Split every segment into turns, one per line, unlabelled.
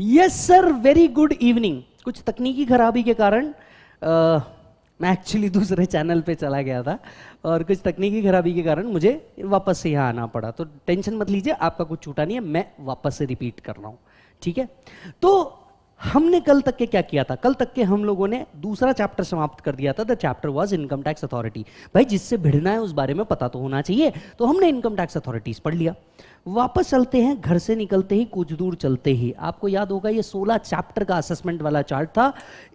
Yes sir very good evening कुछ तकनीकी खराबी के कारण आ, मैं एक्चुअली दूसरे चैनल पे चला गया था और कुछ तकनीकी खराबी के कारण मुझे वापस से यहाँ आना पड़ा तो टेंशन मत लीजिए आपका कुछ छूटा नहीं है मैं वापस से रिपीट कर रहा हूँ ठीक है तो हमने कल तक के क्या किया था कल तक के हम लोगों ने दूसरा चैप्टर समाप्त कर दिया था the chapter was income tax authority भाई जिससे भिड़ना है उस बारे में पता तो होना चाहिए तो हमने इनकम टैक्स अथॉरिटीज पढ़ लिया वापस चलते हैं घर से निकलते ही कुछ दूर चलते ही आपको याद होगा ये 16 चैप्टर का असेसमेंट वाला चार्ट था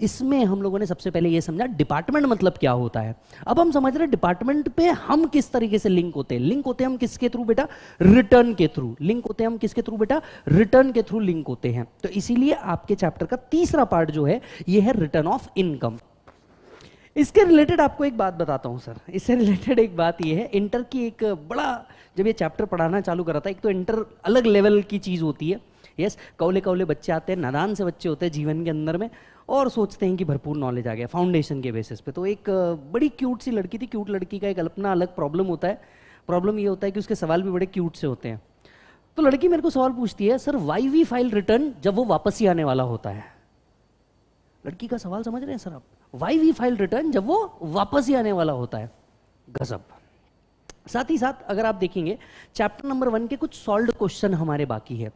इसमें हम लोगों ने सबसे पहले ये समझा डिपार्टमेंट मतलब क्या होता है अब हम समझ रहे हैं डिपार्टमेंट पे हम किस तरीके से लिंक होते हैं लिंक होते हैं हम किसके थ्रू बेटा रिटर्न के थ्रू लिंक होते हैं हम किसके थ्रू बेटा रिटर्न के थ्रू लिंक होते हैं तो इसीलिए आपके चैप्टर का तीसरा पार्ट जो है ये है रिटर्न ऑफ इनकम इसके रिलेटेड आपको एक बात बताता हूं सर इससे रिलेटेड एक बात यह है इंटर की एक बड़ा जब ये चैप्टर पढ़ाना चालू करा था एक तो इंटर अलग लेवल की चीज़ होती है यस कौले कौले बच्चे आते हैं नादान से बच्चे होते हैं जीवन के अंदर में और सोचते हैं कि भरपूर नॉलेज आ गया फाउंडेशन के बेसिस पे तो एक बड़ी क्यूट सी लड़की थी क्यूट लड़की का एक अपना अलग प्रॉब्लम होता है प्रॉब्लम ये होता है कि उसके सवाल भी बड़े क्यूट से होते हैं तो लड़की मेरे को सवाल पूछती है sir why we file return जब वो वापस ही आने वाला होता है लड़की का सवाल समझ रहे हैं सर आप वाई वी फाइल रिटर्न जब वो वापस ही आने वाला होता है गजब साथ ही साथ अगर आप देखेंगे चैप्टर नंबर वन के कुछ सॉल्व क्वेश्चन हमारे बाकी है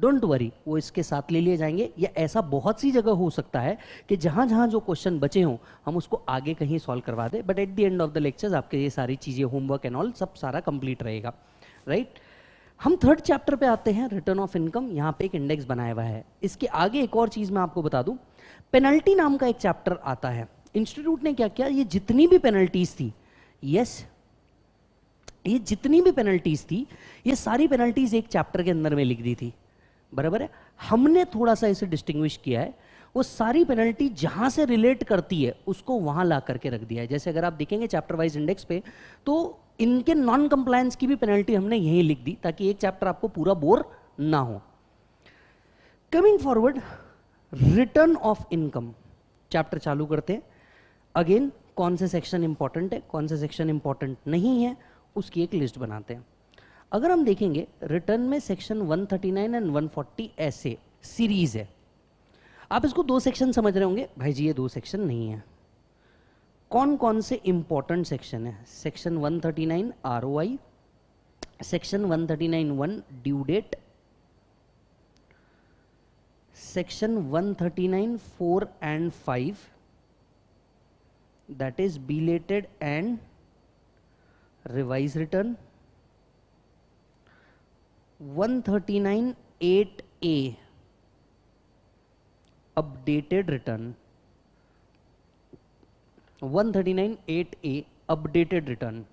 डोंट वरी वो इसके साथ ले लिए जाएंगे या ऐसा बहुत सी जगह हो सकता है कि जहाँ जहाँ जो क्वेश्चन बचे हों हम उसको आगे कहीं सॉल्व करवा दें but at the end of the lectures आपके ये सारी चीज़ें होमवर्क एंड ऑल सब सारा कंप्लीट रहेगा राइट right? हम थर्ड चैप्टर पे आते हैं रिटर्न ऑफ इनकम यहाँ पे एक इंडेक्स बनाया हुआ है इसके आगे एक और चीज़ मैं आपको बता दूँ पेनल्टी नाम का एक चैप्टर आता है इंस्टीट्यूट ने क्या किया ये जितनी भी पेनल्टीज थी यस yes, ये जितनी भी पेनल्टीज थी ये सारी पेनल्टीज एक चैप्टर के अंदर में लिख दी थी बराबर है हमने थोड़ा सा इसे डिस्टिंग्विश किया है वो सारी पेनल्टी जहां से रिलेट करती है उसको वहां ला करके रख दिया है जैसे अगर आप देखेंगे चैप्टर वाइज इंडेक्स पे तो इनके नॉन कंप्लायंस की भी पेनल्टी हमने यही लिख दी ताकि एक चैप्टर आपको पूरा बोर ना हो coming forward return of income chapter चालू करते हैं अगेन कौन से सेक्शन इंपॉर्टेंट है कौन से सेक्शन इंपॉर्टेंट नहीं है उसकी एक लिस्ट बनाते हैं अगर हम देखेंगे रिटर्न में सेक्शन 139 एंड 140 ऐसे सीरीज है आप इसको दो सेक्शन समझ रहे होंगे भाई जी ये दो सेक्शन नहीं है कौन कौन से इंपॉर्टेंट सेक्शन है section 139 thirty nine R O I section 139 thirty nine one due date section 139 thirty nine four and five that is belated and revise return nine eight A updated return nine eight A updated return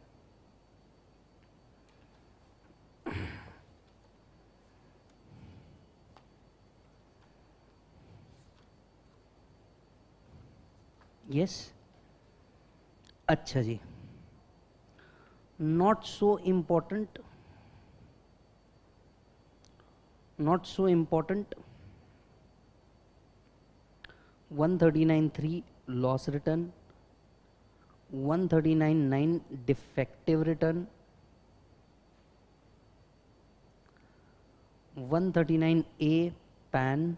yes yes? अच्छा जी not so important not so important 139.3 loss return 139.9 defective return 139A PAN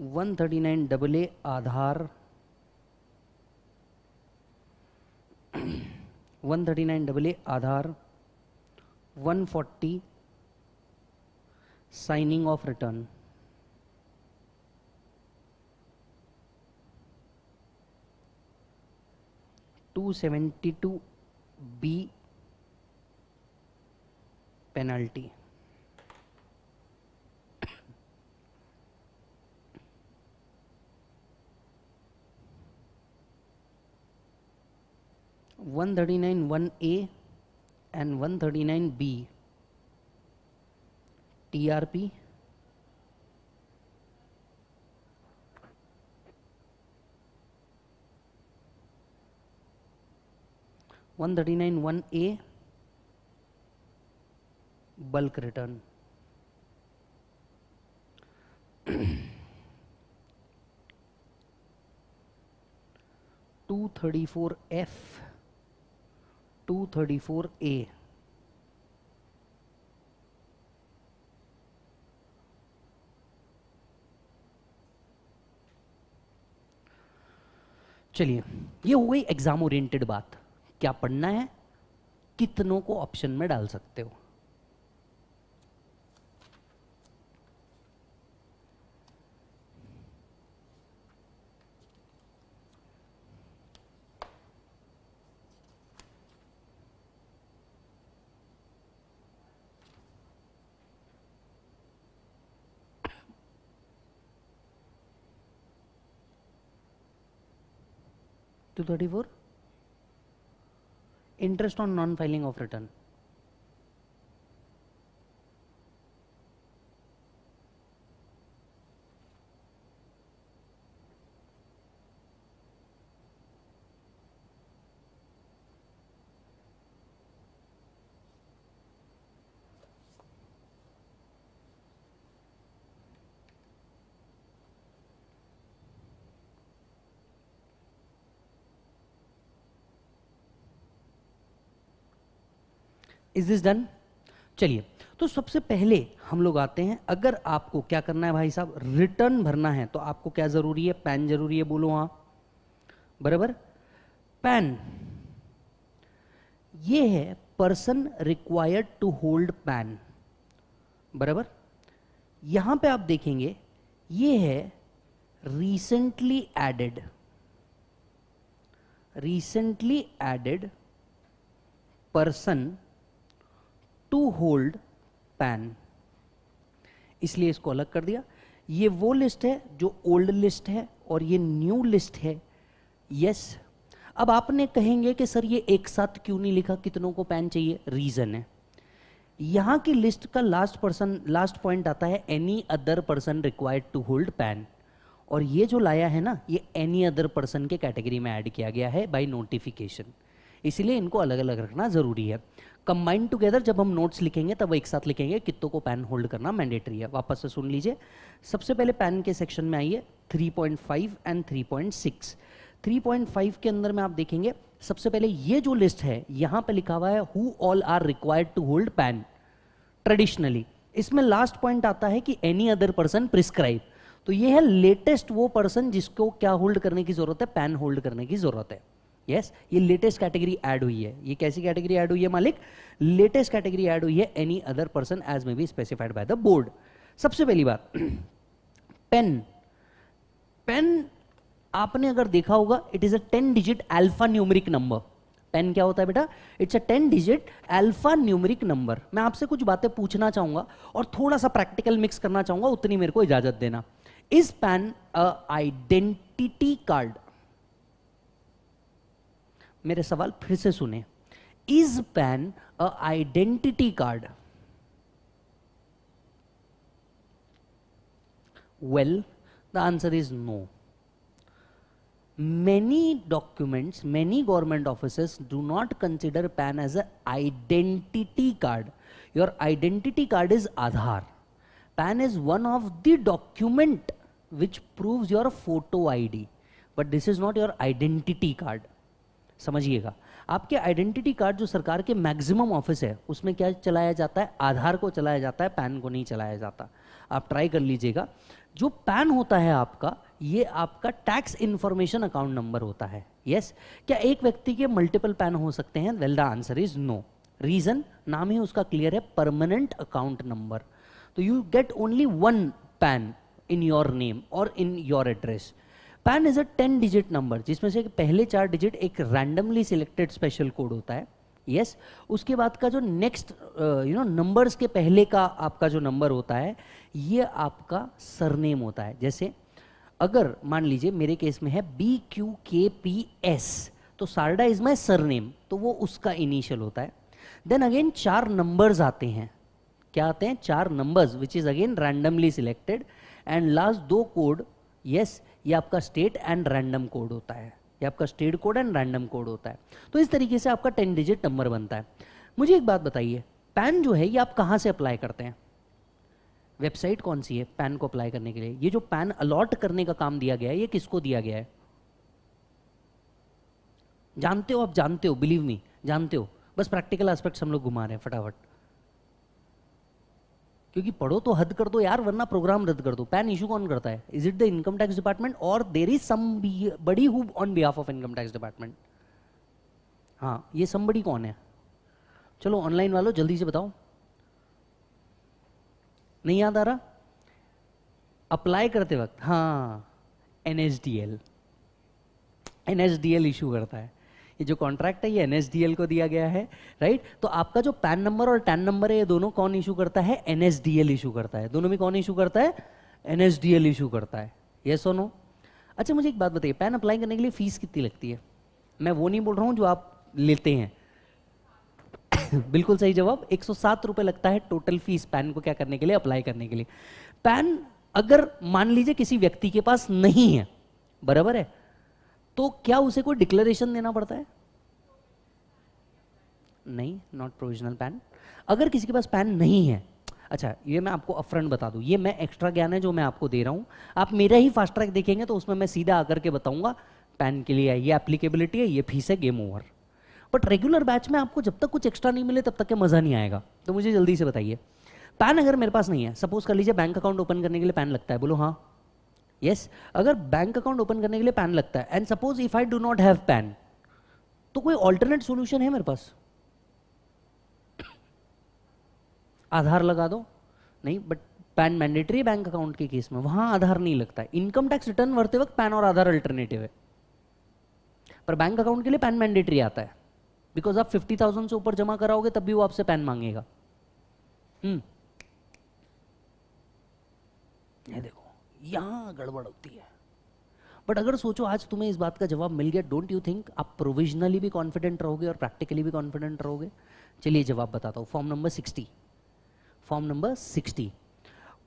139AA Aadhar. One thirty nine double A Aadhaar one forty signing off return two seventy two B penalty 139 1A and 139B TRP One thirty nine one A bulk return. Two thirty four F two thirty four A चलिए ये हो गई exam oriented बात क्या पढ़ना है कितनों को ऑप्शन में डाल सकते हो 234 interest on non filing of return is this done चलिए तो सबसे पहले हम लोग आते हैं अगर आपको क्या करना है भाई साहब रिटर्न भरना है तो आपको क्या जरूरी है पैन जरूरी है बोलो हाँ बराबर पैन ये है person required to hold PAN बराबर यहां पे आप देखेंगे ये है recently added recently added person to hold PAN इसलिए इसको अलग कर दिया ये वो लिस्ट है जो ओल्ड लिस्ट है और ये न्यू लिस्ट है यस yes. अब आपने कहेंगे कि सर ये एक साथ क्यों नहीं लिखा कितनों को पैन चाहिए रीजन है यहां की लिस्ट का लास्ट पर्सन लास्ट पॉइंट आता है any other person required to hold PAN और ये जो लाया है ना ये एनी अदर पर्सन के कैटेगरी में ऐड किया गया है बाय नोटिफिकेशन इसीलिए इनको अलग अलग रखना ज़रूरी है कंबाइंड टुगेदर जब हम नोट्स लिखेंगे तब एक साथ लिखेंगे कितों को पैन होल्ड करना मैंडेटरी है वापस से सुन लीजिए सबसे पहले पैन के सेक्शन में आइए 3.5 एंड 3.6 3.5 के अंदर में आप देखेंगे सबसे पहले ये जो लिस्ट है यहां पे लिखा हुआ है who all are required to hold PAN traditionally इसमें लास्ट पॉइंट आता है कि एनी अदर पर्सन प्रिस्क्राइब तो ये है लेटेस्ट वो पर्सन जिसको क्या होल्ड करने की जरूरत है पैन होल्ड करने की जरूरत है यस yes, ये लेटेस्ट कैटेगरी ऐड हुई है ये कैसी कैटेगरी ऐड हुई है मालिक लेटेस्ट कैटेगरी ऐड हुई है any other person as may be specified by the board सबसे पहली बात पेन पेन आपने अगर देखा होगा it is a ten digit alphanumeric number PAN क्या होता है बेटा it's a ten digit alphanumeric number मैं आपसे कुछ बातें पूछना चाहूंगा और थोड़ा सा प्रैक्टिकल मिक्स करना चाहूंगा उतनी मेरे को इजाजत देना is PAN a identity card मेरे सवाल फिर से सुने is PAN a identity card well the answer is no many documents many government office do not consider PAN as a identity card your identity card is Aadhaar PAN is one of the document which prove your photo I D but this is not your identity card समझिएगा आपके identity card जो सरकार के maximum office है उसमें क्या चलाया जाता है आधार को चलाया जाता है पैन को नहीं चलाया जाता आप ट्राई कर लीजिएगा जो पैन होता है आपका ये आपका टैक्स इन्फॉर्मेशन अकाउंट नंबर होता है यस yes? क्या एक व्यक्ति के मल्टीपल पैन हो सकते हैं well the answer is no reason नाम ही उसका क्लियर है परमानेंट अकाउंट नंबर तो you get only one PAN in your name और in your address PAN is a ten digit number जिसमें से पहले चार डिजिट एक रैंडमली सिलेक्टेड स्पेशल कोड होता है यस yes, उसके बाद का जो नेक्स्ट यू नो नंबर्स के पहले का आपका जो नंबर होता है ये आपका सरनेम होता है जैसे अगर मान लीजिए मेरे केस में है B Q K P S तो सारडा इज माई सरनेम तो वो उसका इनिशियल होता है देन अगेन चार नंबर्स आते हैं क्या आते हैं चार numbers which is again randomly selected and last दो कोड यस ये आपका स्टेट एंड रैंडम कोड होता है ये आपका state code and random code होता है तो इस तरीके से आपका टेन डिजिट नंबर बनता है मुझे एक बात बताइए पैन जो है ये आप कहाँ से अप्लाई करते हैं वेबसाइट कौन सी है पैन को अप्लाई करने के लिए ये जो पैन अलॉट करने का काम दिया गया है ये किसको दिया गया है जानते हो आप जानते हो बिलीव मी जानते हो बस प्रैक्टिकल एस्पेक्ट्स हम लोग घुमा रहे हैं फटाफट क्योंकि पढ़ो तो हद कर दो यार वरना प्रोग्राम रद्द कर दो पैन इशू कौन करता है is it the income tax department और there is somebody who on behalf of income tax department हाँ ये समबड़ी कौन है चलो ऑनलाइन वालों जल्दी से बताओ नहीं याद आ रहा अप्लाई करते वक्त हाँ N H D L N H D L issue करता है ये जो कॉन्ट्रैक्ट है ये एन को दिया गया है राइट तो आपका जो पैन नंबर और टैन नंबर है ये दोनों कौन इशू करता है एन इशू करता है दोनों में कौन इशू करता है एन इशू करता है ये और नो अच्छा मुझे एक बात बताइए पैन अप्लाई करने के लिए फीस कितनी लगती है मैं वो नहीं बोल रहा हूँ जो आप लेते हैं बिल्कुल सही जवाब एक सौ लगता है टोटल फीस पैन को क्या करने के लिए अप्लाई करने के लिए पैन अगर मान लीजिए किसी व्यक्ति के पास नहीं है बराबर है तो क्या उसे कोई डिक्लेरेशन देना पड़ता है नहीं नॉट प्रोविजनल पैन अगर किसी के पास पैन नहीं है अच्छा ये मैं आपको अपफ्रंट बता दूं ये मैं एक्स्ट्रा ज्ञान है जो मैं आपको दे रहा हूं आप मेरा ही फास्ट ट्रैक देखेंगे तो उसमें मैं सीधा आकर के बताऊंगा पैन के लिए ये एप्लीकेबिलिटी है ये फीस है game over but regular batch में आपको जब तक कुछ एक्स्ट्रा नहीं मिले तब तक के मज़ा नहीं आएगा तो मुझे जल्दी से बताइए पैन अगर मेरे पास नहीं है सपोज कर लीजिए बैंक अकाउंट ओपन करने के लिए पैन लगता है बोलो हाँ यस अगर बैंक अकाउंट ओपन करने के लिए पैन लगता है and suppose if I do not have PAN तो कोई ऑल्टरनेट सोल्यूशन है मेरे पास आधार लगा दो नहीं but PAN mandatory bank account के केस में वहां आधार नहीं लगता है इनकम टैक्स रिटर्न भरते वक्त पैन और आधार अल्टरनेटिव है पर बैंक अकाउंट के लिए पैन मैंडेटरी आता है बिकॉज आप फिफ्टी थाउजेंड से ऊपर जमा कराओगे तब भी वो आपसे पैन मांगेगा हम्म ये देखो यहां गड़बड़ होती है बट अगर सोचो आज तुम्हें इस बात का जवाब मिल गया डोंट यू थिंक आप प्रोविजनली भी कॉन्फिडेंट रहोगे और प्रैक्टिकली भी कॉन्फिडेंट रहोगे चलिए जवाब बताता हूँ form number sixty form number sixty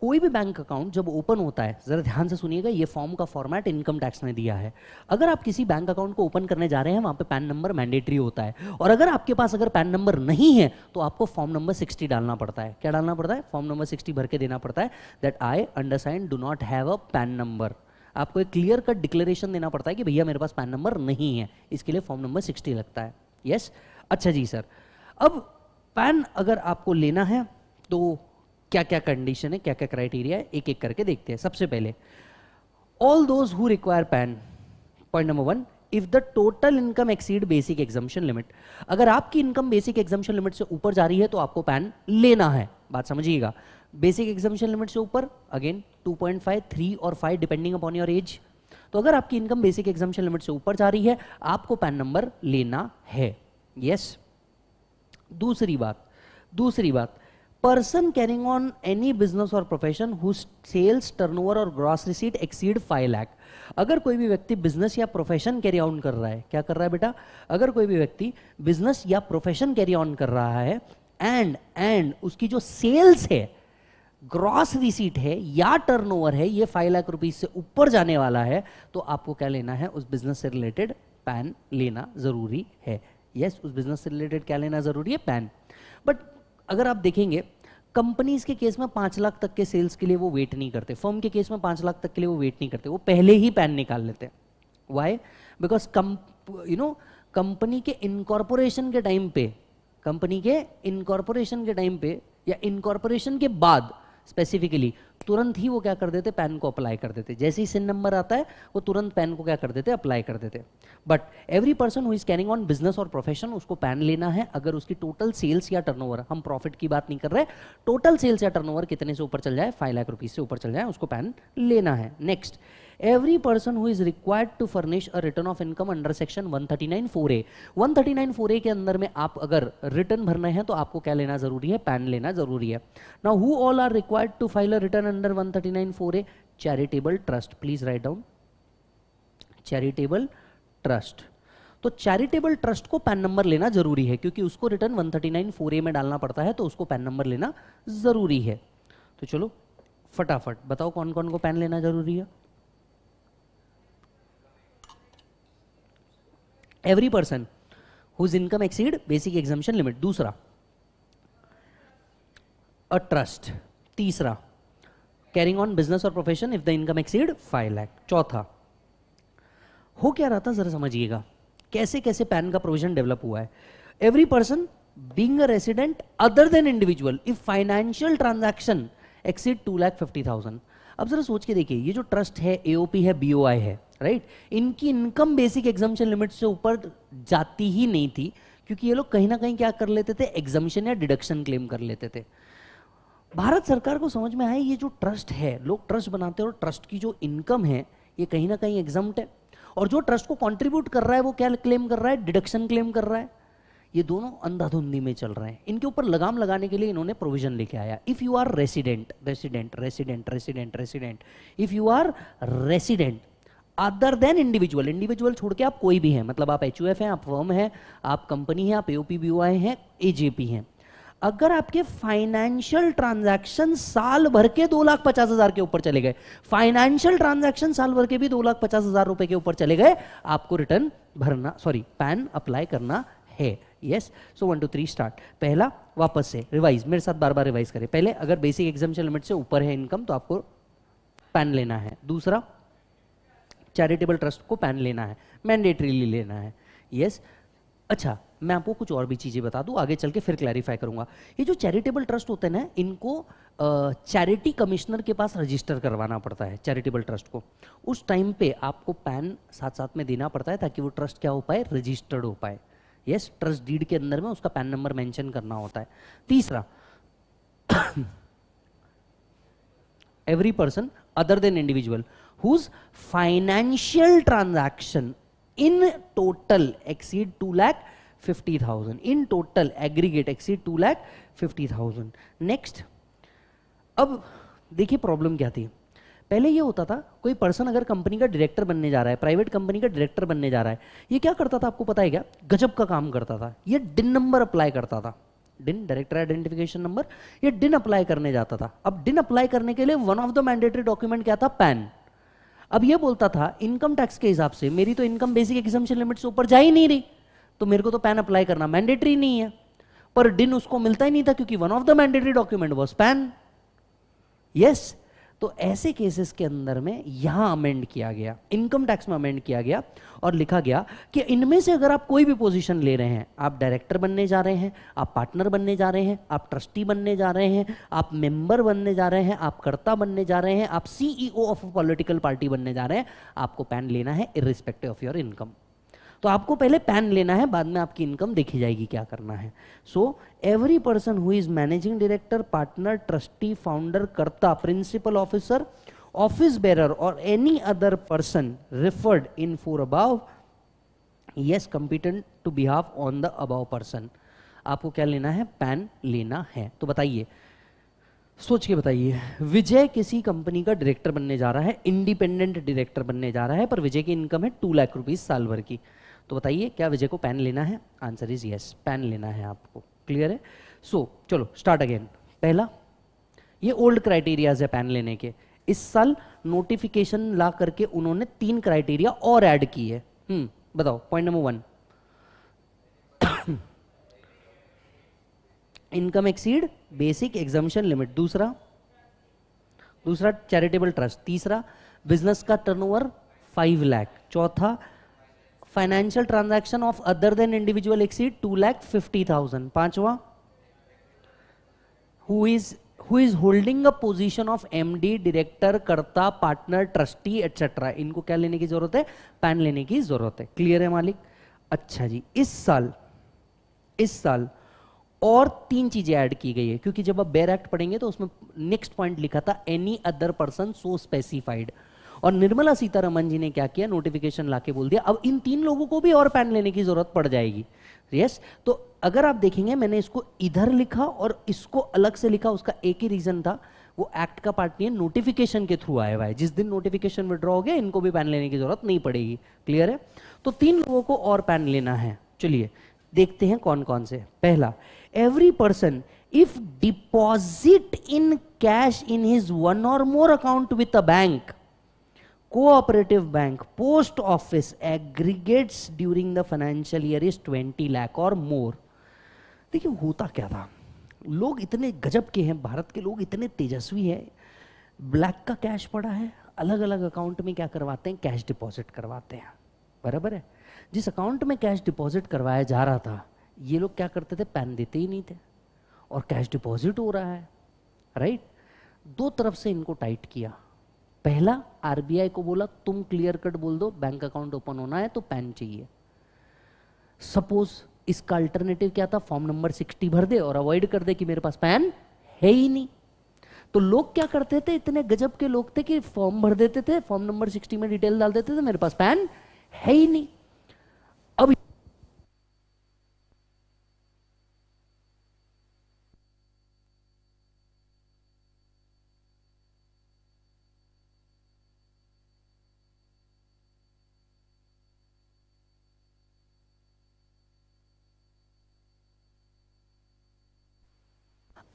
कोई भी बैंक अकाउंट जब ओपन होता है ज़रा ध्यान से सुनिएगा ये फॉर्म का फॉर्मेट इनकम टैक्स ने दिया है अगर आप किसी बैंक अकाउंट को ओपन करने जा रहे हैं वहां पे पैन नंबर मैंडेटरी होता है और अगर आपके पास अगर पैन नंबर नहीं है तो आपको फॉर्म नंबर 60 डालना पड़ता है क्या डालना पड़ता है फॉर्म नंबर सिक्सटी भर के देना पड़ता है that I understand do not have a PAN number आपको एक क्लियर कट डिक्लेरेशन देना पड़ता है कि भैया मेरे पास पैन नंबर नहीं है इसके लिए फॉर्म नंबर सिक्सटी लगता है यस yes? अच्छा जी सर अब पैन अगर आपको लेना है तो क्या क्या कंडीशन है क्या क्या क्राइटेरिया है एक एक करके देखते हैं सबसे पहले all those who require PAN point number one if the total income exceed basic exemption limit अगर आपकी इनकम बेसिक एग्जामेशन लिमिट से ऊपर जा रही है तो आपको पैन लेना है बात समझिएगा बेसिक एग्जामेशन लिमिट से ऊपर अगेन 2.5 थ्री और 5 डिपेंडिंग अपॉन योर एज तो अगर आपकी इनकम बेसिक एग्जामेशन लिमिट से ऊपर जा रही है आपको पैन नंबर लेना है यस yes. दूसरी बात दूसरी बात person carrying on any business or profession whose sales turnover or gross receipt exceed 5 lakh अगर कोई भी व्यक्ति बिजनेस या प्रोफेशन कैरी ऑन कर रहा है क्या कर रहा है बेटा अगर कोई भी व्यक्ति बिजनेस या प्रोफेशन कैरी ऑन कर रहा है एंड एंड उसकी जो सेल्स है ग्रॉस रिसीट है या टर्नओवर है ये फाइव लाख रुपीज से ऊपर जाने वाला है तो आपको क्या लेना है उस बिजनेस से रिलेटेड पैन लेना जरूरी है यस yes, उस बिजनेस से रिलेटेड क्या लेना जरूरी है पैन बट अगर आप देखेंगे कंपनीज के केस में पांच लाख तक के सेल्स के लिए वो वेट नहीं करते फर्म के केस में पांच लाख तक के लिए वो वेट नहीं करते वो पहले ही पैन निकाल लेते हैं why because come you know company के इनकॉर्पोरेशन के टाइम पे कंपनी के इनकॉर्पोरेशन के टाइम पे या इनकॉर्पोरेशन के बाद स्पेसिफिकली तुरंत ही वो क्या कर देते पैन को अप्लाई कर देते जैसे ही सिन नंबर आता है वो तुरंत पैन को क्या कर देते अप्लाई कर देते but every person who is carrying on business और प्रोफेशन उसको पैन लेना है अगर उसकी टोटल सेल्स या टर्नओवर हम प्रॉफिट की बात नहीं कर रहे टोटल सेल्स या टर्नओवर कितने से ऊपर चल जाए फाइव लाख रुपीज से ऊपर चल जाए उसको पैन लेना है next every person who is required to furnish a return of income under section 139 thirty nine 4a 139 4a के अंदर में आप अगर रिटर्न भरने हैं तो आपको क्या लेना जरूरी है पैन लेना जरूरी है ना who all are required to file a return under 139 A charitable trust please write down charitable trust तो चैरिटेबल ट्रस्ट को पैन नंबर लेना जरूरी है क्योंकि उसको रिटर्न 139 4a में डालना पड़ता है तो उसको पैन नंबर लेना जरूरी है तो चलो फटाफट बताओ कौन कौन को पैन लेना जरूरी है every person whose income exceed basic exemption limit दूसरा अ ट्रस्ट तीसरा कैरिंग ऑन बिजनेस और profession if the income exceed five lakh चौथा हो क्या रहा था जरा समझिएगा कैसे कैसे पैन का प्रोविजन डेवलप हुआ है every person being a resident other than individual if financial transaction exceed two lakh fifty thousand अब जरा सोच के देखिए ये जो ट्रस्ट है एओपी है बीओआई है राइट इनकी इनकम बेसिक एग्जामेशन लिमिट से ऊपर जाती ही नहीं थी क्योंकि ये लोग कहीं ना कहीं क्या कर लेते थे एग्जामेशन या डिडक्शन क्लेम कर लेते थे भारत सरकार को समझ में आया ये जो ट्रस्ट है लोग ट्रस्ट बनाते हैं और ट्रस्ट की जो इनकम है ये कहीं ना कहीं एग्जाम है और जो ट्रस्ट को कॉन्ट्रीब्यूट कर रहा है वो क्या क्लेम कर रहा है डिडक्शन क्लेम कर रहा है ये दोनों अंधाधुंधी में चल रहे हैं इनके ऊपर लगाम लगाने के लिए इन्होंने प्रोविजन लेके आया if you are resident resident resident resident resident if you are resident other than individual individual छोड़ के आप कोई भी हैं मतलब आप एच हैं आप फर्म हैं आप कंपनी हैं आप ए ओ हैं एजेपी हैं अगर आपके फाइनेंशियल ट्रांजैक्शन साल भर के दो लाख पचास हजार के ऊपर चले गए फाइनेंशियल ट्रांजैक्शन साल भर के भी दो लाख पचास हजार रुपए के ऊपर चले गए आपको रिटर्न भरना सॉरी पैन अप्लाई करना है yes so one two three start पहला वापस से रिवाइज मेरे साथ बार बार रिवाइज करें पहले अगर बेसिक एग्जाम लिमिट से ऊपर है इनकम तो आपको पैन लेना है दूसरा चैरिटेबल ट्रस्ट को पैन लेना है मैंडेटरीली लेना है यस yes? अच्छा मैं आपको कुछ और भी चीज़ें बता दूं आगे चल के फिर क्लैरिफाई करूंगा ये जो चैरिटेबल ट्रस्ट होते हैं ना इनको चैरिटी कमिश्नर के पास रजिस्टर करवाना पड़ता है चैरिटेबल ट्रस्ट को उस टाइम पे आपको पैन साथ साथ में देना पड़ता है ताकि वो ट्रस्ट क्या हो पाए रजिस्टर्ड हो पाए यस ट्रस्ट डीड के अंदर में उसका पैन नंबर मैंशन करना होता है तीसरा every person other than individual whose financial transaction in total exceed 2 lakh 50,000. In total aggregate exceed 2 lakh 50,000. Next, अब देखिए प्रॉब्लम क्या थी पहले ये होता था कोई पर्सन अगर कंपनी का डायरेक्टर बनने जा रहा है प्राइवेट कंपनी का डायरेक्टर बनने जा रहा है ये क्या करता था आपको पता है क्या गजब का काम करता था ये डिन नंबर अप्लाई करता था डिन डायरेक्टर आइडेंटिफिकेशन नंबर ये डिन अप्लाई करने जाता था अब डिन अप्लाई करने के लिए one of the mandatory document क्या था पैन अब ये बोलता था इनकम टैक्स के हिसाब से मेरी तो इनकम बेसिक एग्जामेशन लिमिट से ऊपर जा ही नहीं रही तो मेरे को तो पैन अप्लाई करना मैंडेटरी नहीं है पर डिन उसको मिलता ही नहीं था क्योंकि one of the mandatory document was PAN yes तो ऐसे केसेस के अंदर में यहां अमेंड किया गया इनकम टैक्स में अमेंड किया गया और लिखा गया कि इनमें से अगर आप कोई भी पोजीशन ले रहे हैं आप डायरेक्टर बनने जा रहे हैं आप पार्टनर बनने जा रहे हैं आप ट्रस्टी बनने जा रहे हैं आप मेंबर बनने जा रहे हैं आप कर्ता बनने जा रहे हैं आप सीईओ ऑफ पॉलिटिकल पार्टी बनने जा रहे हैं आपको पैन लेना है इरिस्पेक्टिव ऑफ योर इनकम तो आपको पहले पैन लेना है बाद में आपकी इनकम देखी जाएगी क्या करना है so every person who is managing director partner trustee founder karta principal officer office bearer और any other person referred in four above yes competent to behalf on the above person आपको क्या लेना है पैन लेना है तो बताइए सोच के बताइए विजय किसी कंपनी का डायरेक्टर बनने जा रहा है इंडिपेंडेंट डायरेक्टर बनने जा रहा है पर विजय की इनकम है टू लाख रुपीज साल भर की तो बताइए क्या विजय को पेन लेना है आंसर इज यस पेन लेना है आपको क्लियर है सो so, चलो स्टार्ट अगेन पहला ये ओल्ड क्राइटेरियाज है पेन लेने के इस साल नोटिफिकेशन ला करके उन्होंने तीन क्राइटेरिया और ऐड की है हम्म बताओ point number one income exceed basic exemption limit दूसरा दूसरा चैरिटेबल ट्रस्ट तीसरा बिजनेस का टर्नओवर फाइव लैख चौथा financial transaction of other than individual exceed two lakh fifty thousand पांचवा who is who is holding a position of MD director karta partner trustee etcetera इनको क्या लेने की जरूरत है पैन लेने की जरूरत है क्लियर है मालिक अच्छा जी इस साल इस साल और तीन चीजें ऐड की गई है क्योंकि जब आप बेर एक्ट पढ़ेंगे तो उसमें नेक्स्ट पॉइंट लिखा था any other person so specified और निर्मला सीतारमन जी ने क्या किया नोटिफिकेशन ला बोल दिया अब इन तीन लोगों को भी और पैन लेने की जरूरत पड़ जाएगी यस तो अगर आप देखेंगे मैंने इसको इधर लिखा और इसको अलग से लिखा उसका एक ही रीजन था वो एक्ट का पार्ट नहीं है नोटिफिकेशन के थ्रू आया हुआ है जिस दिन नोटिफिकेशन विड्रॉ हो गया इनको भी पैन लेने की जरूरत नहीं पड़ेगी क्लियर है तो तीन लोगों को और पैन लेना है चलिए देखते हैं कौन कौन से पहला every person if deposit in cash in his one or more account with a bank cooperative bank post office aggregates during the financial year is 20 lakh or more देखिए होता क्या था लोग इतने गजब के हैं भारत के लोग इतने तेजस्वी हैं ब्लैक का कैश पड़ा है अलग अलग अकाउंट में क्या करवाते हैं कैश डिपॉजिट करवाते हैं बराबर है जिस अकाउंट में कैश डिपॉजिट करवाया जा रहा था ये लोग क्या करते थे पैन देते ही नहीं थे और कैश डिपॉजिट हो रहा है राइट दो तरफ से इनको टाइट किया पहला आरबीआई को बोला तुम क्लियर कट बोल दो बैंक अकाउंट ओपन होना है तो पैन चाहिए सपोज इसका अल्टरनेटिव क्या था फॉर्म नंबर 60 भर दे और अवॉइड कर दे कि मेरे पास पैन है ही नहीं तो लोग क्या करते थे इतने गजब के लोग थे कि फॉर्म भर देते थे फॉर्म नंबर 60 में डिटेल डाल देते थे मेरे पास पैन है ही नहीं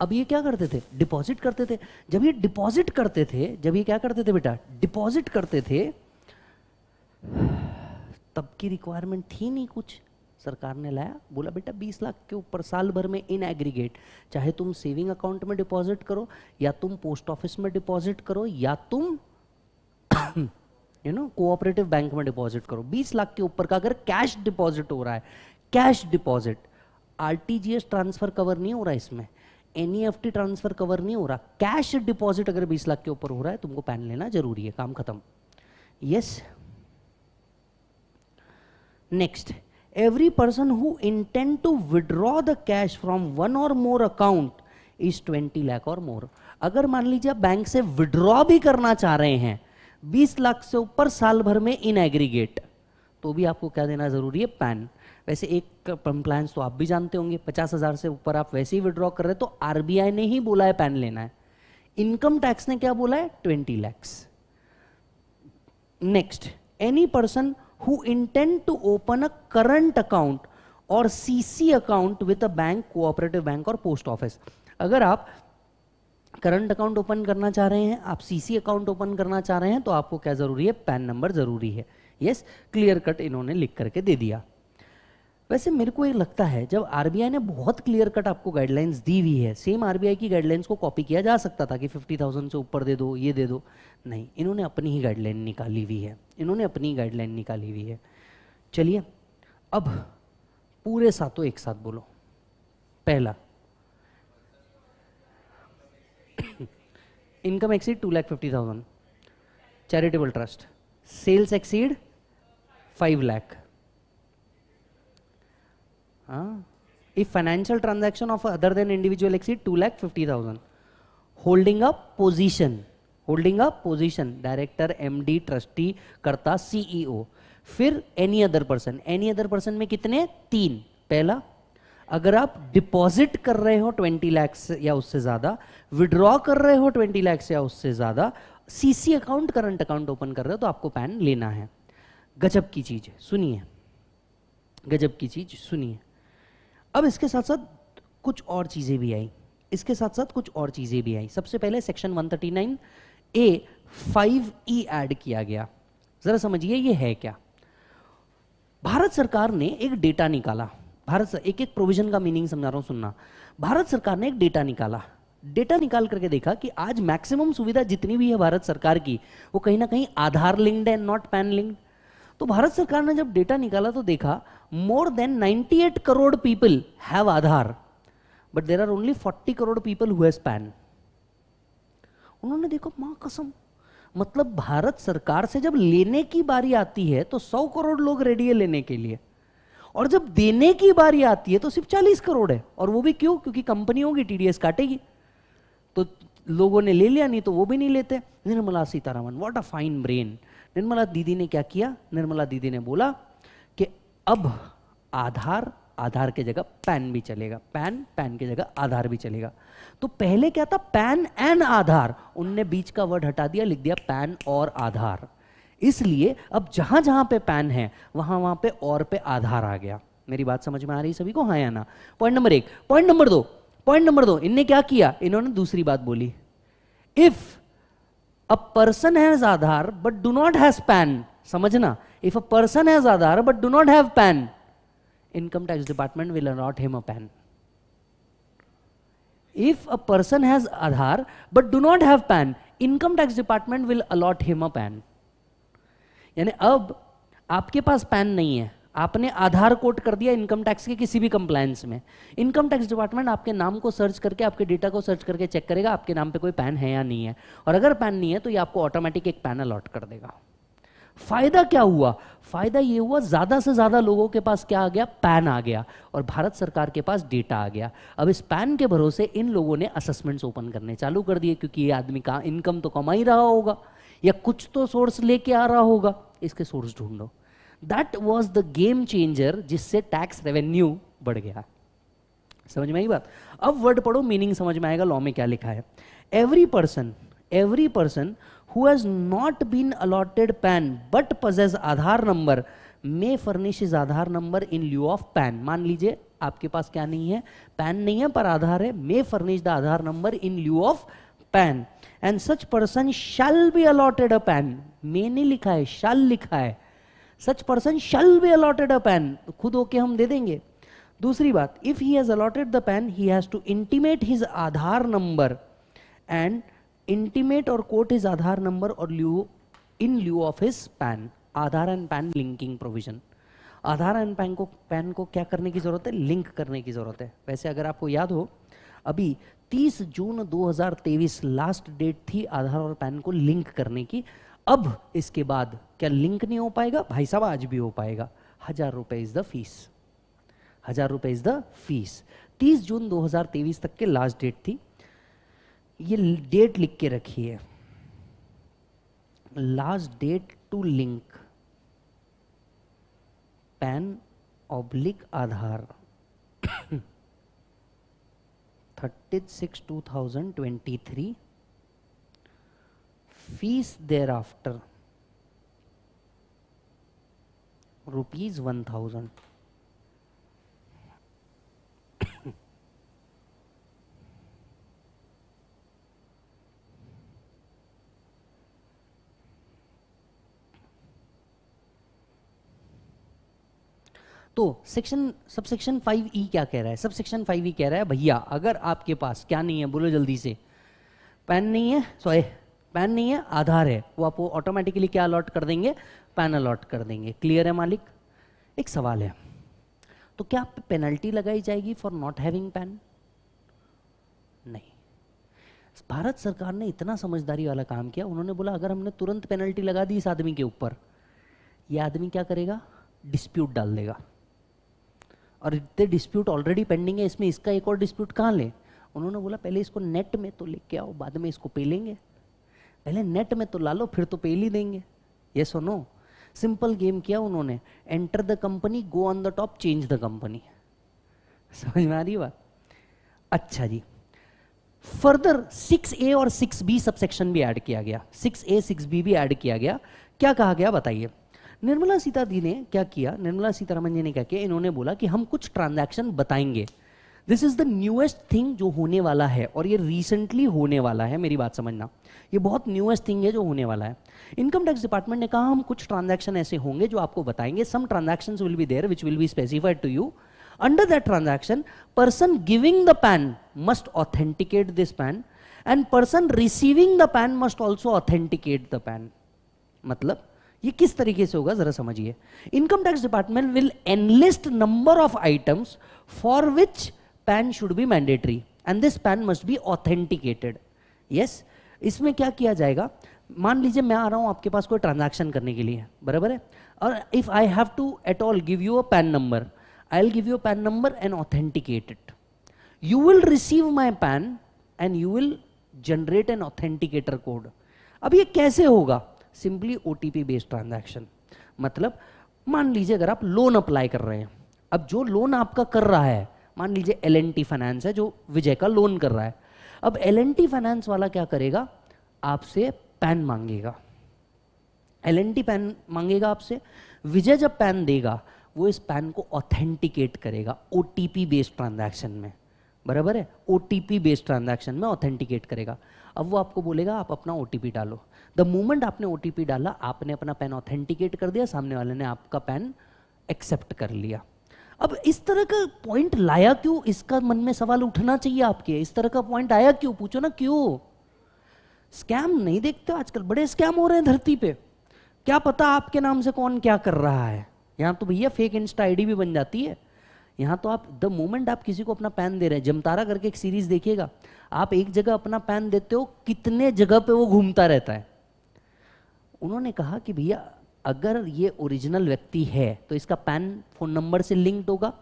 अब ये क्या करते थे डिपॉजिट करते थे जब ये डिपॉजिट करते थे जब ये क्या करते थे बेटा डिपॉजिट करते थे तब की रिक्वायरमेंट थी नहीं कुछ सरकार ने लाया बोला बेटा 20 लाख के ऊपर साल भर में इन एग्रीगेट चाहे तुम सेविंग अकाउंट में डिपॉजिट करो या तुम पोस्ट ऑफिस में डिपॉजिट करो या तुम यू नो कोऑपरेटिव बैंक में डिपॉजिट करो 20 लाख के ऊपर का अगर कैश डिपॉजिट हो रहा है cash deposit RTGS transfer cover नहीं हो रहा है इसमें एनईएफटी ट्रांसफर कवर नहीं हो रहा कैश डिपॉजिट अगर बीस लाख के ऊपर हो रहा है तुमको पैन लेना जरूरी है काम खत्म yes next every person who intend to withdraw the cash from one or more account is 20 lakh और मोर अगर मान लीजिए बैंक से विड्रॉ भी करना चाह रहे हैं 20 लाख से ऊपर साल भर में इन एग्रीगेट तो भी आपको क्या देना जरूरी है पैन वैसे एक प्लान्स तो आप भी जानते होंगे पचास हज़ार से ऊपर आप वैसे ही विड्रॉ कर रहे तो आरबीआई ने ही बोला है पैन लेना है इनकम टैक्स ने क्या बोला है twenty lakhs next any person who intend to open a current account or CC account with a bank cooperative bank or post office अगर आप करंट अकाउंट ओपन करना चाह रहे हैं आप सीसी अकाउंट ओपन करना चाह रहे हैं तो आपको क्या ज़रूरी है पैन नंबर ज़रूरी है यस क्लियर कट इन्होंने लिख करके दे दिया वैसे मेरे को ये लगता है जब आरबीआई ने बहुत क्लियर कट आपको गाइडलाइंस दी हुई है सेम आरबीआई की गाइडलाइंस को कॉपी किया जा सकता था कि फिफ्टी थाउजेंड से ऊपर दे दो ये दे दो नहीं इन्होंने अपनी ही गाइडलाइन निकाली हुई है इन्होंने अपनी ही गाइडलाइन निकाली हुई है चलिए अब पूरे सातों एक साथ बोलो पहला income exceed two lakh fifty thousand charitable trust sales exceed five lakh financial If financial transaction of other than individual exceed 2 lakh 50,000. Holding a position. Holding a position. Director, MD, trustee, karta CEO. फिर any other person any other person में कितने तीन पहला अगर आप deposit कर रहे हो 20 लैक्स या उससे ज्यादा विड्रॉ कर रहे हो 20 लैक्स या उससे ज्यादा CC account current account open कर रहे हो तो आपको पैन लेना है गजब की चीज सुनिए गजब की चीज सुनिए अब इसके साथ साथ कुछ और चीज़ें भी आई इसके साथ साथ कुछ और चीज़ें भी आई सबसे पहले section 139 A five E add किया गया ज़रा समझिए ये है क्या भारत सरकार ने एक डेटा निकाला भारत सर, एक एक प्रोविजन का मीनिंग समझा रहा हूं सुनना भारत सरकार ने एक डेटा निकाला डेटा निकाल करके देखा कि आज मैक्सिमम सुविधा जितनी भी है भारत सरकार की वो कहीं ना कहीं आधार लिंक्ड है नॉट पैन लिंक्ड तो भारत सरकार ने जब डेटा निकाला तो देखा more than 98 crore people have Aadhaar, but there are only 40 crore people who has PAN. उन्होंने देखो माँ कसम मतलब भारत सरकार से जब लेने की बारी आती है तो 100 करोड़ लोग रेडी है लेने के लिए और जब देने की बारी आती है तो सिर्फ 40 करोड़ है और वो भी क्यों क्योंकि कंपनियों की टीडीएस काटेगी तो लोगों ने ले लिया नहीं तो वो भी नहीं लेते Nirmala Sitharaman what a fine brain Nirmala दीदी ने क्या किया निर्मला दीदी ने बोला अब आधार आधार के जगह पैन भी चलेगा पैन पैन के जगह आधार भी चलेगा तो पहले क्या था पैन एंड आधार उनने बीच का वर्ड हटा दिया लिख दिया पैन और आधार इसलिए अब जहां जहां पे पैन है वहां वहां पे और पे आधार आ गया मेरी बात समझ में आ रही सभी को हाँ या ना पॉइंट नंबर एक पॉइंट नंबर दो पॉइंट नंबर दो इनने क्या किया इन्होंने दूसरी बात बोली if a person has Aadhaar but do not has PAN समझना if a person has Aadhaar but do not have PAN income tax department will allot him a PAN if a person has Aadhaar but do not have PAN income tax department will allot him a PAN यानी अब आपके पास pan नहीं है आपने आधार coat कर दिया income tax के किसी भी कंप्लायंस में इनकम टैक्स डिपार्टमेंट आपके नाम को सर्च करके आपके डेटा को सर्च करके चेक करेगा आपके नाम पे कोई पैन है या नहीं है और अगर पैन नहीं है तो ये आपको ऑटोमेटिक एक पैन अलॉट कर देगा फायदा क्या हुआ फायदा ये हुआ ज़्यादा से ज़्यादा लोगों के पास क्या आ गया पैन आ गया और भारत सरकार के पास डेटा आ गया अब इस पैन के भरोसे इन लोगों ने असेसमेंट्स ओपन करने चालू कर दिए क्योंकि ये आदमी का इनकम तो कमा ही रहा होगा या कुछ तो सोर्स लेके आ रहा होगा इसके सोर्स ढूंढो that was the game changer जिससे टैक्स रेवेन्यू बढ़ गया समझ में आई बात अब वर्ड पढ़ो मीनिंग समझ में आएगा लॉ में क्या लिखा है every person every person who has not been allotted PAN but possess Aadhaar number may furnish his Aadhaar number in lieu of PAN. मान लीजिए आपके पास क्या नहीं है पैन नहीं है पर आधार है may furnish the Aadhaar number in lieu of PAN and such person shall be allotted a PAN may नहीं लिखा है शल लिखा है such person shall be allotted a PAN खुद ओके हम दे देंगे दूसरी बात if he has allotted the PAN he has to intimate his Aadhaar number and intimate or quote his Aadhaar number or lieu in lieu of his PAN Aadhaar and PAN linking provision Aadhaar and PAN को PAN को क्या करने की ज़रूरत है link करने की ज़रूरत है वैसे अगर आपको याद हो अभी 30 जून 2023 लास्ट डेट थी आधार और पैन को लिंक करने की अब इसके बाद क्या लिंक नहीं हो पाएगा भाई साहब आज भी हो पाएगा हजार रुपए इज द फीस हजार रुपए इज द फीस 30 जून 2023 तक के लास्ट डेट थी ये डेट लिख के रखिए last date to link PAN oblique Aadhaar thirty six two thousand twenty three fees there after rupees one thousand तो section sub section five E क्या कह रहा है सब सेक्शन फाइव ई कह रहा है भैया अगर आपके पास क्या नहीं है बोलो जल्दी से पैन नहीं है सॉरी पैन नहीं है आधार है वो आपको ऑटोमेटिकली क्या अलॉट कर देंगे पैन अलॉट कर देंगे क्लियर है मालिक एक सवाल है तो क्या आप पेनल्टी लगाई जाएगी फॉर नॉट हैविंग पैन नहीं भारत सरकार ने इतना समझदारी वाला काम किया उन्होंने बोला अगर हमने तुरंत पेनल्टी लगा दी इस आदमी के ऊपर यह आदमी क्या करेगा डिस्प्यूट डाल देगा और इतने डिस्प्यूट ऑलरेडी पेंडिंग है इसमें इसका एक और डिस्प्यूट कहाँ लें उन्होंने बोला पहले इसको नेट में तो लेके आओ बाद में इसको पे लेंगे पहले नेट में तो ला लो फिर तो पे ही देंगे ये सो नो सिंपल गेम किया उन्होंने enter the company go on the top change the company समझ में आ रही बात अच्छा जी फर्दर सिक्स ए और सिक्स बी सबसेक्शन भी ऐड किया गया सिक्स ए सिक्स बी भी ऐड किया गया क्या कहा गया बताइए निर्मला सीता जी ने क्या किया निर्मला सीतारमन जी ने क्या किया इन्होंने बोला कि हम कुछ ट्रांजैक्शन बताएंगे this is the newest thing जो होने वाला है और ये रिसेंटली होने वाला है मेरी बात समझना ये बहुत न्यूएस्ट थिंग है जो होने वाला है इनकम टैक्स डिपार्टमेंट ने कहा हम कुछ ट्रांजैक्शन ऐसे होंगे जो आपको बताएंगे some transactions will be there which will be specified to you under that transaction person giving the PAN must authenticate this PAN and person receiving the PAN must also authenticate the PAN मतलब ये किस तरीके से होगा जरा समझिए income tax department will enlist number of items for which PAN should be mandatory and this PAN must be authenticated yes इसमें क्या किया जाएगा मान लीजिए मैं आ रहा हूं आपके पास कोई ट्रांजैक्शन करने के लिए बराबर है और if I have to at all give you a PAN number I will give you a PAN number and authenticated you will receive my PAN and you will generate an authenticator code अब ये कैसे होगा simply ओ based transaction मतलब मान लीजिए अगर आप loan apply कर रहे हैं अब जो लोन आपका कर रहा है मान लीजिए एल एन टी फाइनेंस है जो विजय का लोन कर रहा है अब एल एन टी फाइनेंस वाला क्या करेगा आपसे पैन मांगेगा एल एन टी पैन मांगेगा आपसे विजय जब पैन देगा वो इस पैन को ऑथेंटिकेट करेगा ओ बेस्ड ट्रांजेक्शन में बराबर है ओ बेस्ड ट्रांजेक्शन में ऑथेंटिकेट करेगा अब वो आपको बोलेगा आप अपना ओ डालो द मोमेंट आपने ओ डाला आपने अपना पैन ऑथेंटिकेट कर दिया सामने वाले ने आपका पैन एक्सेप्ट कर लिया अब इस तरह का पॉइंट लाया क्यों इसका मन में सवाल उठना चाहिए आपके इस तरह का पॉइंट आया क्यों पूछो ना क्यों स्कैम नहीं देखते आजकल बड़े स्कैम हो रहे हैं धरती पे क्या पता आपके नाम से कौन क्या कर रहा है यहां तो भैया फेक इंस्टा आईडी भी बन जाती है यहाँ तो आप द मोमेंट आप किसी को अपना पैन दे रहे हैं जमतारा करके एक सीरीज देखिएगा आप एक जगह अपना पैन देते हो कितने जगह पे वो घूमता रहता है उन्होंने कहा कि भैया अगर ये ओरिजिनल व्यक्ति है तो इसका पैन फोन नंबर से लिंक्ड होगा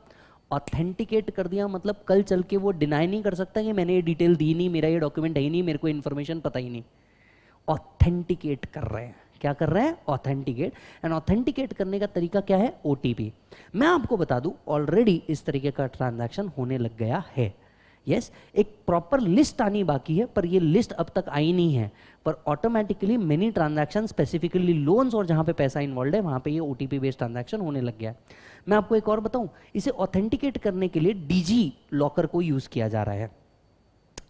ऑथेंटिकेट कर दिया मतलब कल चल के वो डिनाई नहीं कर सकता कि मैंने ये डिटेल दी नहीं मेरा ये डॉक्यूमेंट है ही नहीं मेरे को इन्फॉर्मेशन पता ही नहीं ऑथेंटिकेट कर रहे हैं क्या कर रहे हैं ऑथेंटिकेट एंड ऑथेंटिकेट करने का तरीका क्या है ओ मैं आपको बता दूँ ऑलरेडी इस तरीके का ट्रांजेक्शन होने लग गया है यस yes, एक प्रॉपर लिस्ट आनी बाकी है पर ये लिस्ट अब तक आई नहीं है पर automatically many transaction specifically loans और जहां पे पैसा इन्वॉल्व है वहां पे ये ओटीपी बेस्ड ट्रांजेक्शन होने लग गया है मैं आपको एक और बताऊं इसे ऑथेंटिकेट करने के लिए डीजी लॉकर को यूज़ किया जा रहा है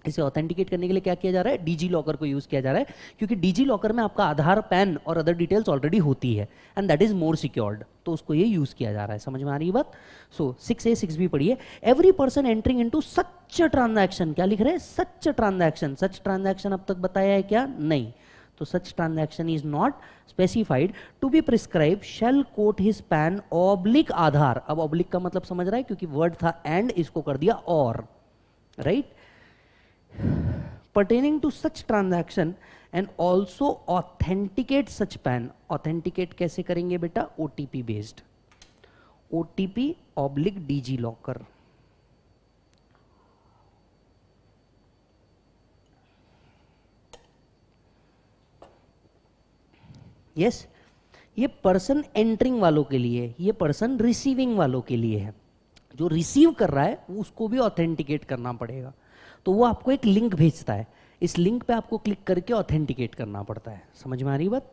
इसे ऑथेंटिकेट करने के लिए क्या किया जा रहा है डीजी लॉकर को यूज़ किया जा रहा है क्योंकि डीजी लॉकर में आपका आधार पैन और अदर डिटेल्स ऑलरेडी होती है and that is more secured तो उसको ये यूज़ किया जा रहा है समझ में आ रही बात so six A six B पढ़िए every person entering into such transaction क्या लिख रहे हैं सच ट्रांजेक्शन सच ट्रांजेक्शन अब तक बताया है क्या नहीं तो such transaction is not specified to be prescribe shall quote his PAN oblique Aadhaar अब ऑब्लिक का मतलब समझ रहा है क्योंकि वर्ड था एंड इसको कर दिया और right pertaining to such transaction and also authenticate such PAN. Authenticate kaise karenge beta OTP based. OTP oblique DigiLocker. Yes yes, ये पर्सन एंट्रिंग वालों के लिए ये पर्सन रिसीविंग वालों के लिए है जो रिसीव कर रहा है उसको भी ऑथेंटिकेट करना पड़ेगा तो वो आपको एक लिंक भेजता है इस लिंक पे आपको क्लिक करके ऑथेंटिकेट करना पड़ता है समझ में आ रही बात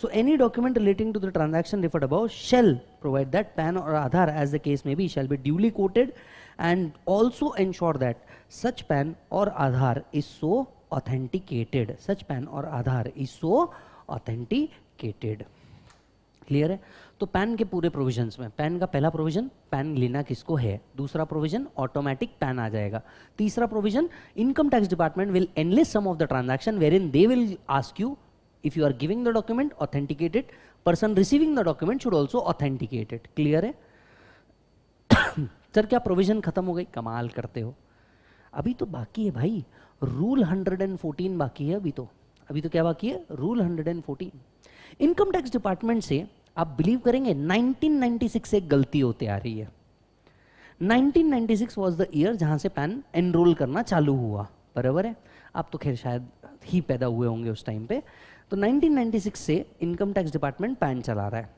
so any document relating to the transaction referred about shall provide that PAN और Aadhaar as the case may be shall be duly quoted and also ensure that such PAN और Aadhaar is so authenticated such PAN और Aadhaar is so authenticated clear है तो pan के पूरे provisions में pan का पहला प्रोविजन पैन लेना किसको है दूसरा प्रोविजन ऑटोमेटिक पैन आ जाएगा तीसरा provision income tax department will enlist some of the transaction where in they will ask you if you are giving the document authenticated person receiving the document should also authenticated clear है sir क्या provision खत्म हो गई कमाल करते हो अभी तो बाकी है भाई रूल 114 बाकी है अभी तो अभी तो क्या बाकी है रूल 114 इनकम टैक्स डिपार्टमेंट से आप बिलीव करेंगे 1996 से एक गलती होती आ रही है 1996 वाज द ईयर जहां से पैन एनरोल करना चालू हुआ बराबर है आप तो खैर शायद ही पैदा हुए होंगे उस टाइम पे तो 1996 से इनकम टैक्स डिपार्टमेंट पैन चला रहा है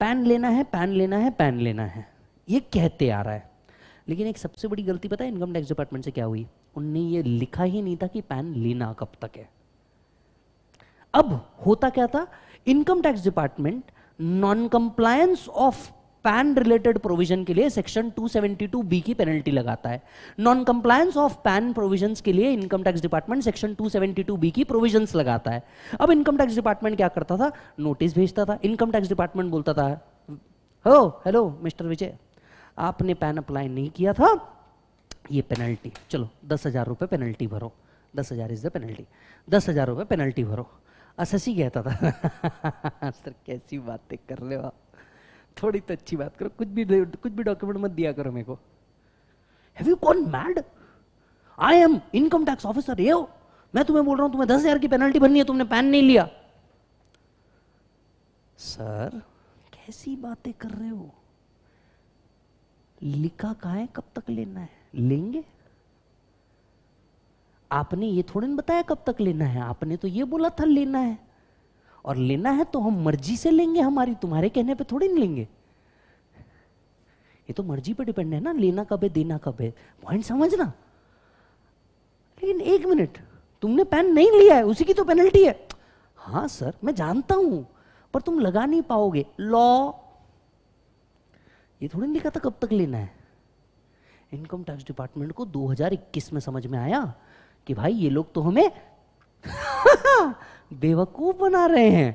पैन लेना है पैन लेना है पैन लेना है ये कहते आ रहा है लेकिन एक सबसे बड़ी गलती पता है इनकम टैक्स डिपार्टमेंट से क्या हुई उनने ये लिखा ही नहीं था कि पैन लेना कब तक है अब होता क्या था income tax department non compliance of PAN related provision के लिए सेक्शन 272 बी की पेनल्टी लगाता है non compliance of PAN provisions के लिए income tax department section 272 B की प्रोविजंस लगाता है अब इनकम टैक्स डिपार्टमेंट क्या करता था नोटिस भेजता था इनकम टैक्स डिपार्टमेंट बोलता था हो हेलो मिस्टर विजय आपने पैन अप्लाई नहीं किया था ये पेनल्टी चलो दस हजार रुपये पेनल्टी भरो दस हजार इज द पेनल्टी दस हजार रुपये पेनल्टी भरो अससी कहता था सर कैसी बातें कर रहे हो आप थोड़ी तो अच्छी बात करो कुछ भी कुछ भी डॉक्यूमेंट मत दिया करो मेरे को have you gone mad I am income tax officer ये हो मैं तुम्हें बोल रहा हूं तुम्हें दस हजार की पेनल्टी बननी है तुमने पैन नहीं लिया सर कैसी बातें कर रहे हो लिखा का है कब तक लेना है लेंगे आपने ये थोड़ी ना बताया कब तक लेना है आपने तो ये बोला था लेना है और लेना है तो हम मर्जी से लेंगे हमारी तुम्हारे कहने पे थोड़ी नहीं लेंगे ये तो मर्जी पे डिपेंड है ना लेना कब है देना कब है पॉइंट समझना लेकिन एक मिनट तुमने पेन नहीं लिया है उसी की तो पेनल्टी है हाँ सर मैं जानता हूं पर तुम लगा नहीं पाओगे लॉ ये थोड़ी नहीं लिखा था कब तक लेना है इनकम टैक्स डिपार्टमेंट को 2021 में समझ में आया कि भाई ये लोग तो हमें बेवकूफ बना रहे हैं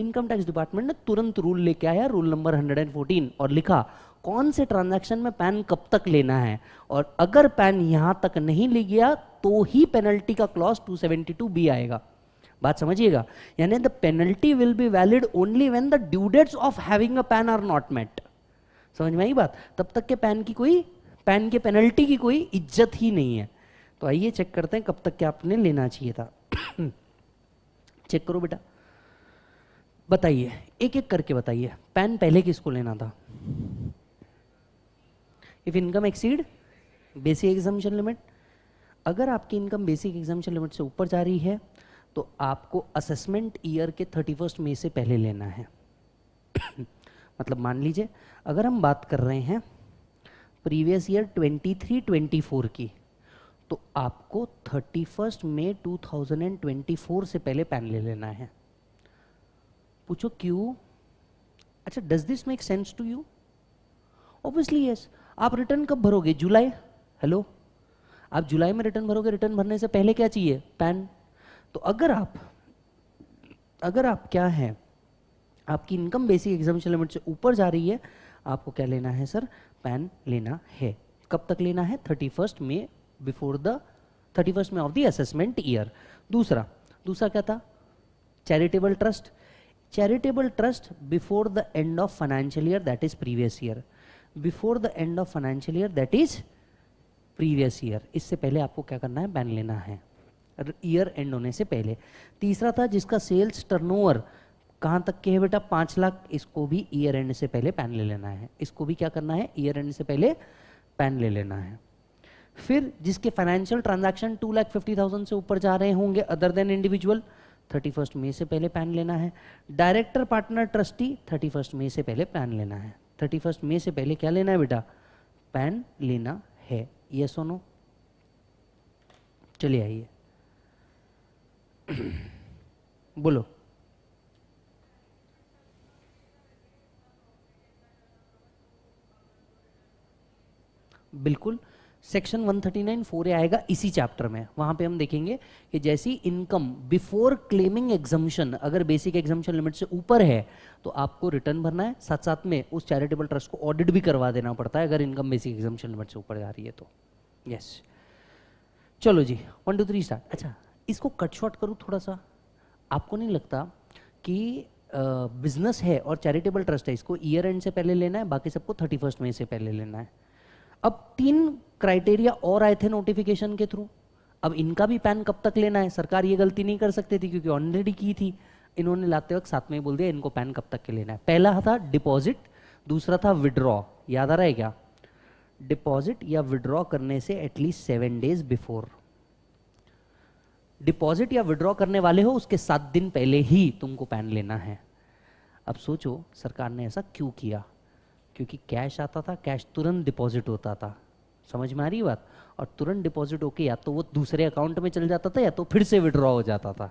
इनकम टैक्स डिपार्टमेंट ने तुरंत रूल लेके आया रूल नंबर 114 और लिखा कौन से ट्रांजैक्शन में पैन कब तक लेना है और अगर पैन यहां तक नहीं ले गया तो ही पेनल्टी का क्लॉज 272 बी आएगा बात समझिएगा यानी the penalty will be valid only when the due dates of having a PAN are not met समझ में आई बात तब तक के पैन की कोई पैन के पेनल्टी की कोई इज्जत ही नहीं है तो आइए चेक करते हैं कब तक क्या आपने लेना चाहिए था चेक करो बेटा बताइए एक एक करके बताइए पैन पहले किसको लेना था if income exceed basic exemption limit अगर आपकी इनकम बेसिक एग्जामेशन लिमिट से ऊपर जा रही है तो आपको असेसमेंट ईयर के थर्टी फर्स्ट मे से पहले लेना है मतलब मान लीजिए अगर हम बात कर रहे हैं previous year twenty three twenty four की तो आपको thirty first May two thousand and twenty four से पहले पैन ले लेना है पूछो क्यों अच्छा does this make sense to you obviously yes आप रिटर्न कब भरोगे जुलाई हेलो आप जुलाई में रिटर्न भरोगे रिटर्न भरने से पहले क्या चाहिए पैन तो अगर आप अगर आप क्या है आपकी इनकम बेसिक एग्जामेशन लिमिट से ऊपर जा रही है आपको क्या लेना है सर पैन लेना है कब तक लेना है thirty first May before the thirty first May of the assessment year दूसरा दूसरा क्या था charitable trust charitable trust before the end of financial year that is previous year before the end of financial year that is previous year इससे पहले आपको क्या करना है बैन लेना है ईयर एंड होने से पहले तीसरा था जिसका सेल्स टर्नओवर कहां तक के है बेटा पांच लाख इसको भी ईयर एंड से पहले पैन ले लेना है इसको भी क्या करना है ईयर एंड से पहले पैन ले लेना है फिर जिसके financial transaction two lakh fifty thousand से ऊपर जा रहे होंगे other than individual thirty first मई से पहले पैन लेना है director partner trustee thirty first मई से पहले पैन लेना है थर्टी फर्स्ट मई से पहले क्या लेना है बेटा पैन लेना है ये सोनो चलिए आइए बोलो बिल्कुल सेक्शन 139 फोर ए आएगा इसी चैप्टर में वहां पे हम देखेंगे कि जैसी इनकम बिफोर क्लेमिंग एग्जामिशन अगर बेसिक एग्जामिशन लिमिट से ऊपर है तो आपको रिटर्न भरना है साथ साथ में उस चैरिटेबल ट्रस्ट को ऑडिट भी करवा देना पड़ता है अगर इनकम बेसिक एग्जामिशन लिमिट से ऊपर जा रही है तो यस yes. चलो जी वन टू थ्री स्टार्ट अच्छा इसको कट शॉर्ट करूँ थोड़ा सा आपको नहीं लगता कि बिजनेस है और चैरिटेबल ट्रस्ट है इसको ईयर एंड से पहले लेना है बाकी सबको थर्टी फर्स्ट मई से पहले लेना है अब तीन क्राइटेरिया और आए थे नोटिफिकेशन के थ्रू अब इनका भी पैन कब तक लेना है सरकार ये गलती नहीं कर सकती थी क्योंकि ऑलरेडी की थी इन्होंने लाते वक्त साथ में ही बोल दिया इनको पैन कब तक के लेना है पहला था डिपॉजिट दूसरा था विड्रॉ याद आ रहा है क्या डिपॉजिट या विड्रॉ करने से at least seven days before deposit या विड्रॉ करने वाले हो उसके सात दिन पहले ही तुमको पैन लेना है अब सोचो सरकार ने ऐसा क्यों किया क्योंकि कैश आता था कैश तुरंत डिपॉजिट होता था समझ में आ रही बात और तुरंत डिपॉजिट होके या तो वो दूसरे अकाउंट में चल जाता था या तो फिर से विड्रॉ हो जाता था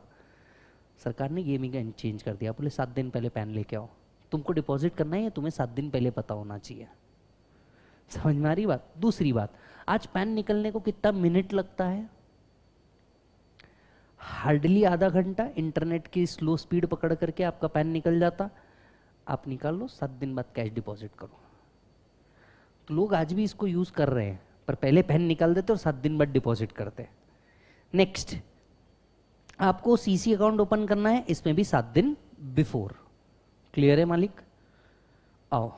सरकार ने गेमिंग मीगन चेंज कर दिया बोले सात दिन पहले पैन लेके आओ तुमको डिपॉजिट करना है या तुम्हें सात दिन पहले पता होना चाहिए समझ में आ रही बात दूसरी बात आज पैन निकलने को कितना मिनट लगता है हार्डली आधा घंटा इंटरनेट की स्लो स्पीड पकड़ करके आपका पैन निकल जाता है आप निकाल लो सात दिन बाद कैश डिपॉजिट करो तो लोग आज भी इसको यूज़ कर रहे हैं पर पहले पेन निकाल देते और सात दिन बाद डिपॉजिट करते नेक्स्ट आपको सीसी अकाउंट ओपन करना है इसमें भी सात दिन बिफोर क्लियर है मालिक आओ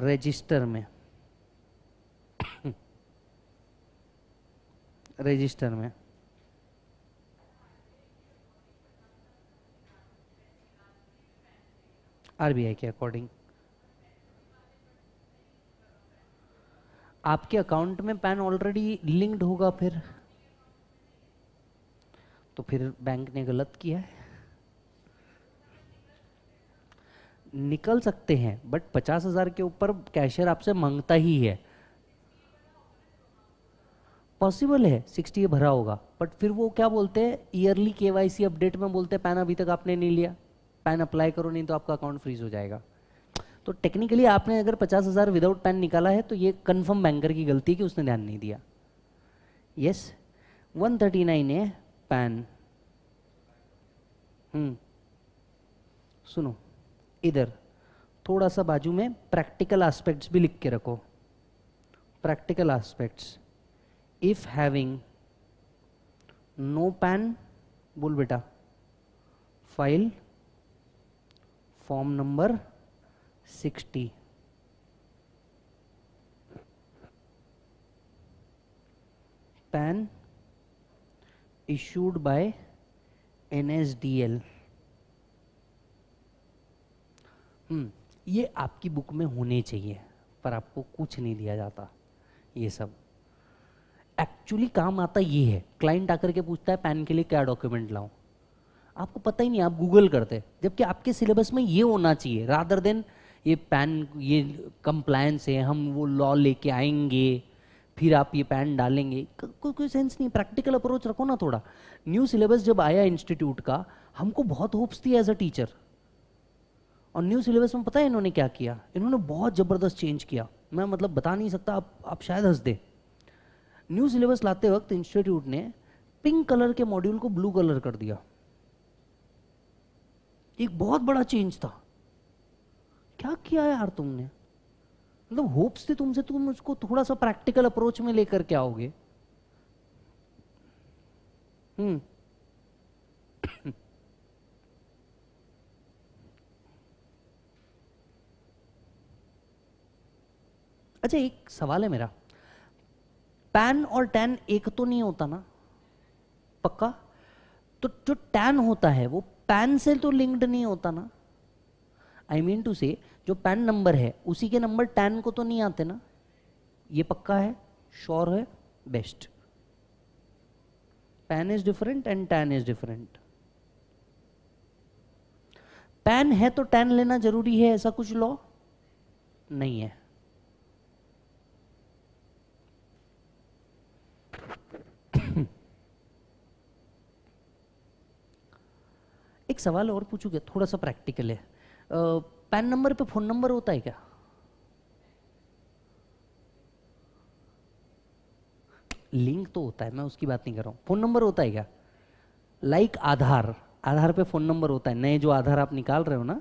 रजिस्टर में रजिस्टर में आरबीआई के अकॉर्डिंग आपके अकाउंट में पैन ऑलरेडी लिंक्ड होगा फिर तो फिर बैंक ने गलत किया है निकल सकते हैं बट पचास हजार के ऊपर कैशियर आपसे मांगता ही है पॉसिबल है सिक्सटी भरा होगा बट फिर वो क्या बोलते हैं ईयरली केवाईसी अपडेट में बोलते हैं पैन अभी तक आपने नहीं लिया पैन अप्लाई करो नहीं तो आपका अकाउंट फ्रीज हो जाएगा तो टेक्निकली आपने अगर पचास हज़ार विदाउट पैन निकाला है तो ये कन्फर्म बैंकर की गलती है कि उसने ध्यान नहीं दिया यस वन थर्टी नाइन है पैन हम्म। सुनो इधर थोड़ा सा बाजू में प्रैक्टिकल एस्पेक्ट्स भी लिख के रखो practical aspects if having no PAN बोल बेटा file form number sixty PAN issued by NSDL हम्म ये आपकी बुक में होने चाहिए पर आपको कुछ नहीं दिया जाता ये सब एक्चुअली काम आता ये है क्लाइंट आकर के पूछता है पैन के लिए क्या डॉक्यूमेंट लाऊं आपको पता ही नहीं आप गूगल करते जबकि आपके सिलेबस में ये होना चाहिए रादर देन ये पैन ये कंप्लायंस है हम वो लॉ लेके आएंगे फिर आप ये पैन डालेंगे कोई कोई सेंस नहीं प्रैक्टिकल अप्रोच रखो ना थोड़ा न्यू सिलेबस जब आया इंस्टीट्यूट का हमको बहुत होप्स थी एज अ टीचर और न्यू सिलेबस में पता है इन्होंने क्या किया इन्होंने बहुत ज़बरदस्त चेंज किया मैं मतलब बता नहीं सकता आप आप शायद हंस दे न्यू सिलेबस लाते वक्त इंस्टीट्यूट ने पिंक कलर के मॉड्यूल को ब्लू कलर कर दिया एक बहुत बड़ा चेंज था क्या किया यार तुमने मतलब होप्स थे तुमसे तुम उसको थोड़ा सा प्रैक्टिकल अप्रोच में लेकर के आओगे हम्म अच्छा एक सवाल है मेरा पैन और टैन एक तो नहीं होता ना पक्का तो जो टैन होता है वो पैन से तो लिंक्ड नहीं होता ना आई मीन टू से जो पैन नंबर है उसी के नंबर टेन को तो नहीं आते ना ये पक्का है श्योर है best PAN is different and TAN is different PAN है तो टेन लेना जरूरी है ऐसा कुछ लॉ नहीं है एक सवाल और पूछूंगे थोड़ा सा प्रैक्टिकल है पैन नंबर पे फ़ोन नंबर होता है क्या लिंक तो होता है मैं उसकी बात नहीं कर रहा हूं फ़ोन नंबर होता है क्या लाइक like आधार आधार पे फ़ोन नंबर होता है नए जो आधार आप निकाल रहे हो ना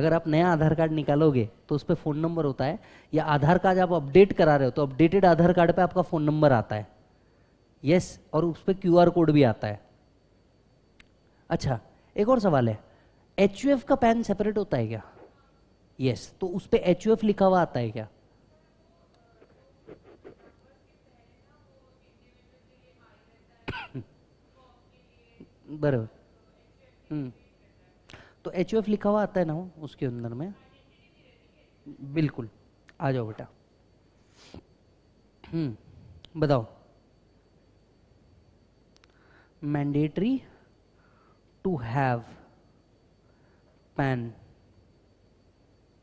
अगर आप नया आधार कार्ड निकालोगे तो उस पर फ़ोन नंबर होता है या आधार कार्ड आप अपडेट करा रहे हो तो अपडेटेड आधार कार्ड पे आपका फ़ोन नंबर आता है यस और उस पर क्यू कोड भी आता है अच्छा एक और सवाल है एच का पैन सेपरेट होता है क्या यस yes, तो उस पर एच लिखा हुआ आता है क्या बराबर हम्म। तो एच लिखा हुआ आता है ना उसके अंदर में बिल्कुल आ जाओ बेटा हम्म, बताओ मैंडेटरी टू हैव पैन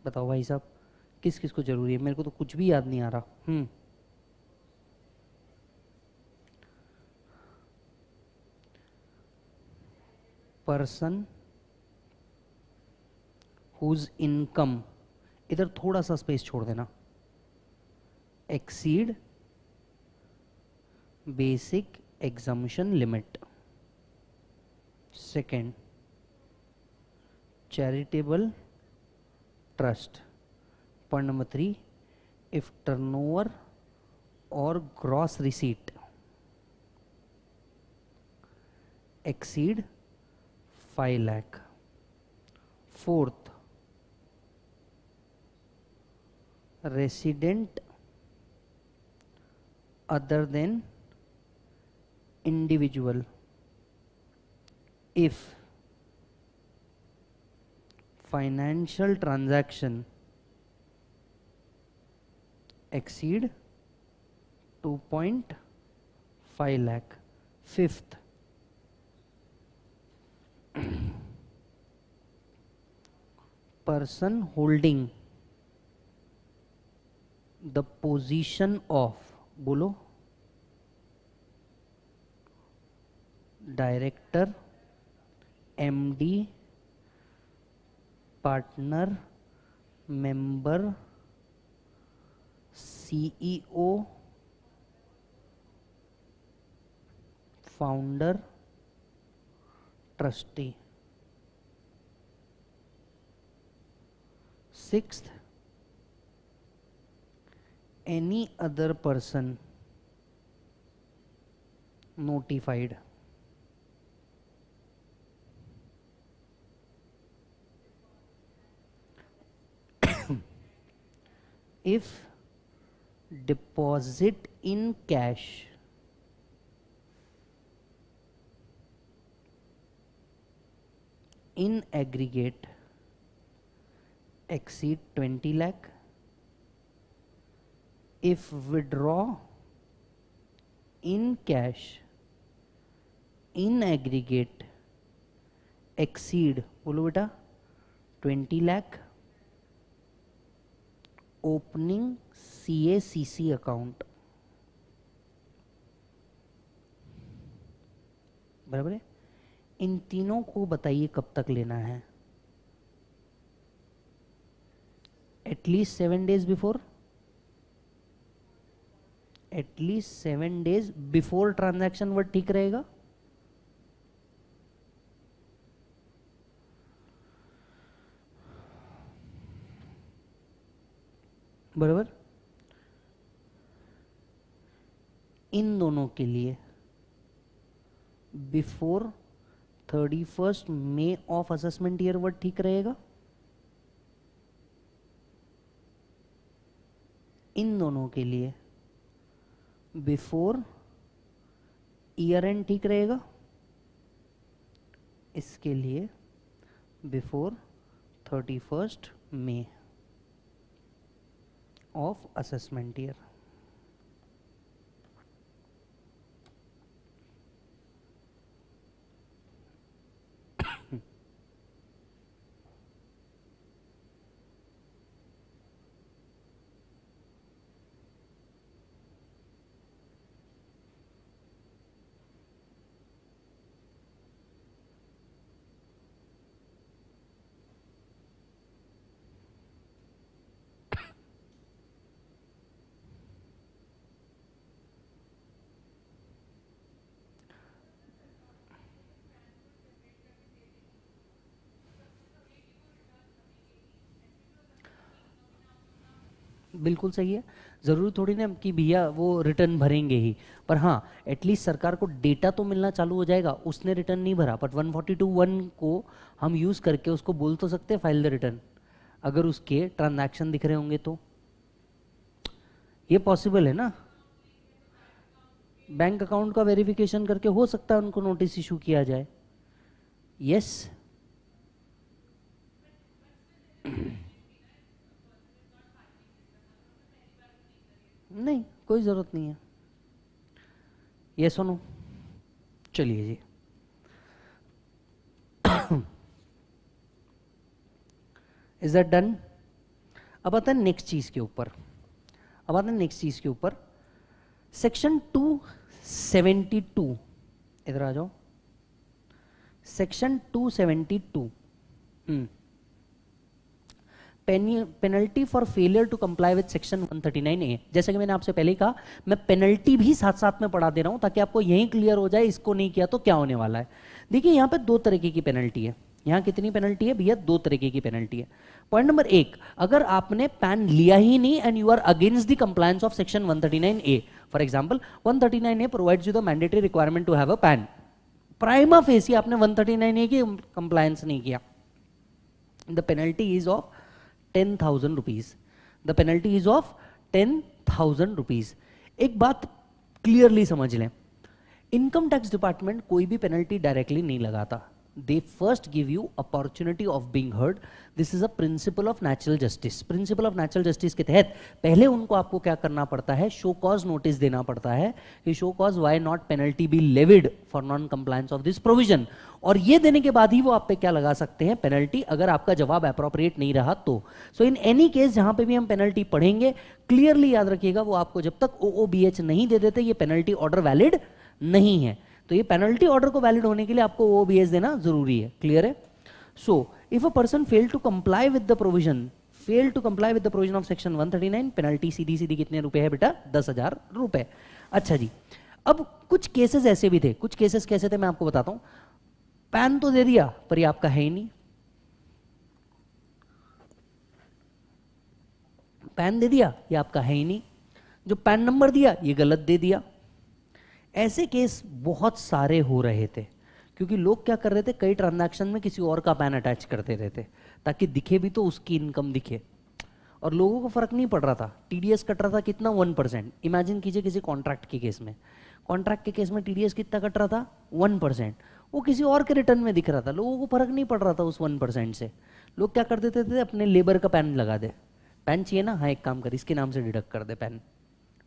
बताओ भाई साहब किस किस को जरूरी है मेरे को तो कुछ भी याद नहीं आ रहा हम्म पर्सन हुज इनकम इधर थोड़ा सा स्पेस छोड़ देना exceed basic exemption limit second charitable trust point number 3 if turnover or gross receipt exceed 5 lakh fourth resident other than individual if financial transaction exceed 2.5 lakh fifth person holding the position of बोलो director MD partner member CEO founder trustee six any other person notified if deposit in cash in aggregate exceed 20 lakh if withdraw in cash in aggregate exceed बोलो बेटा 20 lakh सी सी account बराबर है इन तीनों को बताइए कब तक लेना है at least seven days before at least seven days before transaction word ठीक रहेगा बराबर इन दोनों के लिए before thirty first May of assessment year word ठीक रहेगा इन दोनों के लिए बिफोर ईयर एंड ठीक रहेगा इसके लिए before thirty first May of assessment year बिल्कुल सही है ज़रूरी थोड़ी ना कि भैया वो रिटर्न भरेंगे ही पर हाँ एटलीस्ट सरकार को डेटा तो मिलना चालू हो जाएगा उसने रिटर्न नहीं भरा but one forty two one को हम यूज़ करके उसको बोल तो सकते हैं फाइल द रिटर्न अगर उसके ट्रांजैक्शन दिख रहे होंगे तो ये पॉसिबल है ना बैंक अकाउंट का वेरिफिकेशन करके हो सकता है उनको नोटिस इशू किया जाए यस yes? नहीं कोई ज़रूरत नहीं है ये सुनो चलिए जी इज दैट डन अब आता है नेक्स्ट चीज़ के ऊपर अब आते हैं नेक्स्ट चीज़ के ऊपर सेक्शन 272 इधर आ जाओ सेक्शन 272 हम्म penalty for failure to comply with section 139 A जैसे कि मैंने आपसे पहले कहा मैं पेनल्टी भी साथ साथ में पढ़ा दे रहा हूं ताकि आपको यही क्लियर हो जाए इसको नहीं किया तो क्या होने वाला है देखिए यहां पे दो तरीके की पेनल्टी है यहां कितनी पेनल्टी है भैया दो तरीके की पेनल्टी है पॉइंट नंबर एक अगर आपने पैन लिया ही नहीं and you are against the compliance of section 139 A for example 139 A provide you the mandatory requirement to have a PAN prima facie आपने 139 ए की कंप्लायंस नहीं किया the penalty is of ten thousand rupees the penalty is of ten thousand rupees एक बात clearly समझ लें income tax department कोई भी पेनल्टी डायरेक्टली नहीं लगाता they first give you opportunity of being heard this is a principle of natural justice principle of natural justice के तहत पहले उनको आपको क्या करना पड़ता है शो कॉज नोटिस देना पड़ता है कि show cause why not penalty be levied for non compliance of this provision और ये देने के बाद ही वो आप पे क्या लगा सकते हैं पेनल्टी अगर आपका जवाब अप्रोप्रिएट नहीं रहा तो सो इन एनी केस जहां पे भी हम पेनल्टी पढ़ेंगे क्लियरली याद रखिएगा वो आपको जब तक ओ नहीं दे देते ये पेनल्टी ऑर्डर वैलिड नहीं है तो ये पेनल्टी ऑर्डर को वैलिड होने के लिए आपको वो बी देना जरूरी है क्लियर है so if a person fail to comply with the provision fail to comply with the provision of section 139 penalty सीधी सीधी कितने रुपए है बेटा दस हजार रुपए अच्छा जी अब कुछ केसेस ऐसे भी थे कुछ केसेस कैसे थे मैं आपको बताता हूं पैन तो दे दिया पर ये आपका है ही नहीं पैन दे दिया ये आपका है ही नहीं जो पैन नंबर दिया ये गलत दे दिया ऐसे केस बहुत सारे हो रहे थे क्योंकि लोग क्या कर रहे थे कई ट्रांजैक्शन में किसी और का पैन अटैच करते रहते ताकि दिखे भी तो उसकी इनकम दिखे और लोगों को फर्क नहीं पड़ रहा था टीडीएस कट रहा था कितना वन परसेंट इमेजिन कीजिए किसी कॉन्ट्रैक्ट के केस में कॉन्ट्रैक्ट के केस में टीडीएस कितना कट रहा था वन परसेंट वो किसी और के रिटर्न में दिख रहा था लोगों को फर्क नहीं पड़ रहा था उस वन परसेंट से लोग क्या कर देते थे अपने लेबर का पैन लगा दे पैन चाहिए ना हाँ एक काम कर इसके नाम से डिडक्ट कर दे पैन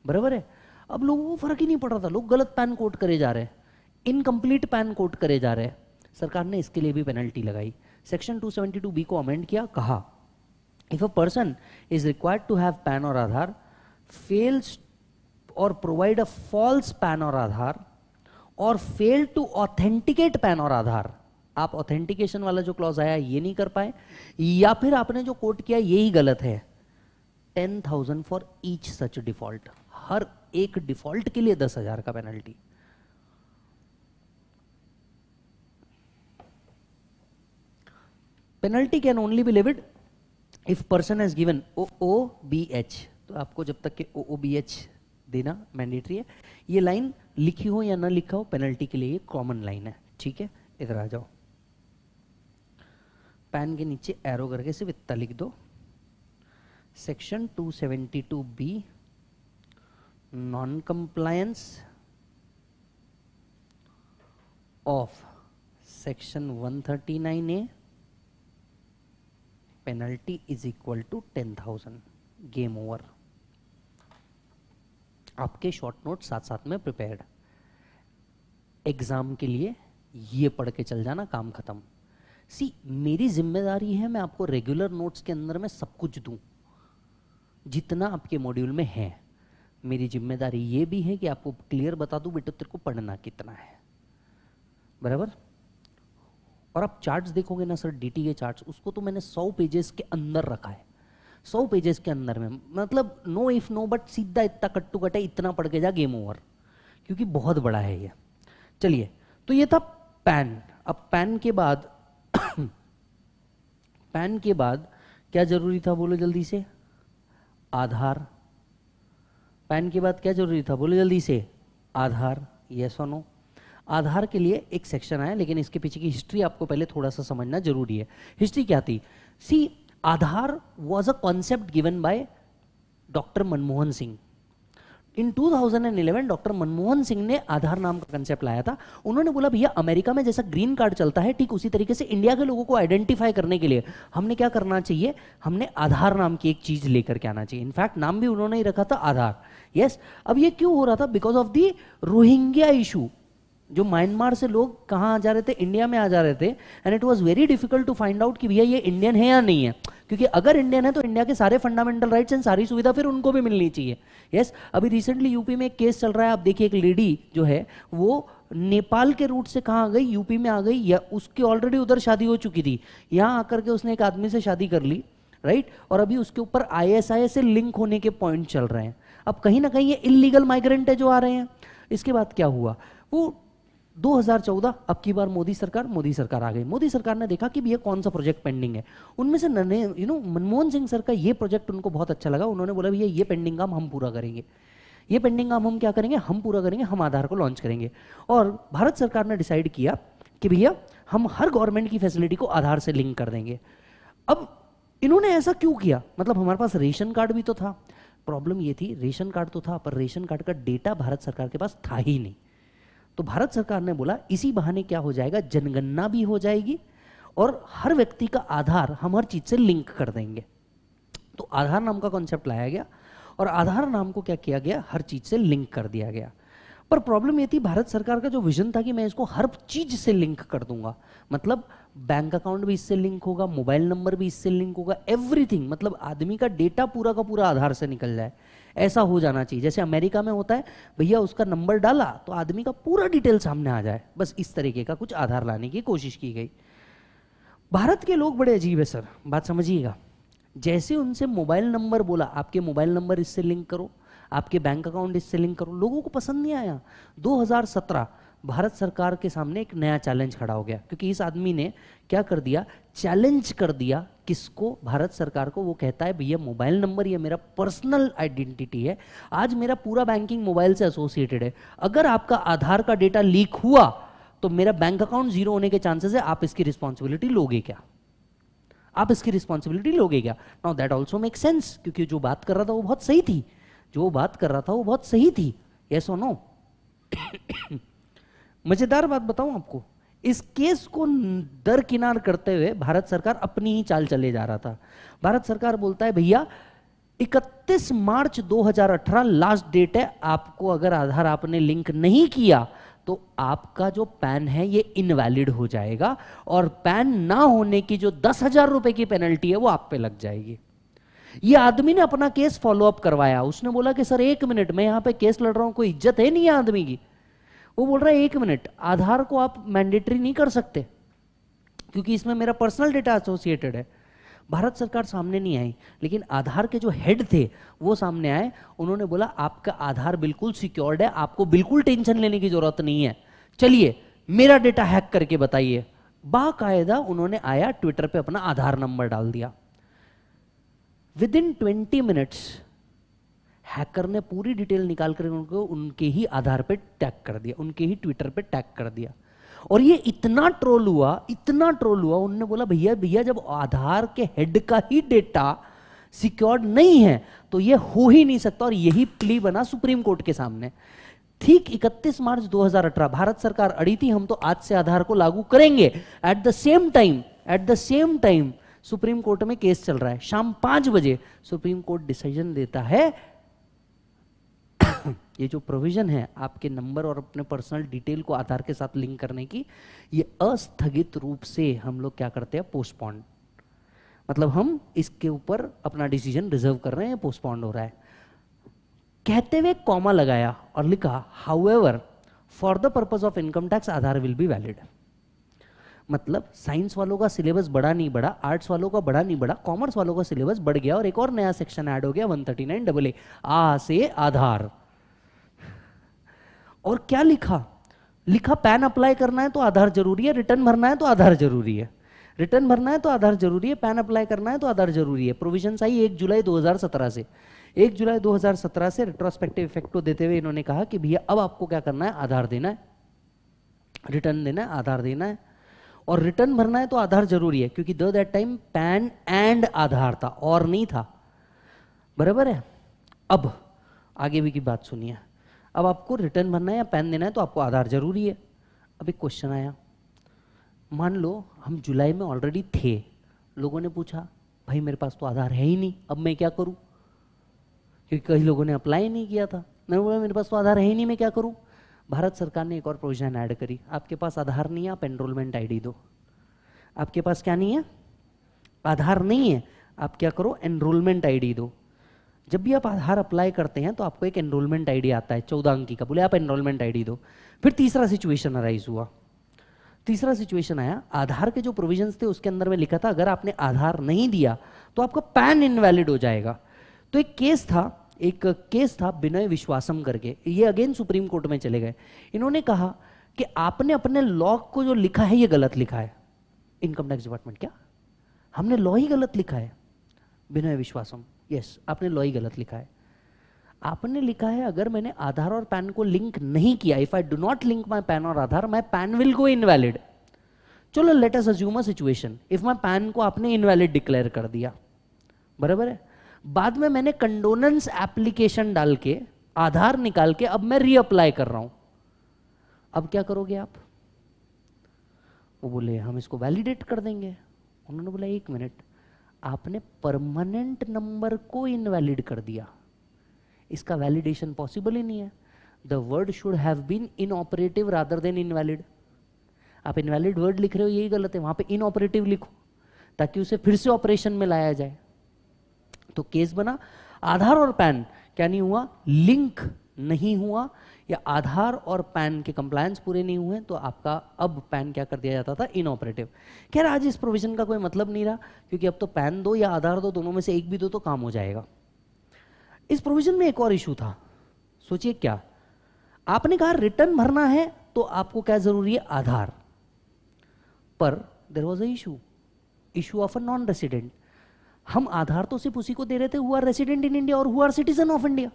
बराबर है अब लोगों को फर्क ही नहीं पड़ रहा था लोग गलत पैन कोट करे जा रहे हैं इनकम्प्लीट पैन कोट करे जा रहे हैं सरकार ने इसके लिए भी पेनल्टी लगाई सेक्शन 272 बी को अमेंड किया कहा if a person is required to have PAN और आधार फेल्स और प्रोवाइड अ फॉल्स पैन और आधार और फेल टू ऑथेंटिकेट पैन और आधार आप ऑथेंटिकेशन वाला जो क्लॉज आया ये नहीं कर पाए या फिर आपने जो कोट किया यही गलत है ten thousand for each such default हर एक डिफॉल्ट के लिए दस हजार का penalty penalty can only be levied if person has given O O B H तो आपको जब तक के ओ ओ बी एच देना मैंडेटरी है ये लाइन लिखी हो या ना लिखा हो पेनल्टी के लिए ये कॉमन लाइन है ठीक है इधर आ जाओ पैन के नीचे एरो करके सिर्फ इतना लिख दो section 272 B non-compliance of section 139A penalty is equal to 10,000 game over आपके शॉर्ट नोट साथ साथ में प्रिपेयर्ड एग्जाम के लिए ये पढ़ के चल जाना काम खत्म सी मेरी जिम्मेदारी है मैं आपको रेगुलर नोट्स के अंदर में सब कुछ दूं जितना आपके मॉड्यूल में है मेरी जिम्मेदारी ये भी है कि आपको क्लियर बता दूं बेटा तेरे को पढ़ना कितना है बराबर और आप चार्ट्स देखोगे ना सर डीटी के चार्ट्स उसको तो मैंने सौ पेजेस के अंदर रखा है सौ पेजेस के अंदर में मतलब नो इफ नो बट सीधा इतना कट टू कट है इतना पढ़ के जा गेम ओवर क्योंकि बहुत बड़ा है ये चलिए तो ये था पैन अब पैन के बाद पैन के बाद क्या जरूरी था बोलो जल्दी से आधार पैन के बाद क्या जरूरी था बोलो जल्दी से आधार यस और नो आधार के लिए एक सेक्शन आया लेकिन इसके पीछे की हिस्ट्री आपको पहले थोड़ा सा समझना जरूरी है हिस्ट्री क्या थी see Aadhaar was a concept given by doctor Manmohan Singh in 2011 doctor Manmohan Singh ने आधार नाम का कंसेप्ट लाया था उन्होंने बोला भैया अमेरिका में जैसा ग्रीन कार्ड चलता है ठीक उसी तरीके से इंडिया के लोगों को आइडेंटिफाई करने के लिए हमने क्या करना चाहिए हमने आधार नाम की एक चीज लेकर के आना चाहिए इनफैक्ट नाम भी उन्होंने ही रखा था आधार यस अब ये क्यों हो रहा था because of the Rohingya issue जो म्यांमार से लोग कहाँ आ जा रहे थे इंडिया में आ जा रहे थे and it was very difficult to find out कि भैया ये इंडियन है या नहीं है क्योंकि अगर इंडियन है तो इंडिया के सारे फंडामेंटल राइट्स एंड सारी सुविधा फिर उनको भी मिलनी चाहिए यस yes, अभी रिसेंटली यूपी में एक केस चल रहा है आप देखिए एक लेडी जो है वो नेपाल के रूट से कहाँ आ गई यूपी में आ गई या उसकी ऑलरेडी उधर शादी हो चुकी थी यहाँ आकर के उसने एक आदमी से शादी कर ली राइट right? और अभी उसके ऊपर आई से लिंक होने के पॉइंट चल रहे हैं अब कहीं ना कहीं ये इलीगल माइग्रेंट है जो आ रहे हैं इसके बाद क्या हुआ वो 2014 अब की बार मोदी सरकार मोदी सरकार आ गई मोदी सरकार ने देखा कि भैया कौन सा प्रोजेक्ट पेंडिंग है उनमें से नने you know Manmohan Singh sir का ये प्रोजेक्ट उनको बहुत अच्छा लगा उन्होंने बोला भैया ये पेंडिंग काम हम पूरा करेंगे ये पेंडिंग काम हम क्या करेंगे हम पूरा करेंगे हम आधार को लॉन्च करेंगे और भारत सरकार ने डिसाइड किया कि भैया हम हर गवर्नमेंट की फैसिलिटी को आधार से लिंक कर देंगे अब इन्होंने ऐसा क्यों किया मतलब हमारे पास रेशन कार्ड भी तो था प्रॉब्लम ये थी रेशन कार्ड तो था पर रेशन कार्ड का डेटा भारत सरकार के पास था ही नहीं तो भारत सरकार ने बोला इसी बहाने क्या हो जाएगा जनगणना भी हो जाएगी और हर व्यक्ति का आधार हम हर चीज़ से लिंक कर देंगे तो आधार नाम का कॉन्सेप्ट लाया गया और आधार नाम को क्या किया गया हर चीज़ से लिंक कर दिया गया पर प्रॉब्लम ये थी भारत सरकार का जो विजन था कि मैं इसको हर चीज से लिंक कर दूंगा मतलब बैंक अकाउंट भी इससे लिंक होगा मोबाइल नंबर भी इससे लिंक होगा एवरीथिंग मतलब आदमी का डेटा पूरा का पूरा आधार से निकल जाए ऐसा हो जाना चाहिए जैसे अमेरिका में होता है भैया उसका नंबर डाला तो आदमी का पूरा डिटेल सामने आ जाए बस इस तरीके का कुछ आधार लाने की कोशिश की गई भारत के लोग बड़े अजीब है सर बात समझिएगा जैसे उनसे मोबाइल नंबर बोला आपके मोबाइल नंबर इससे लिंक करो आपके बैंक अकाउंट इससे लिंक करो लोगों को पसंद नहीं आया 2017 भारत सरकार के सामने एक नया चैलेंज खड़ा हो गया क्योंकि इस आदमी ने क्या कर दिया चैलेंज कर दिया किसको भारत सरकार को वो कहता है भैया मोबाइल नंबर ये मेरा पर्सनल आइडेंटिटी है आज मेरा पूरा बैंकिंग मोबाइल से एसोसिएटेड है अगर आपका आधार का डेटा लीक हुआ तो मेरा बैंक अकाउंट जीरो होने के चांसेस है आप इसकी रिस्पॉन्सिबिलिटी लोगे क्या आप इसकी रिस्पॉन्सिबिलिटी लोगे क्या now that also make sense क्योंकि जो बात कर रहा था वो बहुत सही थी जो बात कर रहा था वो बहुत सही थी यस और नो मजेदार बात बताऊं आपको इस केस को दरकिनार करते हुए भारत सरकार अपनी ही चाल चले जा रहा था भारत सरकार बोलता है भैया 31 मार्च 2018 लास्ट डेट है आपको अगर आधार आपने लिंक नहीं किया तो आपका जो पैन है ये इनवैलिड हो जाएगा और पैन ना होने की जो दस हजार रुपए की पेनल्टी है वो आप पे लग जाएगी ये आदमी ने अपना केस फॉलो अप करवाया उसने बोला कि सर एक मिनट मैं यहां पे केस लड़ रहा हूं कोई इज्जत है नहीं आदमी की वो बोल रहा है एक मिनट आधार को आप मैंडेटरी नहीं कर सकते क्योंकि इसमें मेरा पर्सनल डेटा एसोसिएटेड है भारत सरकार सामने नहीं आई लेकिन आधार के जो हेड थे वो सामने आए उन्होंने बोला आपका आधार बिल्कुल सिक्योर्ड है आपको बिल्कुल टेंशन लेने की जरूरत नहीं है चलिए मेरा डेटा हैक करके बताइए बाकायदा उन्होंने आया ट्विटर पे अपना आधार नंबर डाल दिया with in twenty minutes hacker ने पूरी डिटेल निकाल कर उनको उनके ही आधार पे टैग कर दिया उनके ही ट्विटर पे टैग कर दिया और ये इतना ट्रोल हुआ इतना ट्रोल हुआ उनने बोला भैया भैया जब आधार के हेड का ही डेटा सिक्योर्ड नहीं है तो ये हो ही नहीं सकता और यही प्ली बना सुप्रीम कोर्ट के सामने ठीक 31 मार्च 2018 भारत सरकार अड़ी थी हम तो आज से आधार को लागू करेंगे at the same time at the same time supreme court में केस चल रहा है शाम पांच बजे सुप्रीम कोर्ट डिसीजन देता है ये जो प्रोविजन है आपके नंबर और अपने पर्सनल डिटेल को आधार के साथ लिंक करने की ये अस्थगित रूप से हम लोग क्या करते हैं पोस्टपोन मतलब हम इसके ऊपर अपना डिसीजन रिजर्व कर रहे हैं पोस्टपोन्ड हो रहा है कहते हुए कॉमा लगाया और लिखा however for the purpose of income tax Aadhaar will be valid मतलब साइंस वालों का सिलेबस बड़ा नहीं बढ़ा आर्ट्स वालों का बड़ा नहीं बढ़ा कॉमर्स वालों का सिलेबस बढ़ गया और एक और नया सेक्शन ऐड हो गया one thirty nine double A आ से आधार और क्या लिखा लिखा पैन अप्लाई करना है तो आधार जरूरी है रिटर्न भरना है तो आधार जरूरी है रिटर्न भरना है तो आधार जरूरी है पैन अप्लाई करना है तो आधार जरूरी है प्रोविजन आई एक जुलाई 2017 से एक जुलाई 2017 से रिट्रोस्पेक्टिव इफेक्ट को देते हुए इन्होंने कहा कि भैया अब आपको क्या करना है आधार देना है रिटर्न देना है आधार देना है और रिटर्न भरना है तो आधार जरूरी है क्योंकि the that time PAN and Aadhaar था और नहीं था बराबर है अब आगे भी की बात सुनिए अब आपको रिटर्न भरना है या पैन देना है तो आपको आधार जरूरी है अब एक क्वेश्चन आया मान लो हम जुलाई में ऑलरेडी थे लोगों ने पूछा भाई मेरे पास तो आधार है ही नहीं अब मैं क्या करूं क्योंकि कई लोगों ने अप्लाई नहीं किया था मैंने बोला मेरे पास तो आधार है ही नहीं मैं क्या करूं भारत सरकार ने एक और प्रोविजन ऐड करी आपके पास आधार नहीं है आप एनरोलमेंट आईडी दो आपके पास क्या नहीं है आधार नहीं है आप क्या करो एनरोलमेंट आईडी दो जब भी आप आधार अप्लाई करते हैं तो आपको एक एनरोलमेंट आईडी आता है चौदह अंकी का बोले आप एनरोलमेंट आईडी दो फिर तीसरा सिचुएशन अराइज हुआ तीसरा सिचुएशन आया आधार के जो प्रोविजन थे उसके अंदर में लिखा था अगर आपने आधार नहीं दिया तो आपका पैन इनवैलिड हो जाएगा तो एक केस था एक केस था विनय विश्वासम करके ये अगेन सुप्रीम कोर्ट में चले गए इन्होंने कहा कि आपने अपने लॉ को जो लिखा है ये गलत लिखा है इनकम टैक्स डिपार्टमेंट क्या हमने लॉ ही गलत लिखा है विनय विश्वासम यस आपने लॉ ही गलत लिखा है आपने लिखा है अगर मैंने आधार और पैन को लिंक नहीं किया if I do not link my PAN और Aadhaar my PAN will go invalid चलो let us assume a situation if my PAN को आपने इनवैलिड डिक्लेयर कर दिया बराबर है बाद में मैंने कंडोनेंस एप्लीकेशन डाल के आधार निकाल के अब मैं रीअप्लाई कर रहा हूं अब क्या करोगे आप वो बोले हम इसको वैलिडेट कर देंगे उन्होंने बोला एक मिनट आपने परमानेंट नंबर को इनवैलिड कर दिया इसका वैलिडेशन पॉसिबल ही नहीं है the word should have been inoperative rather than invalid आप इनवैलिड वर्ड लिख रहे हो यही गलत है वहां पे इनऑपरेटिव लिखो ताकि उसे फिर से ऑपरेशन में लाया जाए तो केस बना आधार और पैन क्या नहीं हुआ लिंक नहीं हुआ या आधार और पैन के कंप्लायंस पूरे नहीं हुए तो आपका अब पैन क्या कर दिया जाता था इनऑपरेटिव खैर आज इस प्रोविजन का कोई मतलब नहीं रहा क्योंकि अब तो पैन दो या आधार दो दोनों में से एक भी दो तो काम हो जाएगा इस प्रोविजन में एक और इशू था सोचिए क्या आपने कहा रिटर्न भरना है तो आपको क्या जरूरी है आधार पर there was a issue issue of a non resident हम आधार तो सिर्फ उसी को दे रहे थे हुआ रेसिडेंट इन इंडिया और हुआ सिटीजन ऑफ इंडिया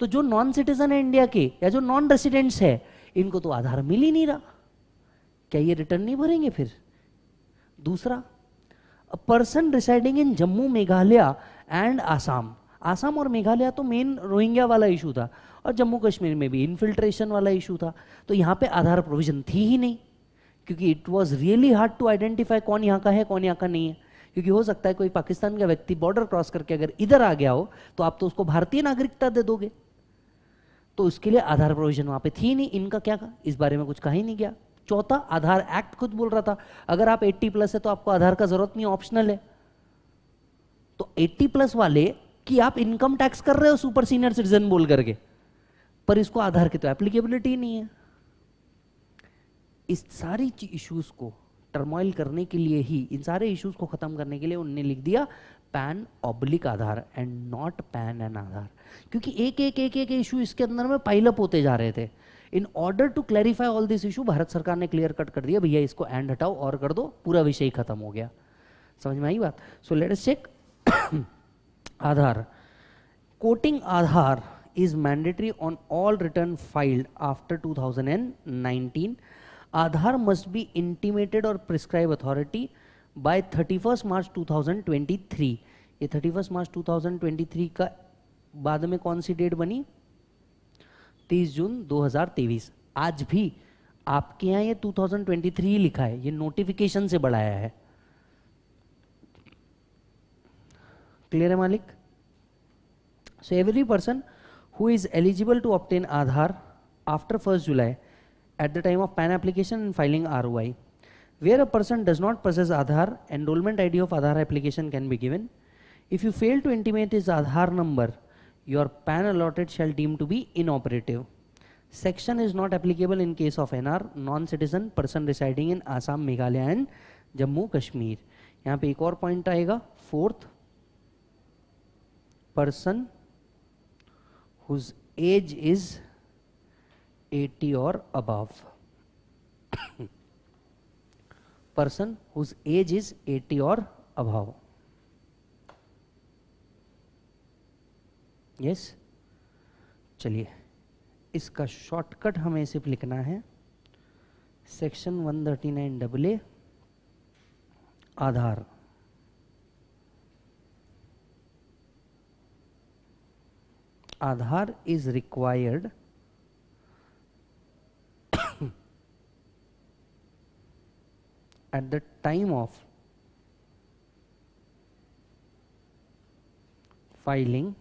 तो जो नॉन सिटीजन है इंडिया के या जो नॉन रेसिडेंट्स है इनको तो आधार मिल ही नहीं रहा क्या ये रिटर्न नहीं भरेंगे फिर दूसरा person residing in Jammu Meghalaya and Assam Assam और मेघालय तो मेन रोहिंग्या वाला इशू था और जम्मू कश्मीर में भी इनफिल्ट्रेशन वाला इशू था तो यहाँ पे आधार प्रोविजन थी ही नहीं क्योंकि it was really hard to identify कौन यहाँ का है कौन यहाँ का नहीं है क्योंकि हो सकता है कोई पाकिस्तान का व्यक्ति बॉर्डर क्रॉस करके अगर इधर आ गया हो तो आप तो उसको भारतीय नागरिकता दे दोगे तो उसके लिए आधार प्रोविजन वहां पे थी नहीं इनका क्या कहा इस बारे में कुछ कहा ही नहीं गया चौथा आधार एक्ट खुद बोल रहा था अगर आप 80 प्लस है तो आपको आधार का जरूरत नहीं ऑप्शनल है तो 80 प्लस वाले कि आप इनकम टैक्स कर रहे हो सुपर सीनियर सिटीजन बोल करके पर इसको आधार की तो एप्लीकेबिलिटी नहीं है इस सारी इश्यूज को टर्मोइल करने के लिए ही इन सारे इश्यूज को ख़त्म करने के लिए उनने लिख दिया PAN oblique Aadhaar and not PAN and Aadhaar क्योंकि एक एक एक एक इशू इसके अंदर में पाइलअप होते जा रहे थे in order to clarify all this issue Bharat सरकार ने क्लियर कट कर दिया भैया इसको एंड हटाओ और कर दो पूरा विषय ही खत्म हो गया समझ में आई बात so let's check Aadhaar quoting Aadhaar is mandatory on all return filed after two thousand and nineteen Aadhaar must be intimated or prescribed authority by 31 March 2023. ये 31 मार्च 2023 का बाद में कौन सी डेट बनी 30 जून 2023 आज भी आपके यहाँ ये 2023 ही लिखा है ये नोटिफिकेशन से बढ़ाया है क्लियर है मालिक so every person who is eligible to obtain Aadhaar after first July at the time of PAN application and filing ROI. Where a person does not possess Aadhaar, enrollment ID of Aadhaar application can be given. If you fail to intimate his Aadhaar number, your PAN allotted shall deem to be inoperative. Section is not applicable in case of NR, non-citizen person residing in Assam, Meghalaya and Jammu Kashmir. यहाँ पे एक और point आएगा fourth person whose age is eighty or above. Person whose age is eighty or above yes चलिए इसका shortcut हमें सिर्फ लिखना है section 139 double A Aadhaar Aadhaar is required at the time of filing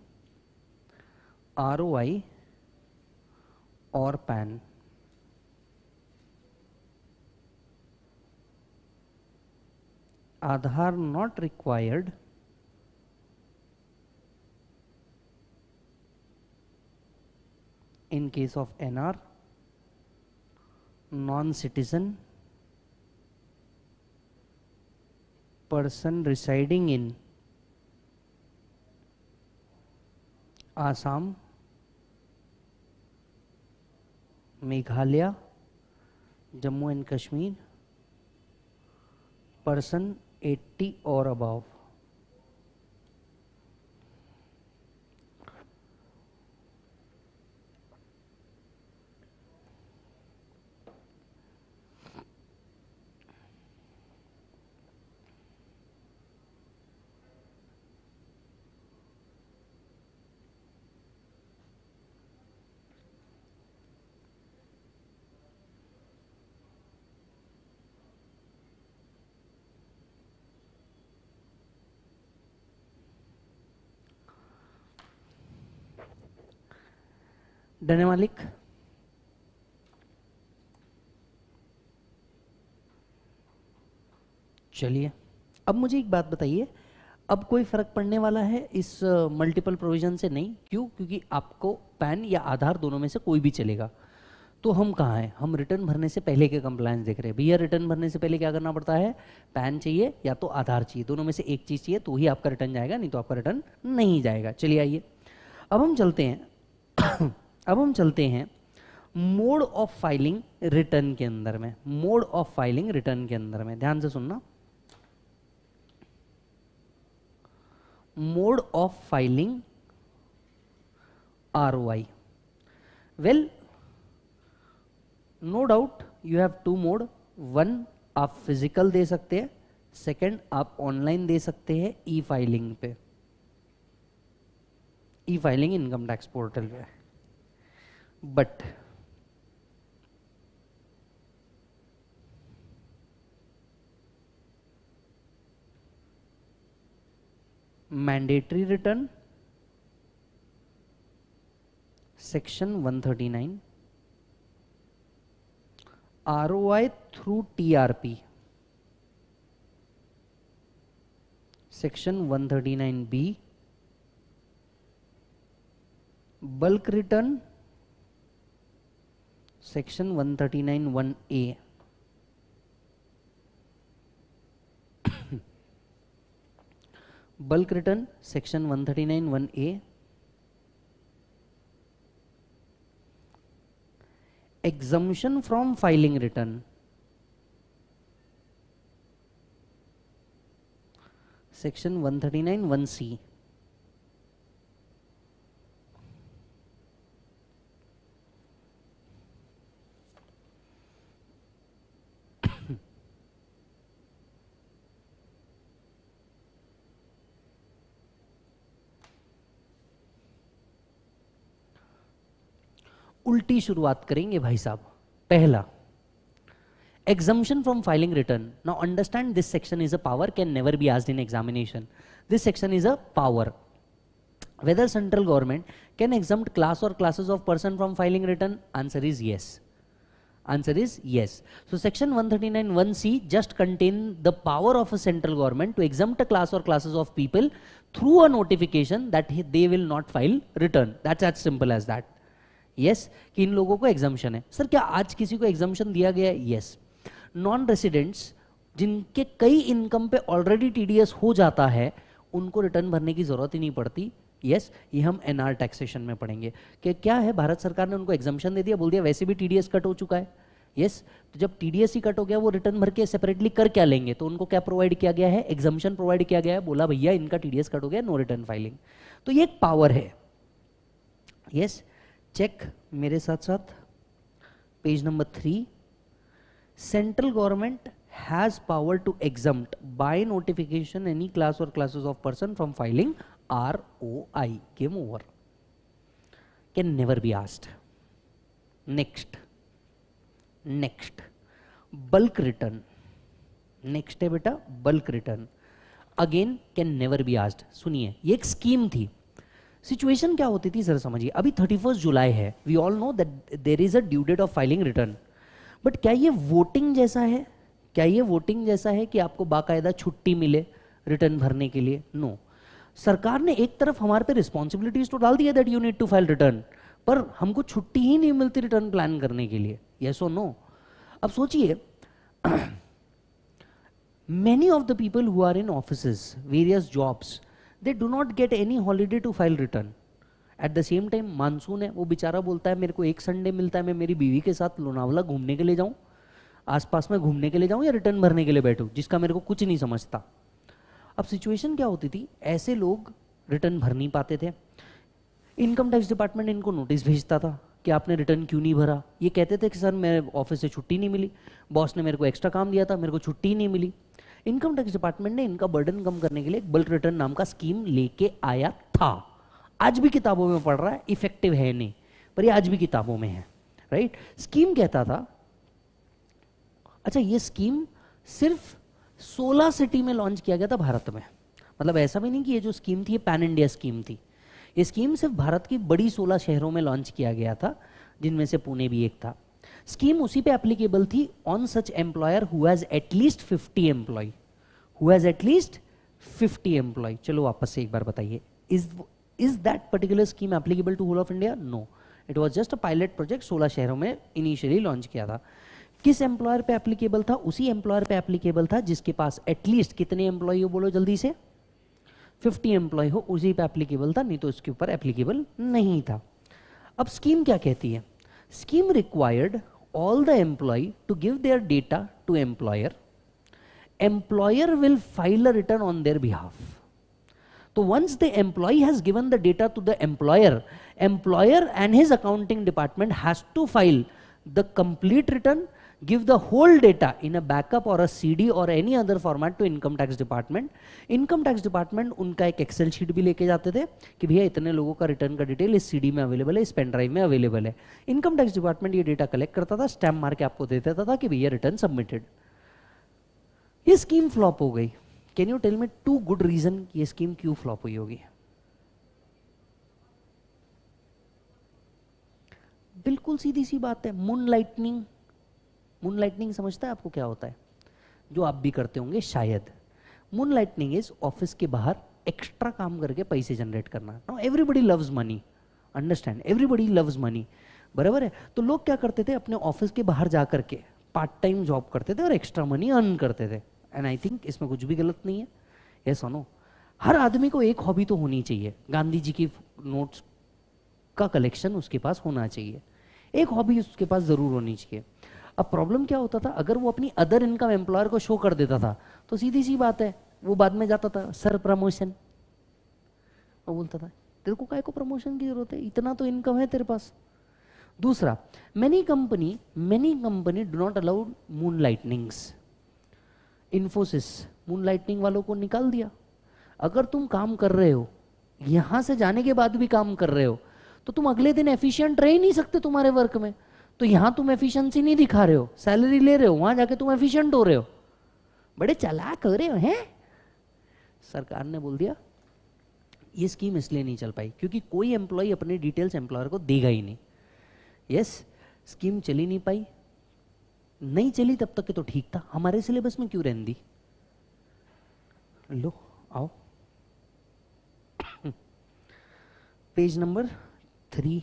ROI or PAN. Aadhaar not required in case of NR, non-citizen, person residing in Assam, Meghalaya, Jammu and Kashmir, person 80 or above. डने मालिक चलिए अब मुझे एक बात बताइए अब कोई फर्क पड़ने वाला है इस मल्टीपल प्रोविजन से नहीं क्यों क्योंकि आपको पैन या आधार दोनों में से कोई भी चलेगा तो हम कहाँ हैं हम रिटर्न भरने से पहले के कंप्लायंस देख रहे हैं भैया रिटर्न भरने से पहले क्या करना पड़ता है पैन चाहिए या तो आधार चाहिए दोनों में से एक चीज़ चाहिए तो ही आपका रिटर्न जाएगा नहीं तो आपका रिटर्न नहीं जाएगा चलिए आइए अब हम चलते हैं अब हम चलते हैं मोड ऑफ फाइलिंग रिटर्न के अंदर में मोड ऑफ फाइलिंग रिटर्न के अंदर में ध्यान से सुनना mode of filing R Y well no doubt you have two mode one आप फिजिकल दे सकते हैं सेकेंड आप ऑनलाइन दे सकते हैं ई फाइलिंग पे E filing income tax portal पे but mandatory return section 139 I through T R P section nine B bulk return section 139 one A bulk return section 139 one A exemption from filing return section 139 one C उल्टी शुरुआत करेंगे भाई साहब पहला exemption from filing return now understand this section is a power can never be asked in examination this section is a power whether central government can exempt class or classes of person from filing return answer is yes answer is yes so section 139 1c just contain the power of a central government to exempt a class or classes of people through a notification that he, they will not file return that's as simple as that yes yes. कि इन लोगों को एग्जामेशन है sir क्या आज किसी को एग्जामेशन दिया गया है यस नॉन रेसिडेंट्स जिनके कई इनकम पे ऑलरेडी टीडीएस हो जाता है उनको रिटर्न भरने की ज़रूरत ही नहीं पड़ती यस yes, ये हम एनआर टैक्सेशन में पढ़ेंगे कि क्या है भारत सरकार ने उनको एग्जामेशन दे दिया बोल दिया वैसे भी टीडीएस कट हो चुका है यस yes, तो जब टीडीएस ही कट हो गया वो रिटर्न भर के सेपरेटली कर क्या लेंगे तो उनको क्या प्रोवाइड किया गया है एग्जामेशन प्रोवाइड किया गया है बोला भैया इनका टीडीएस कट हो गया नो रिटर्न फाइलिंग तो ये एक पावर है यस yes, चेक मेरे साथ साथ page number three central government has power to exempt by notification any class or classes of person from filing R O I game over can never be asked next next bulk return next है बेटा bulk return again can never be asked सुनिए ये एक scheme थी situation क्या होती थी sir समझिए अभी थर्टी फर्स्ट जुलाई है we all know that there is a due date of filing return but क्या ये वोटिंग जैसा है क्या ये वोटिंग जैसा है कि आपको बाकायदा छुट्टी मिले रिटर्न भरने के लिए नो no. सरकार ने एक तरफ हमारे पे रिस्पॉन्सिबिलिटीज तो डाल दिया that you need to file return पर हमको छुट्टी ही नहीं मिलती रिटर्न प्लान करने के लिए येस और नो अब सोचिए many of the people who are in office various jobs they do not get any holiday to file return at the same time monsoon है वो बेचारा बोलता है मेरे को एक संडे मिलता है मैं मेरी बीवी के साथ लोनावला घूमने के लिए जाऊँ आसपास में घूमने के लिए जाऊँ या रिटर्न भरने के लिए बैठूँ जिसका मेरे को कुछ नहीं समझता अब सिचुएशन क्या होती थी ऐसे लोग रिटर्न भर नहीं पाते थे इनकम टैक्स डिपार्टमेंट इनको नोटिस भेजता था कि आपने रिटर्न क्यों नहीं भरा ये कहते थे कि सर मेरे ऑफिस से छुट्टी नहीं मिली बॉस ने मेरे को एक्स्ट्रा काम दिया था मेरे को छुट्टी नहीं मिली इनकम टैक्स डिपार्टमेंट ने इनका बर्डन कम करने के लिए एक बल्क रिटर्न नाम का स्कीम लेके आया था आज भी किताबों में पढ़ रहा है इफेक्टिव है नहीं पर ये आज भी किताबों में है राइट स्कीम कहता था अच्छा ये स्कीम सिर्फ 16 सिटी में लॉन्च किया गया था भारत में मतलब ऐसा भी नहीं कि ये जो स्कीम थी ये पैन इंडिया स्कीम थी ये स्कीम सिर्फ भारत की बड़ी 16 शहरों में लॉन्च किया गया था जिनमें से पुणे भी एक था स्कीम उसी पे एप्लीकेबल थी on such employer who has at least 50 employ who has at least 50 employ चलो वापस से एक बार बताइए is is that particular scheme applicable to whole of India no it was just a pilot project 16 शहरों में इनिशियली लॉन्च किया था किस एम्प्लॉयर पे एप्लीकेबल था उसी एम्प्लॉयर पे एप्लीकेबल था जिसके पास एटलीस्ट कितने एम्प्लॉय हो बोलो जल्दी से 50 एम्प्लॉय हो उसी पे एप्लीकेबल था नहीं तो इसके ऊपर एप्लीकेबल नहीं था अब स्कीम क्या कहती है scheme required all the employee to give their data to employer. Employer will file a return on their behalf. So once the employee has given the data to the employer, employer and his accounting department has to file the complete return give the whole data in a backup or a CD or any other format to income tax department. Income tax department उनका एक Excel sheet भी लेके जाते थे कि भैया इतने लोगों का रिटर्न का डिटेल इस CD में अवेलेबल है इस पेन ड्राइव में अवेलेबल है इनकम टैक्स डिपार्टमेंट ये डेटा कलेक्ट करता था स्टैम्प मार के आपको दे देता था कि भैया रिटर्न सबमिटेड ये स्कीम फ्लॉप हो गई can you tell me two good reason ये स्कीम क्यों फ्लॉप हुई होगी बिल्कुल सीधी सी बात है मून लाइटनिंग मून लाइटनिंग समझता है आपको क्या होता है जो आप भी करते होंगे शायद मून लाइटनिंग इज ऑफिस के बाहर एक्स्ट्रा काम करके पैसे जनरेट करना now everybody loves money understand everybody loves money बराबर है तो लोग क्या करते थे अपने ऑफिस के बाहर जा करके पार्ट टाइम जॉब करते थे और एक्स्ट्रा मनी अर्न करते थे एंड आई थिंक इसमें कुछ भी गलत नहीं है ये सुनो हर आदमी को एक हॉबी तो होनी चाहिए गांधी जी की नोट्स का कलेक्शन उसके पास होना चाहिए एक हॉबी उसके पास ज़रूर होनी चाहिए अब प्रॉब्लम क्या होता था अगर वो अपनी अदर इनकम एम्प्लॉयर को शो कर देता था तो सीधी सी बात है वो बाद में जाता था सर प्रमोशन वो बोलता था तेरे को काय को प्रमोशन की जरूरत है इतना तो इनकम है तेरे पास दूसरा many company many company do not allowed moon lightnings Infosys moon lightning वालों को निकाल दिया अगर तुम काम कर रहे हो यहां से जाने के बाद भी काम कर रहे हो तो तुम अगले दिन एफिशिएंट रह नहीं सकते तुम्हारे वर्क में तो यहां तुम एफिशिएंसी नहीं दिखा रहे हो सैलरी ले रहे हो वहां जाके तुम एफिशिएंट हो रहे हो बड़े चला कर रहे हो हैं सरकार ने बोल दिया ये स्कीम इसलिए नहीं चल पाई क्योंकि कोई एम्प्लॉय अपने डिटेल्स एम्प्लॉयर को देगा ही नहीं यस स्कीम चली नहीं पाई नहीं चली तब तक के तो ठीक था हमारे सिलेबस में क्यों रहने दी लो आओ page number three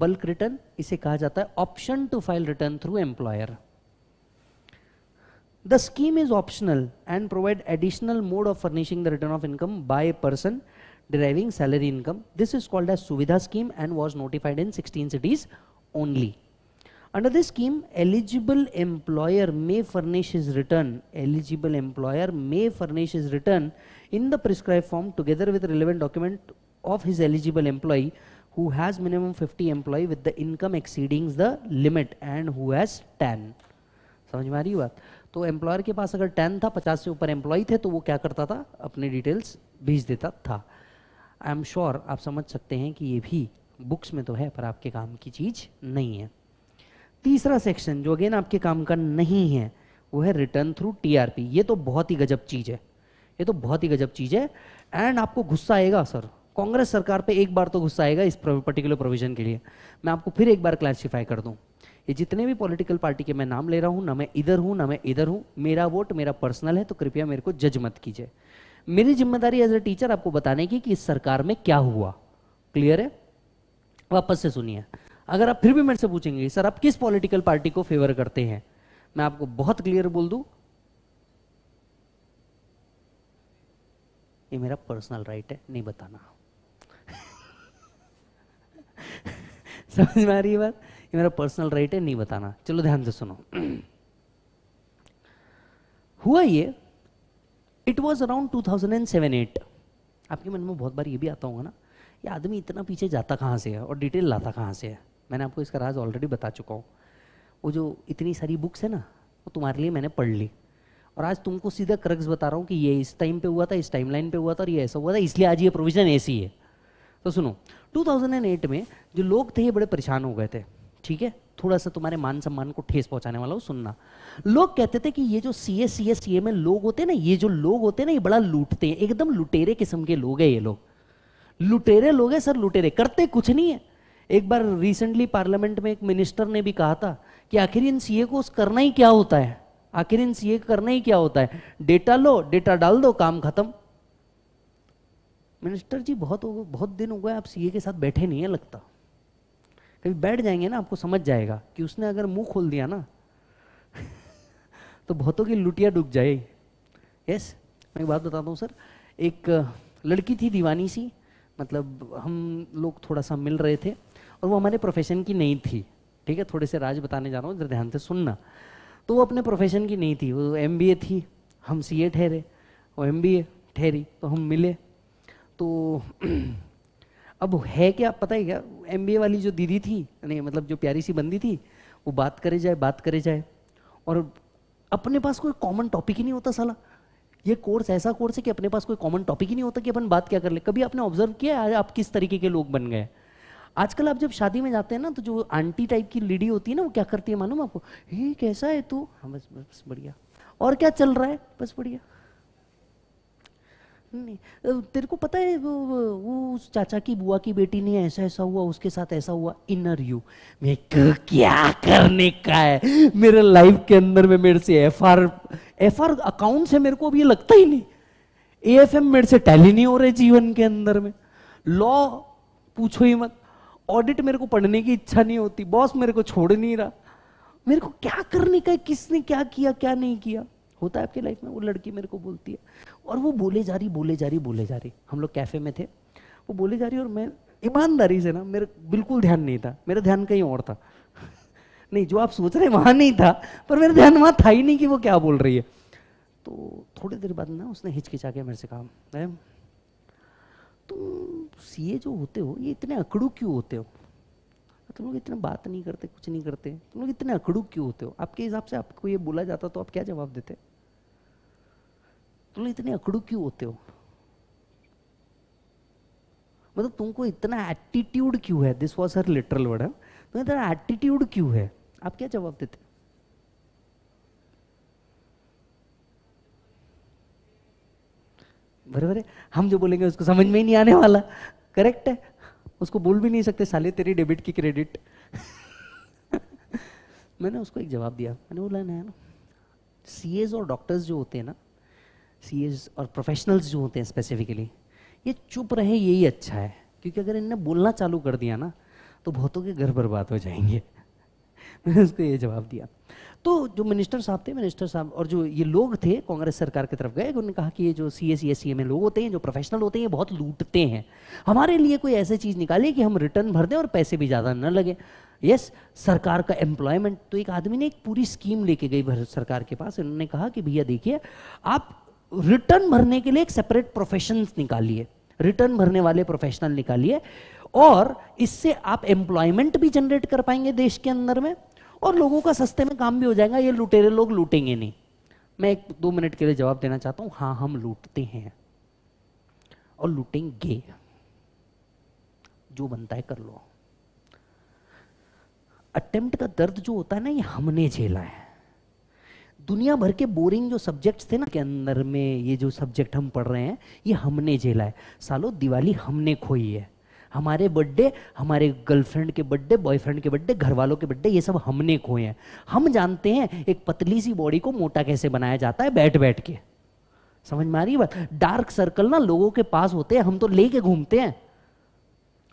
bulk return इसे कहा जाता है option to file return through employer the scheme is optional and provide additional mode of furnishing the return of income by person deriving salary income this is called as Suvidha scheme and was notified in sixteen cities only under this scheme eligible employer may furnish is return eligible employer may furnish is return in the prescribe form together with relevant document of his eligible employ who has minimum fifty employ with the income exceeding the limit and who has 10 समझ में आ रही बात तो employer के पास अगर ten था पचास से ऊपर एम्प्लॉय थे तो वो क्या करता था अपनी डिटेल्स भेज देता था आई एम श्योर आप समझ सकते हैं कि ये भी बुक्स में तो है पर आपके काम की चीज़ नहीं है तीसरा सेक्शन जो अगेन आपके काम का नहीं है वो है रिटर्न थ्रू टीआरपी ये तो बहुत ही गजब चीज़ है ये तो बहुत ही गजब चीज़ है एंड आपको गुस्सा आएगा सर कांग्रेस सरकार पे एक बार तो गुस्सा आएगा इस पर्टिकुलर प्रोविजन के लिए मैं आपको फिर एक बार क्लैरिफाई कर दूँ ये जितने भी पॉलिटिकल पार्टी के मैं नाम ले रहा हूँ ना मैं इधर हूँ ना मैं इधर हूँ मेरा वोट मेरा पर्सनल है तो कृपया मेरे को जज मत कीजिए मेरी जिम्मेदारी एज ए टीचर आपको बताने की कि इस सरकार में क्या हुआ क्लियर है वापस से सुनिए अगर आप फिर भी मेरे से पूछेंगे सर आप किस पॉलिटिकल पार्टी को फेवर करते हैं मैं आपको बहुत क्लियर बोल दू ये मेरा पर्सनल राइट है नहीं बताना समझ में आ रही है बात ये मेरा पर्सनल राइट है नहीं बताना चलो ध्यान से सुनो हुआ ये it was around two thousand and seven eight आपके मन में बहुत बार ये भी आता होगा ना ये आदमी इतना पीछे जाता कहाँ से है और डिटेल लाता कहाँ से है मैंने आपको इसका राज ऑलरेडी बता चुका हूँ वो जो इतनी सारी बुक्स है ना वो तुम्हारे लिए मैंने पढ़ ली और आज तुमको सीधा क्रक्स बता रहा हूँ कि ये इस टाइम पे हुआ था इस टाइमलाइन पे हुआ था और ये ऐसा हुआ था इसलिए आज ये प्रोविजन ऐसी है तो सुनो 2008 में जो लोग थे ये बड़े परेशान हो गए थे ठीक है थोड़ा सा तुम्हारे मान सम्मान को ठेस पहुंचाने वाला हो सुनना लोग कहते थे कि ये जो सी एस सी एस सी ए में लोग होते ना ये जो लोग होते हैं ना ये बड़ा लूटते हैं एकदम लुटेरे किस्म के लोग हैं ये लोग लुटेरे लोग हैं सर लुटेरे करते कुछ नहीं है एक बार रिसेंटली पार्लियामेंट में एक मिनिस्टर ने भी कहा था कि आखिर इन सीए को करना ही क्या होता है आखिर इन सीए करना ही क्या होता है डेटा लो डेटा डाल दो काम खत्म मिनिस्टर जी बहुत बहुत दिन हो गए आप सीए के साथ बैठे नहीं है लगता कभी बैठ जाएंगे ना आपको समझ जाएगा कि उसने अगर मुंह खोल दिया ना तो बहुतों की लुटिया डूब जाए यस मैं एक बात बताता हूँ सर एक लड़की थी दीवानी सी मतलब हम लोग थोड़ा सा मिल रहे थे और वो हमारे प्रोफेशन की नहीं थी ठीक है थोड़े से राज बताने जा रहा हूँ ध्यान से सुनना तो वो अपने प्रोफेशन की नहीं थी वो एम थी हम सी ठहरे वो एम ठहरी तो हम मिले तो अब है क्या पता है क्या एम वाली जो दीदी थी नहीं मतलब जो प्यारी सी बंदी थी वो बात करे जाए बात करे जाए और अपने पास कोई कॉमन टॉपिक ही नहीं होता साला ये कोर्स ऐसा कोर्स है कि अपने पास कोई कॉमन टॉपिक ही नहीं होता कि अपन बात क्या कर ले कभी आपने ऑब्जर्व किया आज आप किस तरीके के लोग बन गए आजकल आप जब शादी में जाते हैं ना तो जो आंटी टाइप की लेडी होती है ना वो क्या करती है मालूम आपको हे कैसा है तू हाँ बस बस बढ़िया और क्या चल रहा है बस बढ़िया नहीं तेरे को पता है वो, वो उस चाचा की बुआ की बेटी ने ऐसा ऐसा हुआ उसके साथ ऐसा हुआ इनर यू मैं क्या करने का है मेरे लाइफ के अंदर में मेरे से F R F R account से मेरे को अभी ये लगता ही नहीं ए एफ एम मेरे से टैली नहीं हो रहे जीवन के अंदर में लॉ पूछो ही मत ऑडिट मेरे को पढ़ने की इच्छा नहीं होती बॉस मेरे को छोड़ नहीं रहा मेरे को क्या करने का है किसने क्या किया क्या नहीं किया होता है आपकी लाइफ में वो लड़की मेरे को बोलती है और वो बोले जा रही बोले जा रही बोले जा रही हम लोग कैफ़े में थे वो बोले जा रही और मैं ईमानदारी से ना मेरे बिल्कुल ध्यान नहीं था मेरा ध्यान कहीं और था नहीं जो आप सोच रहे वहाँ नहीं था पर मेरा ध्यान वहाँ था ही नहीं कि वो क्या बोल रही है तो थोड़ी देर बाद ना उसने हिचकिचा के मेरे से कहा मैम तुम सी जो होते हो ये इतने अकड़ू क्यों होते हो तुम लोग इतना बात नहीं करते कुछ नहीं करते तुम लोग इतने अकड़ू क्यों होते हो आपके हिसाब से आपको ये बोला जाता तो आप क्या जवाब देते तुम इतने अकड़ू क्यों होते हो मतलब तुमको इतना एटीट्यूड क्यों है this was her literal word तो इतना एटीट्यूड क्यों है आप क्या जवाब देते बरे बरे हम जो बोलेंगे उसको समझ में ही नहीं आने वाला करेक्ट है उसको बोल भी नहीं सकते साले तेरी डेबिट की क्रेडिट मैंने उसको एक जवाब दिया मैंने बोला ना सी और डॉक्टर्स जो होते हैं ना सी और प्रोफेशनल्स जो होते हैं स्पेसिफिकली ये चुप रहे यही अच्छा है क्योंकि अगर इनने बोलना चालू कर दिया ना तो बहुतों के घर बर्बाद हो जाएंगे मैंने उसको ये जवाब दिया तो जो मिनिस्टर साहब थे मिनिस्टर साहब और जो ये लोग थे कांग्रेस सरकार की तरफ गए उन्होंने कहा कि ये जो C S C S C M लोग होते हैं जो प्रोफेशनल होते हैं ये बहुत लूटते हैं हमारे लिए कोई ऐसी चीज़ निकाले कि हम रिटर्न भर दें और पैसे भी ज़्यादा न लगे यस सरकार का एम्प्लॉयमेंट तो एक आदमी ने एक पूरी स्कीम लेके गई भारत सरकार के पास उन्होंने कहा कि भैया देखिए आप रिटर्न भरने के लिए एक सेपरेट प्रोफेशन निकालिए रिटर्न भरने वाले प्रोफेशनल निकालिए और इससे आप एम्प्लॉयमेंट भी जनरेट कर पाएंगे देश के अंदर में और लोगों का सस्ते में काम भी हो जाएगा ये लुटेरे लोग लूटेंगे नहीं मैं एक दो मिनट के लिए जवाब देना चाहता हूं हाँ हम लूटते हैं और लूटेंगे जो बनता है कर लो अटेम्प्ट का दर्द जो होता है ना ये हमने झेला है दुनिया भर के बोरिंग जो सब्जेक्ट्स थे ना के अंदर में ये जो सब्जेक्ट हम पढ़ रहे हैं ये हमने झेला है सालो दिवाली हमने खोई है हमारे बर्थडे हमारे गर्लफ्रेंड के बर्थडे बॉयफ्रेंड के बर्थडे घर वालों के बर्थडे ये सब हमने खोए हैं हम जानते हैं एक पतली सी बॉडी को मोटा कैसे बनाया जाता है बैठ बैठ के समझ में आ रही है बात डार्क सर्कल ना लोगों के पास होते हैं हम तो लेके घूमते हैं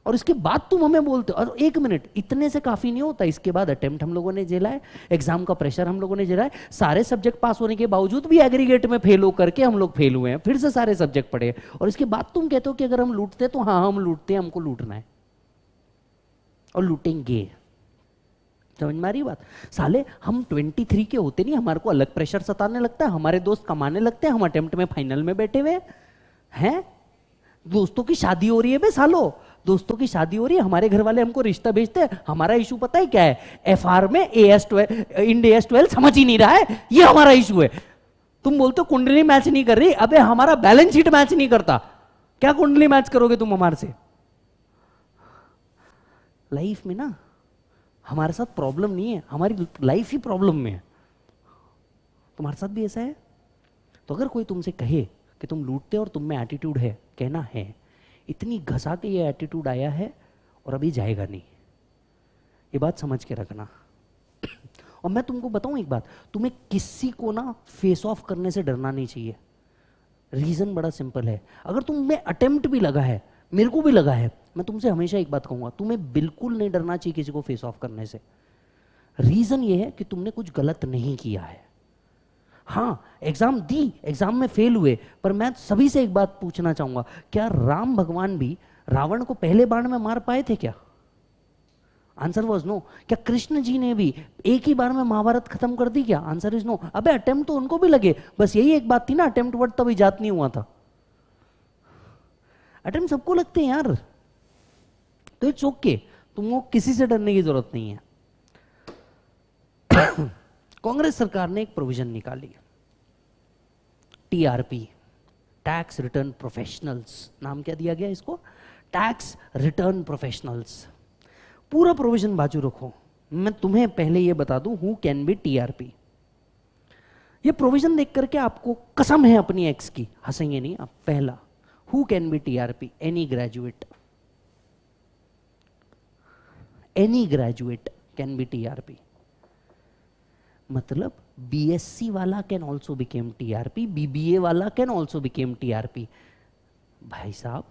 और इसके बाद तुम हमें बोलते हो और एक मिनट इतने से काफ़ी नहीं होता इसके बाद अटेम्प्ट हम लोगों ने झेला है एग्जाम का प्रेशर हम लोगों ने झेला है सारे सब्जेक्ट पास होने के बावजूद भी एग्रीगेट में फेल हो करके हम लोग फेल हुए हैं फिर से सारे सब्जेक्ट पढ़े और इसके बाद तुम कहते हो कि अगर हम लूटते तो हाँ हम लूटते हैं हमको लूटना है और लूटेंगे समझ मारी बात साले हम 23 के होते नहीं हमारे को अलग प्रेशर सताने लगता है हमारे दोस्त कमाने लगते हैं हम अटेम्प्ट में फाइनल में बैठे हुए हैं दोस्तों की शादी हो रही है बे सालों दोस्तों की शादी हो रही है हमारे घर वाले हमको रिश्ता भेजते हैं हमारा इशू पता है क्या है एफ में A S twelve Ind S twelve समझ ही नहीं रहा है ये हमारा इशू है तुम बोलते हो कुंडली मैच नहीं कर रही अबे हमारा बैलेंस शीट मैच नहीं करता क्या कुंडली मैच करोगे तुम हमारे से लाइफ में ना हमारे साथ प्रॉब्लम नहीं है हमारी लाइफ ही प्रॉब्लम में है तुम्हारे साथ भी ऐसा है तो अगर कोई तुमसे कहे कि तुम लूटते हो और तुम में एटीट्यूड है कहना है इतनी घसा के ये एटीट्यूड आया है और अभी जाएगा नहीं ये बात समझ के रखना और मैं तुमको बताऊं एक बात तुम्हें किसी को ना फेस ऑफ करने से डरना नहीं चाहिए रीज़न बड़ा सिंपल है अगर तुम में अटेम्प्ट भी लगा है मेरे को भी लगा है मैं तुमसे हमेशा एक बात कहूँगा तुम्हें बिल्कुल नहीं डरना चाहिए किसी को फेस ऑफ करने से रीज़न ये है कि तुमने कुछ गलत नहीं किया है हाँ एग्ज़ाम दी एग्ज़ाम में फेल हुए पर मैं सभी से एक बात पूछना चाहूंगा क्या राम भगवान भी रावण को पहले बाण में मार पाए थे क्या आंसर वॉज नो क्या कृष्ण जी ने भी एक ही बार में महाभारत खत्म कर दी क्या आंसर इज नो अबे अटेम्प्ट तो उनको भी लगे बस यही एक बात थी ना अटेम्प्ट वर्ड तभी जात नहीं हुआ था अटेम्प्ट सबको लगते हैं यार तो ये चौके तुमको किसी से डरने की जरूरत नहीं है कांग्रेस सरकार ने एक प्रोविजन निकाली टीआरपी टैक्स रिटर्न प्रोफेशनल्स नाम क्या दिया गया इसको टैक्स रिटर्न प्रोफेशनल्स पूरा प्रोविजन बाजू रखो मैं तुम्हें पहले यह बता दू हु कैन बी टीआरपी ये प्रोविजन देख करके आपको कसम है अपनी एक्स की हंसेंगे नहीं आप पहला who can be TRP any graduate any graduate can be TRP मतलब बीएससी वाला can also become TRP BBA वाला कैन ऑल्सो बिकेम टीआरपी भाई साहब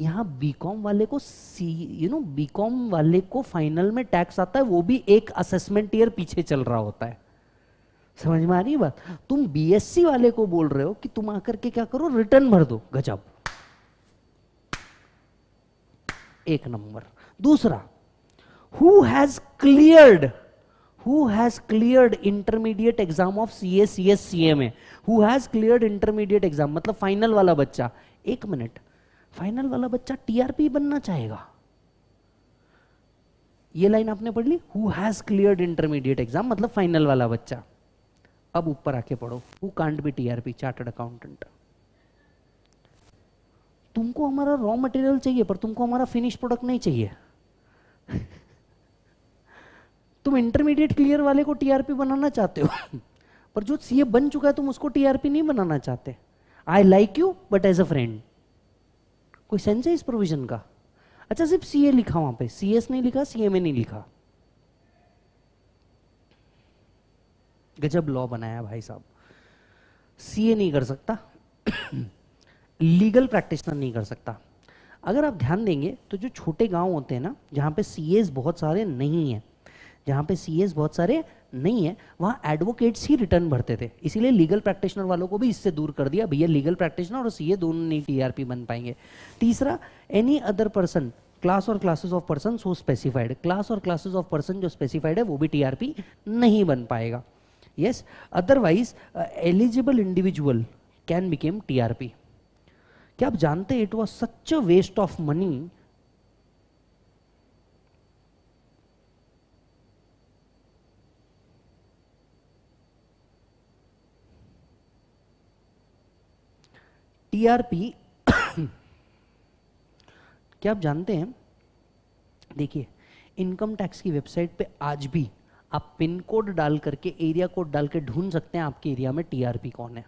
यहां बीकॉम वाले को सी यू नो बीकॉम वाले को फाइनल में टैक्स आता है वो भी एक असेसमेंट ईयर पीछे चल रहा होता है समझ में आ रही है बात तुम बीएससी वाले को बोल रहे हो कि तुम आकर के क्या करो रिटर्न भर दो गजब एक नंबर दूसरा who has cleared who has cleared intermediate exam of CA, CS, CMA? Who has cleared intermediate exam? मतलब फाइनल वाला बच्चा एक मिनट फाइनल वाला बच्चा टीआरपी बनना चाहेगा ये लाइन आपने पढ़ ली who has clear intermediate exam मतलब फाइनल वाला बच्चा अब ऊपर आके पढ़ो who can't be TRP chartered accountant तुमको हमारा रॉ मटेरियल चाहिए पर तुमको हमारा फिनिश प्रोडक्ट नहीं चाहिए तुम इंटरमीडिएट क्लियर वाले को टीआरपी बनाना चाहते हो पर जो सीए बन चुका है तुम उसको टीआरपी नहीं बनाना चाहते I like you but as a friend कोई सेंस है इस प्रोविजन का अच्छा सिर्फ सीए लिखा वहां पे सीएस नहीं लिखा सीएमए नहीं लिखा गजब लॉ बनाया भाई साहब सीए नहीं कर सकता लीगल प्रैक्टिशनर नहीं कर सकता अगर आप ध्यान देंगे तो जो छोटे गांव होते हैं ना जहां पे सीएस बहुत सारे नहीं है जहाँ पे सी बहुत सारे नहीं है वहाँ एडवोकेट्स ही रिटर्न भरते थे इसीलिए लीगल प्रैक्टिशनर वालों को भी इससे दूर कर दिया भैया लीगल प्रैक्टिशनर और सी दोनों नहीं टीआरपी बन पाएंगे तीसरा any other person class or classes of person so specified class or classes of person जो स्पेसिफाइड है वो भी टी नहीं बन पाएगा yes otherwise eligible individual can become T क्या आप जानते हैं it was such a waste of money TRP क्या आप जानते हैं देखिए इनकम टैक्स की वेबसाइट पे आज भी आप पिन कोड डाल करके एरिया कोड डाल के ढूंढ सकते हैं आपके एरिया में टीआरपी कौन है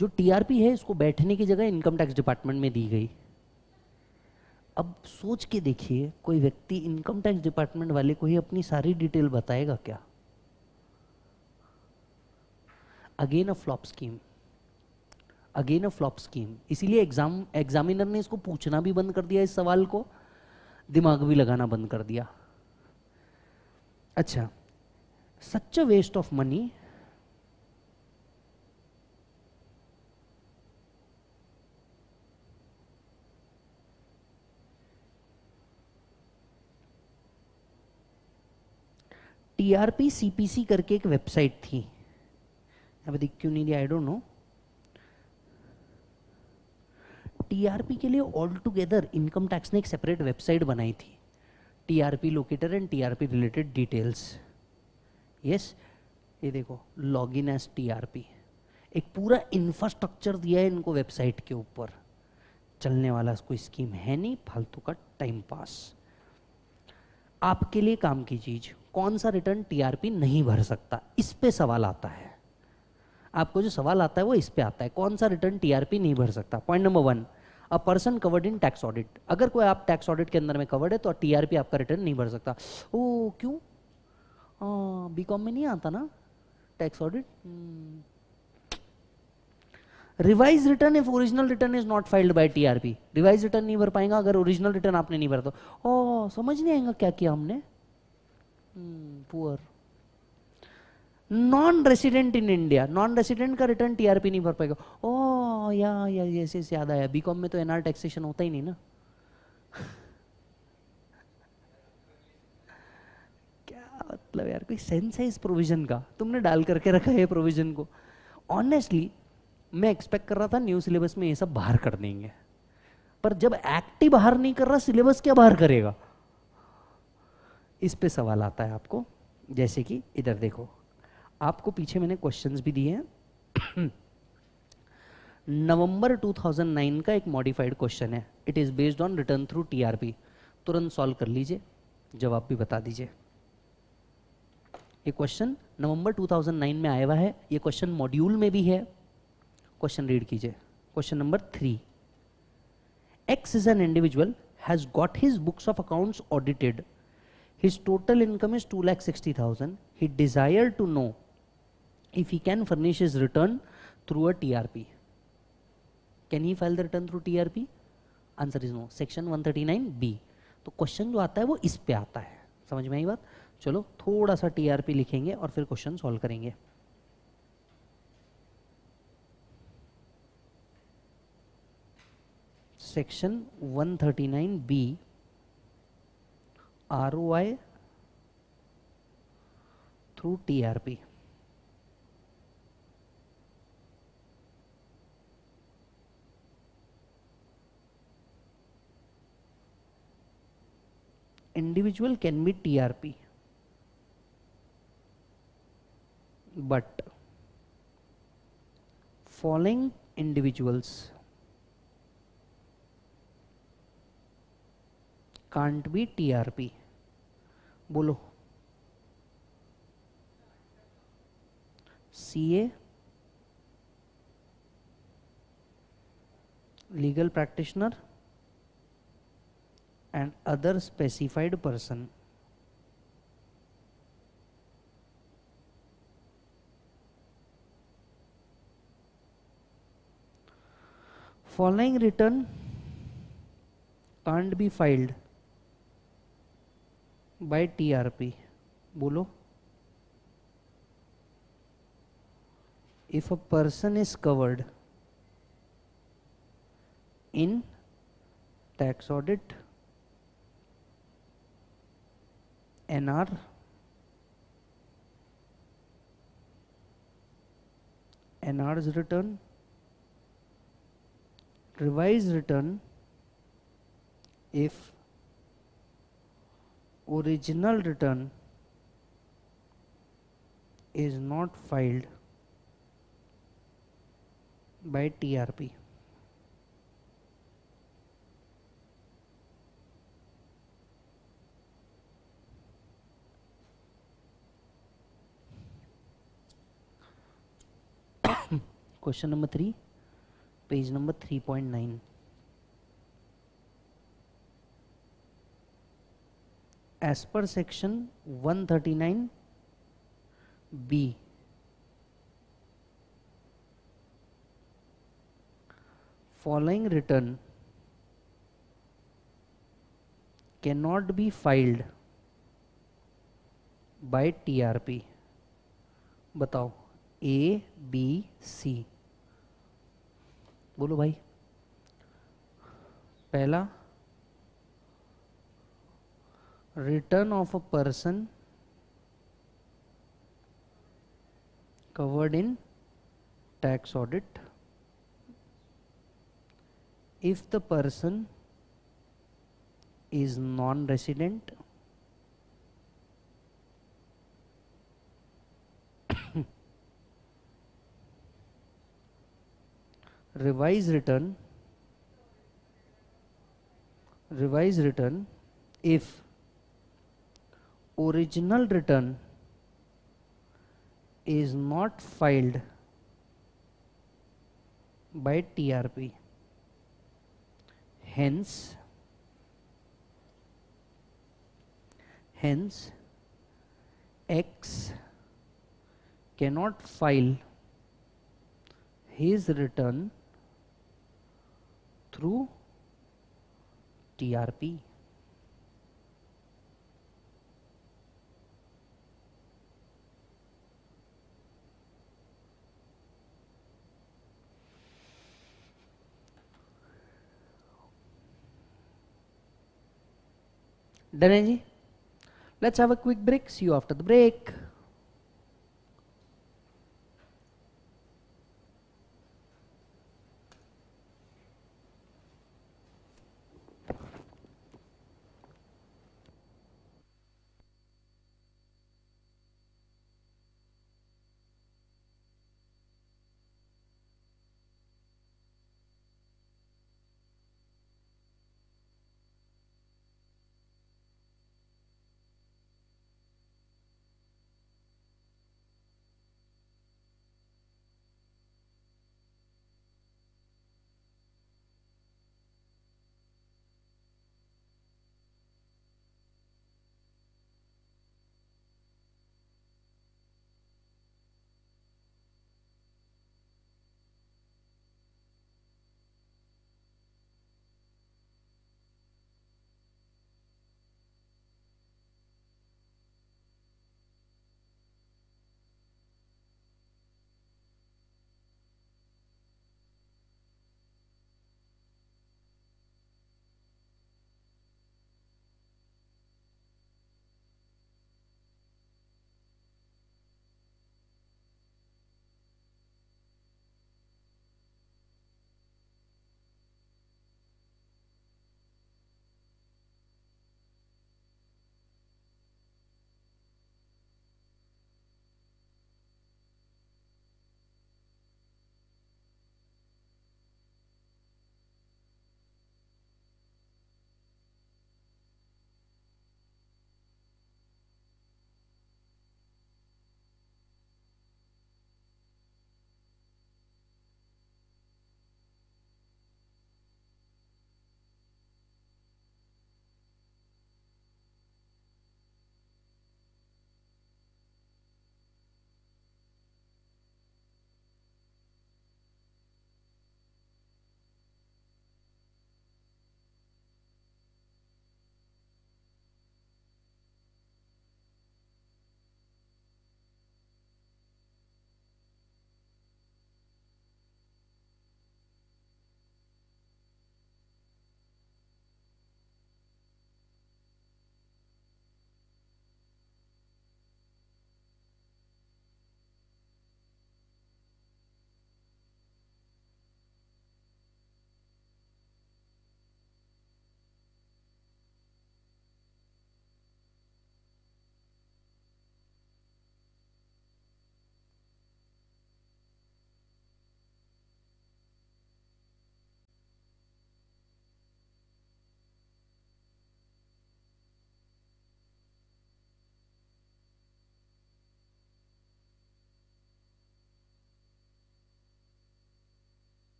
जो टीआरपी है इसको बैठने की जगह इनकम टैक्स डिपार्टमेंट में दी गई अब सोच के देखिए कोई व्यक्ति इनकम टैक्स डिपार्टमेंट वाले को ही अपनी सारी डिटेल बताएगा क्या again a flop scheme again a flop scheme इसीलिए एग्जाम एग्जामिनर ने इसको पूछना भी बंद कर दिया इस सवाल को दिमाग भी लगाना बंद कर दिया अच्छा such a waste of money TRP CPC करके एक वेबसाइट थी अब देख क्यों नहीं दिया आई डोंट नो टीआरपी के लिए ऑल टुगेदर इनकम टैक्स ने एक सेपरेट वेबसाइट बनाई थी TRP locator and TRP related details yes ये देखो लॉग इन एस टीआरपी एक पूरा इंफ्रास्ट्रक्चर दिया है इनको वेबसाइट के ऊपर चलने वाला कोई स्कीम है नहीं फालतू का टाइम पास आपके लिए काम की चीज कौन सा रिटर्न टीआरपी नहीं भर सकता इस पे सवाल आता है आपको जो सवाल आता है वो इस पे आता है कौन सा रिटर्न टीआरपी नहीं भर सकता point number one a person covered in tax audit अगर कोई आप टैक्स ऑडिट के अंदर में कवर्ड है तो टीआरपी आपका रिटर्न नहीं भर सकता ओ क्यों बी कॉम में नहीं आता ना tax audit revise return if original return is not filed by TRP revise return नहीं भर पाएगा अगर ओरिजिनल रिटर्न आपने नहीं भरा तो ओ समझ नहीं आएगा क्या किया हमने poor hmm, hmm, non resident in India non resident का रिटर्न टीआरपी नहीं भर पाएगा ओ या या ऐसे ऐसे याद आया बीकॉम में तो एनआर टैक्सेशन होता ही नहीं ना क्या मतलब यार कोई सेंस है इस प्रोविजन का तुमने डाल करके रखा है प्रोविजन को ऑनेस्टली मैं एक्सपेक्ट कर रहा था न्यू सिलेबस में ये सब बाहर कर देंगे पर जब एक्ट ही बाहर नहीं कर रहा सिलेबस क्या बाहर करेगा इस पे सवाल आता है आपको जैसे कि इधर देखो आपको पीछे मैंने क्वेश्चंस भी दिए हैं नवंबर 2009 का एक मॉडिफाइड क्वेश्चन है it is based on return through TRP तुरंत सॉल्व कर लीजिए जवाब भी बता दीजिए ये क्वेश्चन नवंबर 2009 में आया हुआ है ये क्वेश्चन मॉड्यूल में भी है क्वेश्चन रीड कीजिए question number three X is an individual has got his books of accounts audited his total income is thousand He desired to know if he can furnish his return through a TRP. Can he file the return through TRP? Answer is no section 139 B तो question जो आता है वो इस पे आता है समझ में आई बात चलो थोड़ा सा टीआरपी लिखेंगे और फिर क्वेश्चन सॉल्व करेंगे section 139 B R O I through TRP are individual can be TRP. But following individuals can't be TRP बोलो CA legal practitioner and other specified person following return can't be filed by TRP bolo if a person is covered in tax audit 2019 NR NR's return revised return if original return is not filed by TRP. Question number three page number three point nine as per section one thirty nine B following return can not be filed by TRP बताओ A B C बोलो भाई पहला return of a person covered in tax audit if the person is non resident revise return revise return if original return is not filed by TRP hence hence X cannot file his return through TRP. Done, Let's have a quick break. See you after the break.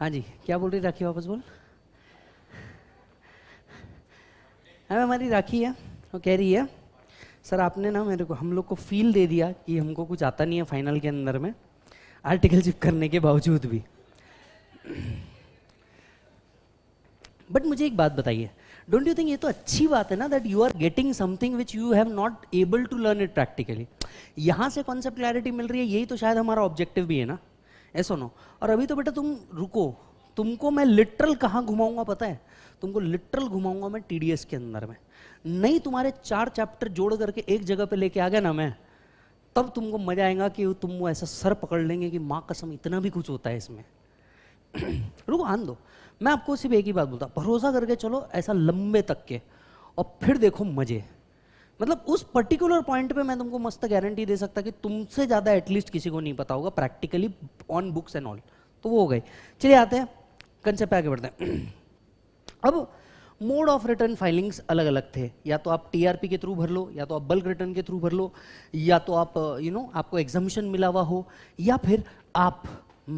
हाँ जी क्या बोल रही राखी वापस बोल हमें हाँ, हमारी राखी है वो कह रही है सर आपने ना मेरे को हम लोग को फील दे दिया कि हमको कुछ आता नहीं है फाइनल के अंदर में आर्टिकल चिप करने के बावजूद भी बट मुझे एक बात बताइए डोंट यू थिंक ये तो अच्छी बात है ना that you are getting something which you have not able to learn it practically यहाँ से कॉन्सेप्ट क्लैरिटी मिल रही है यही तो शायद हमारा ऑब्जेक्टिव भी है ना ऐसा नो और अभी तो बेटा तुम रुको तुमको मैं लिटरल कहाँ घुमाऊंगा पता है तुमको लिटरल घुमाऊंगा मैं टीडीएस के अंदर में नहीं तुम्हारे चार चैप्टर जोड़ करके एक जगह पे लेके आ गया ना मैं तब तुमको मजा आएगा कि तुम वो ऐसा सर पकड़ लेंगे कि माँ कसम इतना भी कुछ होता है इसमें रुको आन दो मैं आपको सिर्फ एक ही बात बोलता भरोसा करके चलो ऐसा लंबे तक के और फिर देखो मजे मतलब उस पर्टिकुलर पॉइंट पे मैं तुमको मस्त गारंटी दे सकता कि तुमसे ज़्यादा एटलीस्ट किसी को नहीं पता होगा practically on books and all तो वो हो गए चलिए आते हैं कंसेप्ट आगे बढ़ते हैं अब मोड ऑफ रिटर्न फाइलिंग्स अलग अलग थे या तो आप टीआरपी के थ्रू भर लो या तो आप बल्क रिटर्न के थ्रू भर लो या तो आप you uh, you know know, आपको एग्जामिशन मिला हुआ हो या फिर आप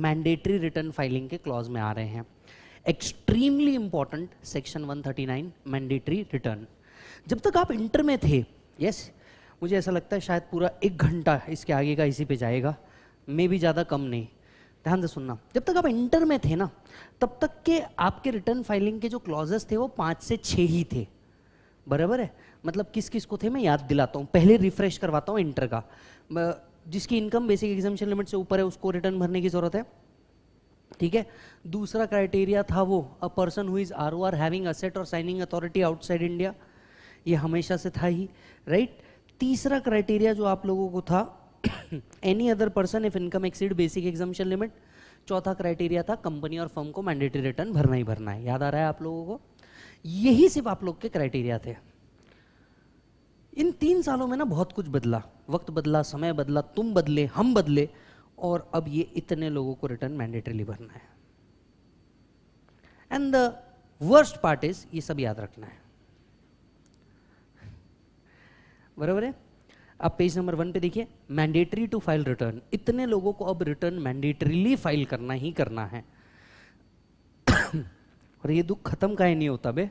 मैंडेटरी रिटर्न फाइलिंग के क्लॉज में आ रहे हैं extremely important section 139 mandatory return जब तक आप इंटर में थे यस मुझे ऐसा लगता है शायद पूरा एक घंटा इसके आगे का इसी पे जाएगा मे भी ज़्यादा कम नहीं ध्यान से सुनना जब तक आप इंटर में थे ना तब तक के आपके रिटर्न फाइलिंग के जो क्लॉजेस थे वो पाँच से छः ही थे बराबर है मतलब किस किस को थे मैं याद दिलाता हूँ पहले रिफ्रेश करवाता हूँ इंटर का जिसकी इनकम बेसिक एग्जामेशन लिमिट से ऊपर है उसको रिटर्न भरने की ज़रूरत है ठीक है दूसरा क्राइटेरिया था वो a person who is R O R having asset और साइनिंग अथॉरिटी आउटसाइड इंडिया ये हमेशा से था ही राइट तीसरा क्राइटेरिया जो आप लोगों को था any other person if income exceed basic exemption limit चौथा क्राइटेरिया था कंपनी और फर्म को मैंडेटरी रिटर्न भरना ही भरना है याद आ रहा है आप लोगों को यही सिर्फ आप लोग के क्राइटेरिया थे इन तीन सालों में ना बहुत कुछ बदला वक्त बदला समय बदला तुम बदले हम बदले और अब ये इतने लोगों को रिटर्न मैंडेटरीली भरना है and the worst part is ये सब याद रखना है बराबर है आप पेज नंबर वन पे देखिए मैंडेटरी टू फाइल रिटर्न इतने लोगों को अब रिटर्न मैंडेटरीली फाइल करना ही करना है और ये दुख खत्म का ही नहीं होता बे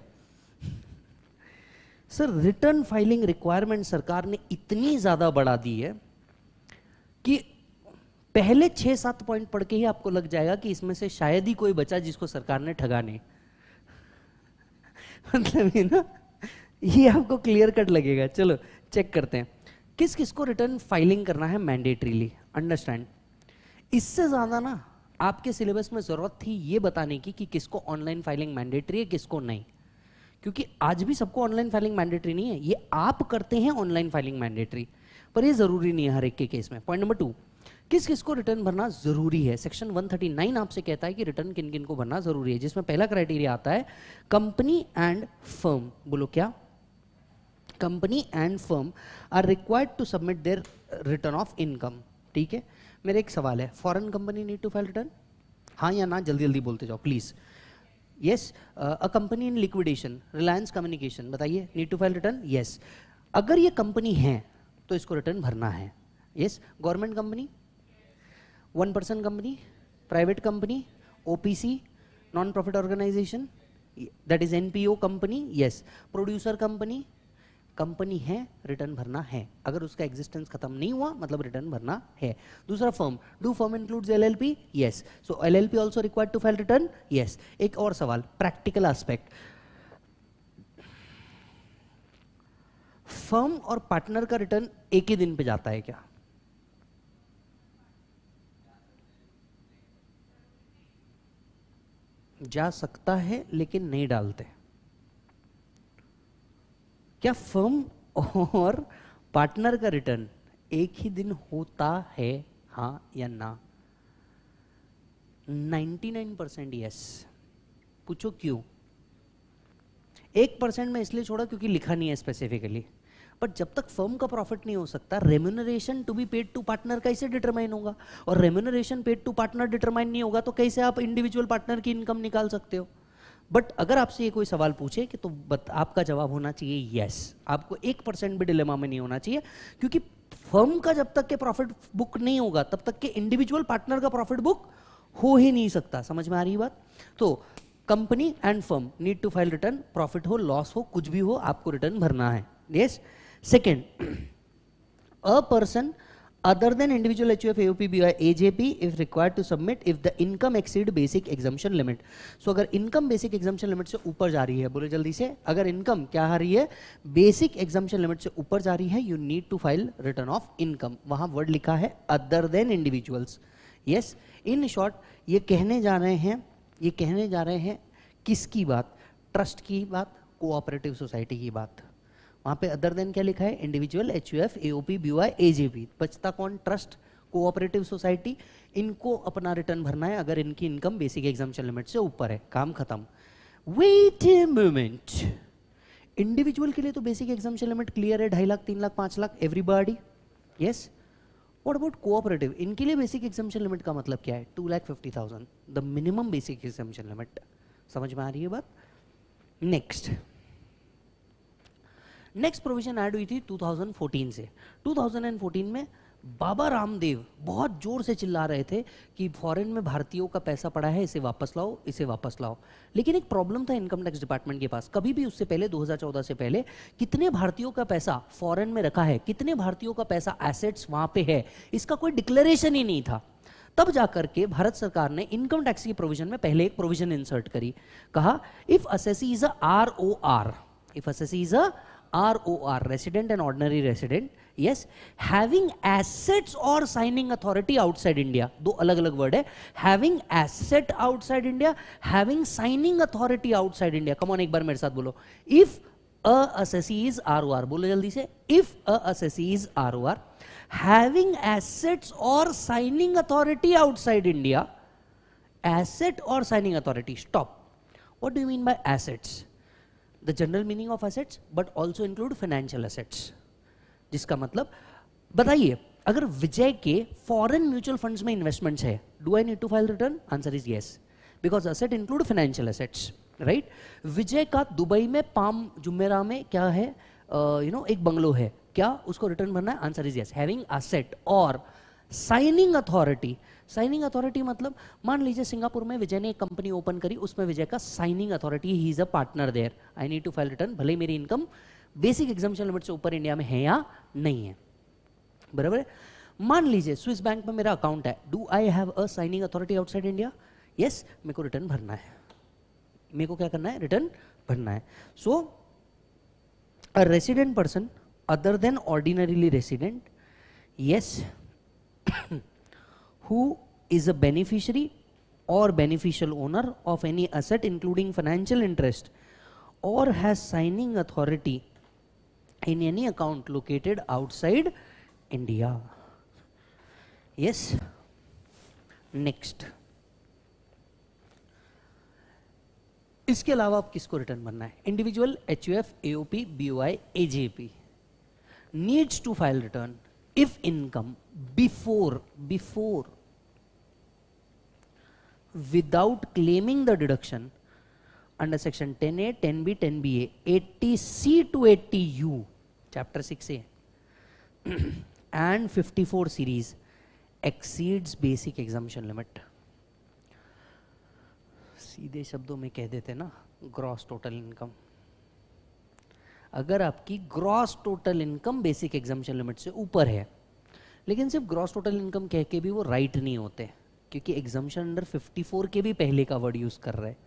सर रिटर्न फाइलिंग रिक्वायरमेंट सरकार ने इतनी ज़्यादा बढ़ा दी है कि पहले छह सात पॉइंट पढ़ के ही आपको लग जाएगा कि इसमें से शायद ही कोई बचा जिसको सरकार ने ठगा नहीं मतलब ये ना ये आपको क्लियर कट लगेगा चलो चेक करते हैं किस किस को रिटर्न फाइलिंग करना है मैंडेटरीली अंडरस्टैंड इससे ज़्यादा ना आपके सिलेबस में ज़रूरत थी ये बताने की कि किसको ऑनलाइन फाइलिंग मैंडेटरी है किसको नहीं क्योंकि आज भी सबको ऑनलाइन फाइलिंग मैंडेटरी नहीं है ये आप करते हैं ऑनलाइन फाइलिंग मैंडेटरी पर ये ज़रूरी नहीं है हर एक के केस में पॉइंट नंबर टू किस किस को रिटर्न भरना ज़रूरी है सेक्शन 139 आपसे कहता है कि रिटर्न किन किन को भरना ज़रूरी है जिसमें पहला क्राइटेरिया आता है कंपनी एंड फर्म बोलो क्या company and firm are required to submit their return of income ठीक है मेरा एक सवाल है foreign company need to file return हाँ या ना जल्दी जल्दी बोलते जाओ please yes a company in liquidation Reliance communication बताइए need to file return yes अगर ये कंपनी है तो इसको रिटर्न भरना है yes government company one person company private company or non profit organisation that is NPO company yes producer company company है return भरना है अगर उसका एग्जिस्टेंस खत्म नहीं हुआ मतलब रिटर्न भरना है दूसरा firm do firm L P yes so P also require to file return yes एक और सवाल प्रैक्टिकल आस्पेक्ट फर्म और पार्टनर का रिटर्न एक ही दिन पे जाता है क्या जा सकता है लेकिन नहीं डालते हैं क्या फर्म और पार्टनर का रिटर्न एक ही दिन होता है हाँ या ना 99 परसेंट यस पूछो क्यों एक परसेंट में इसलिए छोड़ा क्योंकि लिखा नहीं है स्पेसिफिकली बट जब तक फर्म का प्रॉफिट नहीं हो सकता remuneration to be paid to partner कैसे डिटरमाइन होगा और remuneration paid to partner determine नहीं होगा तो कैसे आप इंडिविजुअल पार्टनर की इनकम निकाल सकते हो बट अगर आपसे ये कोई सवाल पूछे कि तो बत, आपका जवाब होना चाहिए यस आपको एक परसेंट भी डिलेमा में नहीं होना चाहिए क्योंकि फर्म का जब तक के प्रॉफिट बुक नहीं होगा तब तक के इंडिविजुअल पार्टनर का प्रॉफिट बुक हो ही नहीं सकता समझ में आ रही बात तो company and firm need to file return profit हो लॉस हो कुछ भी हो आपको रिटर्न भरना है yes second a person other than individual HUF, AOP, BY, AJP if required to submit if the income exceed basic exemption limit. So अगर income basic exemption limit से ऊपर जा रही है बोले जल्दी से अगर income क्या आ रही है basic exemption limit से ऊपर जा रही है you need to file return of income. वहाँ word लिखा है other than individuals. Yes, in short ये कहने जा रहे हैं ये कहने जा रहे हैं किसकी बात ट्रस्ट की बात कोऑपरेटिव सोसाइटी की बात वहां पे अदर देन क्या लिखा है individual H U F AOP B I A J B बचता कौन ट्रस्ट कोऑपरेटिव सोसाइटी इनको अपना रिटर्न भरना है अगर इनकी इनकम बेसिक एग्जामेशन लिमिट से ऊपर है काम खत्म वेट ए मोमेंट इंडिविजुअल के लिए तो बेसिक एग्जामेशन लिमिट क्लियर है ढाई लाख तीन लाख पांच lakh everybody yes what about cooperative इनके लिए बेसिक एग्जामेशन लिमिट का मतलब क्या है two lakh fifty thousand the minimum basic exemption limit समझ में आ रही है बात नेक्स्ट नेक्स्ट प्रोविजन ऐड हुई थी 2014 से 2014 में बाबा रामदेव बहुत जोर से चिल्ला रहे थे कि फॉरेन में भारतीयों का पैसा पड़ा है इसे वापस लाओ इसे वापस लाओ लेकिन एक प्रॉब्लम था इनकम टैक्स डिपार्टमेंट के पास कभी भी उससे पहले 2014 से पहले कितने भारतीयों का पैसा फॉरेन में रखा है कितने भारतीयों का पैसा एसेट्स वहां पे है इसका कोई डिक्लेरेशन ही नहीं था तब जाकर के भारत सरकार ने इनकम टैक्स की प्रोविजन में पहले एक प्रोविजन इंसर्ट करी कहा if assessee is a R O R if assessee is a ROR, resident and ordinary resident, yes, having assets or signing authority outside India, दो अलग अलग word है, having asset outside India, having signing authority outside India, come on एक बार मेरे साथ बोलो, if a assessee is ROR, बोलो जल्दी से, if a assessee is ROR, having assets or signing authority outside India, asset or signing authority, stop, what do you mean by assets? The general meaning of assets but also include financial assets जिसका मतलब बताइए अगर विजय के foreign mutual funds में investments है do I need to file return answer is yes because asset include financial assets right Vijay का Dubai में Palm Jumeirah में क्या है you uh, know you know, एक बंगलो है क्या उसको रिटर्न भरना है answer is yes having asset और साइनिंग अथॉरिटी साइनिंग अथॉरिटी मतलब मान लीजिए सिंगापुर में विजय ने एक कंपनी ओपन करी उसमें विजय का signing authority he is a partner there I need to file return भले मेरी इनकम बेसिक एग्जामेशन लिमिट से ऊपर इंडिया में है या नहीं है बराबर मान लीजिए स्विस बैंक में मेरा अकाउंट है do I have a signing authority outside India yes मेरे को रिटर्न भरना है मेरे को क्या करना है रिटर्न भरना है so a resident person other than ordinarily resident yes who is a beneficiary or beneficial owner of any asset including financial interest or has signing authority in any account located outside India. Yes. Next. इसके अलावा आप किसको return बनना है individual H U F A O P B O I A J P needs to file return if income before before without claiming the deduction under section 10A, 10B, 10BA, 80C to 80U, chapter 6A, and 54 series exceeds basic exemption limit. सीधे शब्दों में कह देते ना gross total income अगर आपकी gross total income basic exemption limit से ऊपर है लेकिन सिर्फ ग्रॉस टोटल इनकम कह के भी वो राइट नहीं होते हैं क्योंकि एग्जामेशन अंडर 54 के भी पहले का वर्ड यूज़ कर रहा है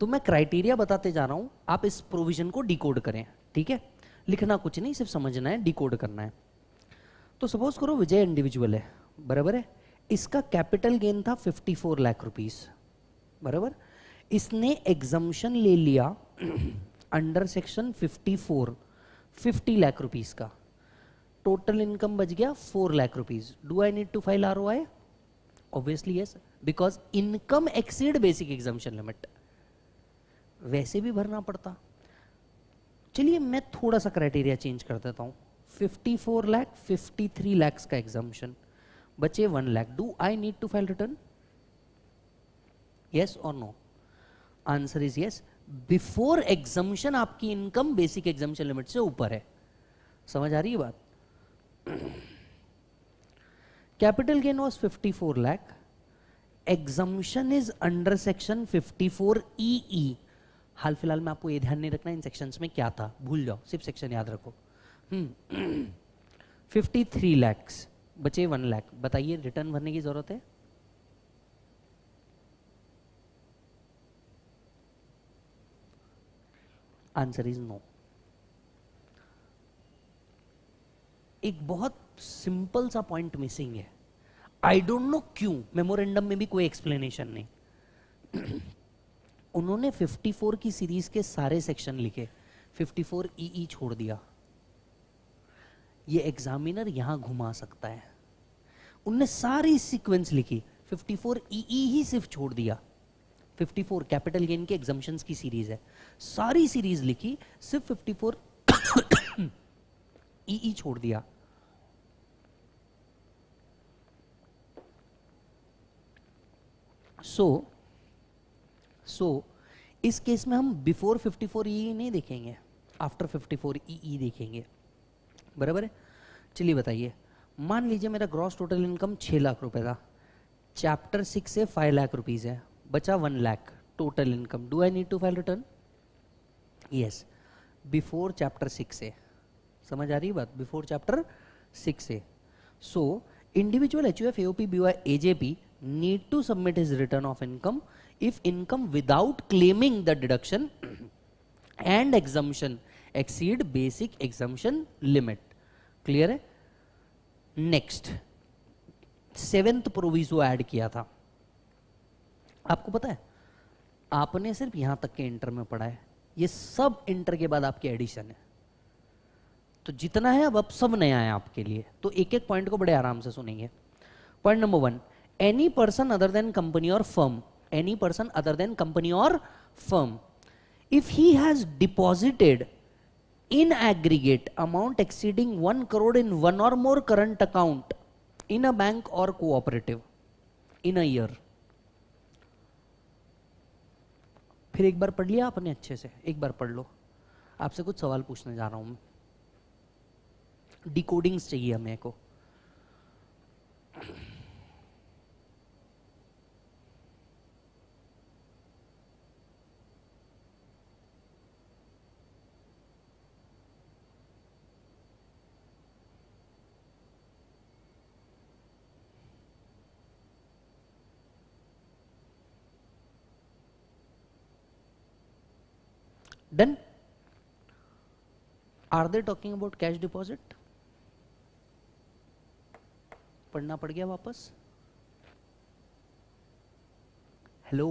तो मैं क्राइटेरिया बताते जा रहा हूं आप इस प्रोविजन को डिकोड करें ठीक है लिखना कुछ नहीं सिर्फ समझना है डिकोड करना है तो सपोज करो विजय इंडिविजुअल है बराबर है इसका कैपिटल गेन था 54 लाख रुपीस बराबर इसने एग्जामेशन ले लिया अंडर सेक्शन 54 50 लाख रुपीस का टोटल इनकम बच गया 4 lakh rupees do I need to file R O I obviously yes because income exceed basic exemption limit वैसे भी भरना पड़ता चलिए मैं थोड़ा सा क्राइटेरिया चेंज कर देता हूँ 54 लाख 53 लाख का एग्जामेशन बचे 1 lakh do I need to file return yes or no answer is yes before exemption आपकी इनकम बेसिक एग्जामेशन लिमिट से ऊपर है समझ आ रही है बात Capital gain was 54 lakh. Exemption is under section 54 E e e. हाल फिलहाल में आपको ये ध्यान नहीं रखना इन सेक्शंस में क्या था भूल जाओ सिर्फ सेक्शन याद रखो फिफ्टी थ्री लैक्स बचे वन लैख बताइए रिटर्न भरने की जरूरत है आंसर इज नो एक बहुत सिंपल सा पॉइंट मिसिंग है आई डोंट नो क्यों मेमोरेंडम में भी कोई एक्सप्लेनेशन नहीं उन्होंने 54 की सीरीज के सारे सेक्शन लिखे 54 फोर ई छोड़ दिया ये एग्जामिनर यहां घुमा सकता है उनने सारी सीक्वेंस लिखी 54 फोर ई ही सिर्फ छोड़ दिया 54 कैपिटल गेन के एग्जामिशन की सीरीज है सारी सीरीज लिखी सिर्फ 54 फोर ई छोड़ दिया सो सो इस केस में हम बिफोर 54 ई नहीं देखेंगे आफ्टर 54 ई ई देखेंगे बराबर है चलिए बताइए मान लीजिए मेरा ग्रॉस टोटल इनकम 6 लाख रुपए था चैप्टर सिक्स से फाइव लाख रुपीज़ है बचा one lakh total income do I need to file return yes before chapter six से समझ आ रही बात बिफोर चैप्टर सिक्स से so individual H U F AOP B Y AJP need to submit his return of income if income without claiming the deduction and exemption exceed basic exemption limit clear hai next seventh proviso add kiya tha aapko pata hai aapne sirf yahan tak ke inter mein padha hai ये सब inter के बाद आपके addition है तो जितना है अब अब सब नया है आपके लिए तो एक एक पॉइंट को बड़े आराम से सुनेंगे point number one any person other than company और firm any person other than company और firm if he has deposited in aggregate amount exceeding one crore in one or more current account in a bank or cooperative in a year फिर एक बार पढ़ लिया आपने अच्छे से एक बार पढ़ लो आपसे कुछ सवाल पूछने जा रहा हूं डिकोडिंग्स चाहिए हमें को Then are they talking about cash deposit? पढ़ना पड़ गया वापस hello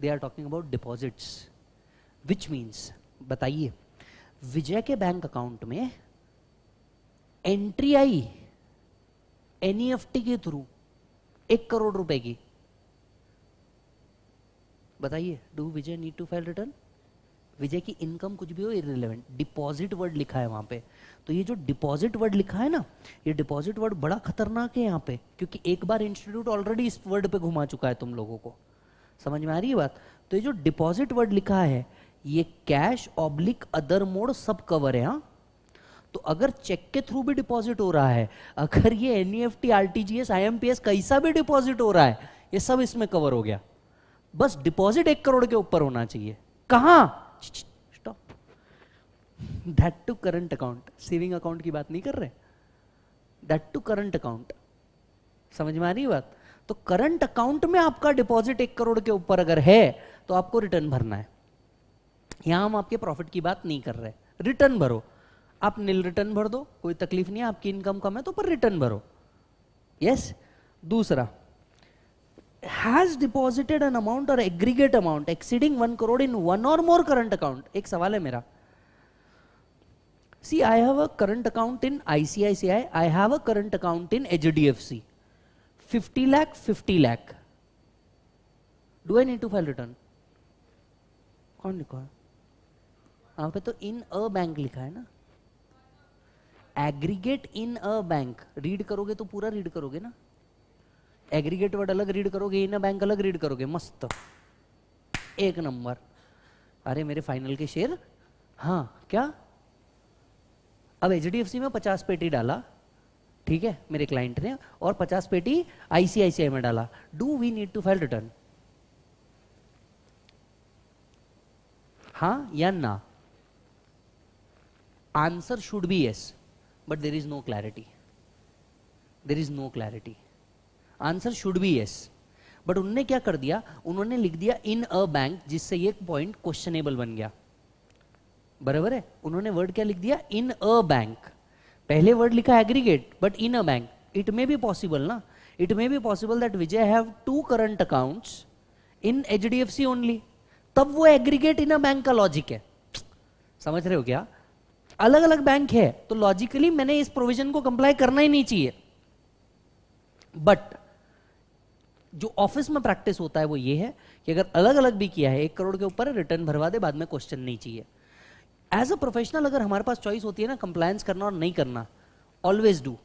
they are talking about deposits which means बताइए विजय के बैंक अकाउंट में एंट्री आई एनईएफटी e के थ्रू एक करोड़ रुपए की बताइए do Vijay need to file return Vijay की इनकम कुछ भी हो इरेलीवेंट डिपॉजिट वर्ड लिखा है वहां पे तो ये जो डिपॉजिट वर्ड लिखा है ना ये डिपॉजिट वर्ड बड़ा खतरनाक है यहाँ पे क्योंकि एक बार इंस्टीट्यूट ऑलरेडी इस वर्ड पे घुमा चुका है तुम लोगों को समझ में आ रही है बात तो ये जो डिपॉजिट वर्ड लिखा है ये कैश ऑब्लिक अदर मोड सब कवर है हाँ तो अगर चेक के थ्रू भी डिपॉजिट हो रहा है अगर ये N E F T or I M P S कैसा भी डिपॉजिट हो रहा है ये सब इसमें कवर हो गया बस डिपॉजिट एक करोड़ के ऊपर होना चाहिए कहा stop that too current account saving account की बात नहीं कर रहे दैट टू करंट अकाउंट समझ में आ रही बात तो करंट अकाउंट में आपका डिपॉजिट एक करोड़ के ऊपर अगर है तो आपको रिटर्न भरना है यहां हम आपके प्रॉफिट की बात नहीं कर रहे रिटर्न भरो आप नील रिटर्न भर दो कोई तकलीफ नहीं है आपकी इनकम कम है तो पर रिटर्न भरो यस दूसरा has deposited an amount or aggregate amount exceeding one crore in one or more current account एक सवाल है मेरा see i have a current account in icici i have a current account in hdfc 50 lakh 50 lakh do i need to file return कौन लिखा है वहां पे तो इन अ बैंक लिखा है ना aggregate in a bank read करोगे तो पूरा रीड करोगे ना एग्रीगेट वर्ड अलग रीड करोगे इन बैंक अलग रीड करोगे मस्त एक नंबर अरे मेरे फाइनल के शेयर हाँ क्या अब एच में पचास पेटी डाला ठीक है मेरे क्लाइंट ने और पचास पेटी आईसीआईसीआई में डाला do we need to file return हाँ या ना answer should be yes but there is no clarity there is no clarity answer should be yes but उनने क्या कर दिया उन्होंने लिख दिया इन अ बैंक जिससे ये पॉइंट क्वेश्चनेबल बन गया बराबर है उन्होंने वर्ड क्या लिख दिया इन अ बैंक पहले वर्ड लिखा aggregate but in a bank it may be possible ना it may be possible that Vijay have two current accounts in H D F C only तब वो एग्रीगेट इन अ बैंक का लॉजिक है समझ रहे हो क्या अलग अलग बैंक है तो लॉजिकली मैंने इस प्रोविजन को कंप्लाई करना ही नहीं चाहिए बट जो ऑफिस में प्रैक्टिस होता है वो ये है कि अगर अलग अलग भी किया है एक करोड़ के ऊपर रिटर्न भरवा दे बाद में क्वेश्चन नहीं चाहिए एज अ प्रोफेशनल अगर हमारे पास चॉइस होती है ना कंप्लायंस करना और नहीं करना ऑलवेज डू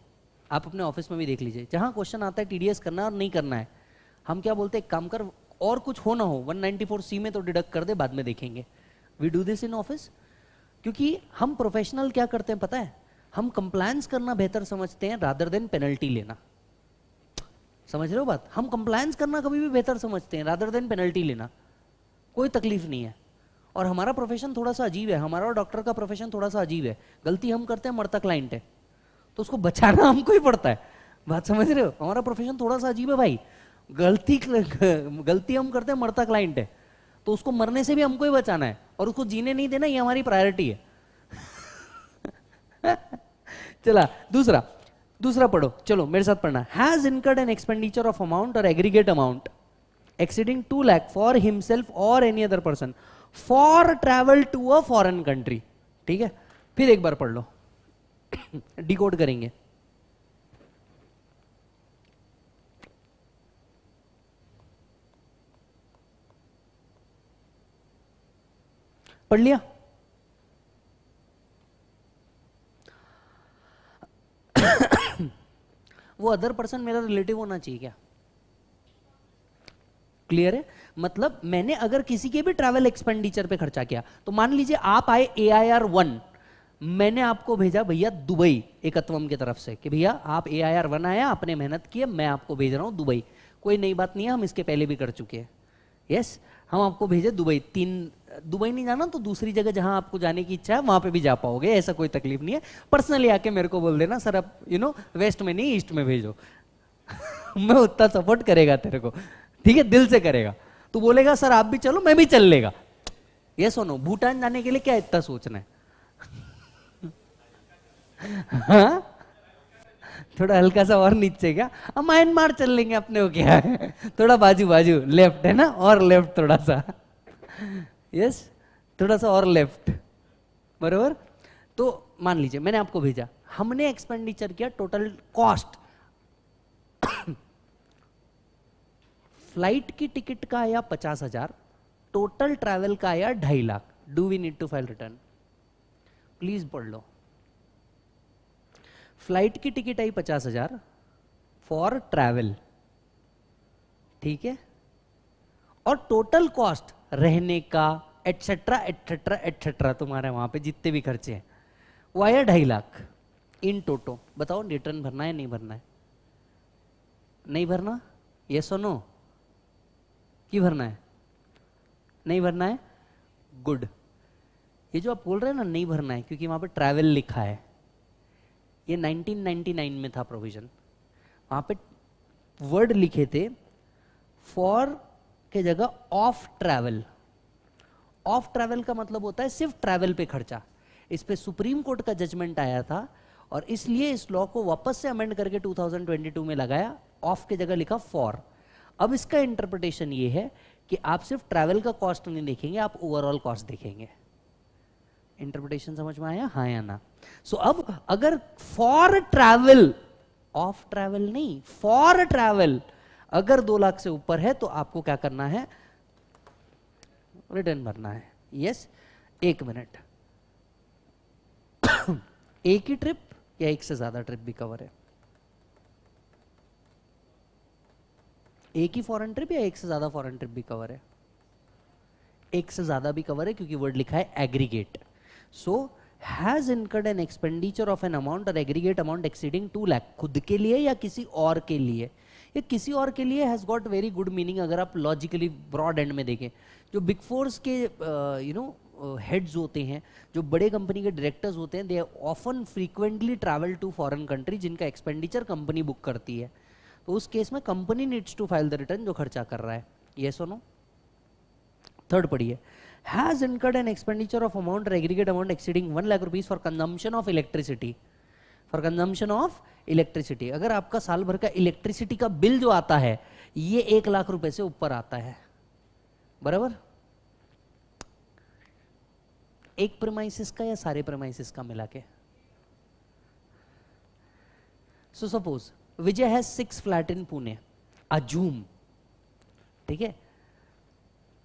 आप अपने ऑफिस में भी देख लीजिए जहां क्वेश्चन आता है टीडीएस करना और नहीं करना है हम क्या बोलते हैं काम कर और कुछ हो ना हो 194 सी में तो डिडक्ट कर दे बाद में देखेंगे we do this in office क्योंकि हम प्रोफेशनल क्या करते हैं पता है हम कंप्लायंस करना बेहतर समझते हैं रादर देन पेनल्टी लेना समझ रहे हो बात हम कंप्लायंस करना कभी भी बेहतर समझते हैं रादर देन पेनल्टी लेना कोई तकलीफ नहीं है और हमारा प्रोफेशन थोड़ा सा अजीब है हमारा और डॉक्टर का प्रोफेशन थोड़ा सा अजीब है गलती हम करते हैं मरता क्लाइंट है तो उसको बचाना हमको ही पड़ता है बात समझ रहे हो हमारा प्रोफेशन थोड़ा सा अजीब है भाई गलती गलती हम करते हैं मरता क्लाइंट है तो उसको मरने से भी हमको ही बचाना है और उसको जीने नहीं देना ये हमारी प्रायोरिटी है चला दूसरा दूसरा पढ़ो चलो मेरे साथ पढ़ना has incurred an expenditure of amount or aggregate amount exceeding two lakh for himself or any other person for travel to a foreign country ठीक है फिर एक बार पढ़ लो डिकोड करेंगे पढ़ लिया वो अदर पर्सन मेरा रिलेटिव होना चाहिए क्या क्लियर है मतलब मैंने अगर किसी के भी ट्रैवल एक्सपेंडिचर पे खर्चा किया तो मान लीजिए आप आए ए आई आर वन मैंने आपको भेजा भैया दुबई एकत्वम की तरफ से कि भैया आप ए आई आर वन आया आपने मेहनत की है मैं आपको भेज रहा हूं दुबई कोई नई बात नहीं है हम इसके पहले भी कर चुके हैं यस हम आपको भेजे दुबई तीन दुबई नहीं जाना तो दूसरी जगह जहां आपको जाने की इच्छा है वहां पे भी जा पाओगे ऐसा कोई तकलीफ नहीं है पर्सनली आके मेरे को बोल देना सर आप यू नो वेस्ट में नहीं ईस्ट में भेजो मैं उतना सपोर्ट करेगा तेरे को ठीक है दिल से करेगा तो बोलेगा सर आप भी चलो मैं भी चल लेगा ये सुनो भूटान जाने के लिए क्या इतना सोचना है हाँ? थोड़ा हल्का सा और नीचे क्या अब म्यांमार चल लेंगे अपने को क्या है थोड़ा बाजू बाजू लेफ्ट है ना और लेफ्ट थोड़ा सा यस थोड़ा सा और लेफ्ट बराबर तो मान लीजिए मैंने आपको भेजा हमने एक्सपेंडिचर किया टोटल कॉस्ट फ्लाइट की टिकट का आया पचास हजार टोटल ट्रैवल का आया ढाई lakh do we need to file return please पढ़ लो फ्लाइट की टिकट आई पचास हजार फॉर ट्रैवल ठीक है और टोटल कॉस्ट रहने का एटसेट्रा एटसेट्रा एटसेट्रा तुम्हारे वहां पे जितने भी खर्चे हैं वो आया ढाई लाख इन टोटो बताओ रिटर्न भरना है नहीं भरना है नहीं भरना ये सुनो की भरना है नहीं भरना है गुड ये जो आप बोल रहे हैं ना नहीं भरना है क्योंकि वहां पे ट्रैवल लिखा है ये 1999 में था प्रोविजन वहां पे वर्ड लिखे थे फॉर के जगह ऑफ ट्रैवल ऑफ ट्रैवल का मतलब होता है सिर्फ ट्रैवल पे खर्चा इस पे सुप्रीम कोर्ट का जजमेंट आया था और इसलिए इस लॉ को वापस से अमेंड करके 2022 में लगाया ऑफ के जगह लिखा फॉर अब इसका इंटरप्रिटेशन ये है कि आप सिर्फ ट्रैवल का कॉस्ट नहीं देखेंगे आप ओवरऑल कॉस्ट देखेंगे इंटरप्रिटेशन समझ में आया हा या ना सो so, अब अगर फॉर ट्रैवल ऑफ ट्रैवल नहीं फॉर ट्रैवल अगर दो लाख से ऊपर है तो आपको क्या करना है रिटर्न भरना है यस एक मिनट एक ही ट्रिप या एक से ज्यादा ट्रिप भी कवर है एक ही फॉरेन ट्रिप या एक से ज्यादा फॉरेन ट्रिप भी कवर है एक से ज्यादा भी कवर है क्योंकि वर्ड लिखा है aggregate so has incurred an expenditure of an amount or aggregate amount exceeding two lakh खुद के लिए या किसी और के लिए ये किसी और के लिए has got very good meaning अगर आप लॉजिकली ब्रॉड एंड में देखें जो बिग फोर्स के यू नो हेड्स होते हैं जो बड़े कंपनी के डायरेक्टर्स होते हैं they often frequently travel to foreign country जिनका एक्सपेंडिचर कंपनी बुक करती है तो उस केस में company needs to file the return जो खर्चा कर रहा है ये सुनो थर्ड पढ़िए has incurred an expenditure of amount aggregate amount exceeding one lakh rupees for consumption of electricity for consumption of electricity अगर आपका साल भर का इलेक्ट्रिसिटी का बिल जो आता है ये एक लाख रुपए से ऊपर आता है बराबर एक प्रमाइसिस का या सारे प्रमाइसिस का मिला के सो सपोज विजय है six flat in Pune assume ठीक है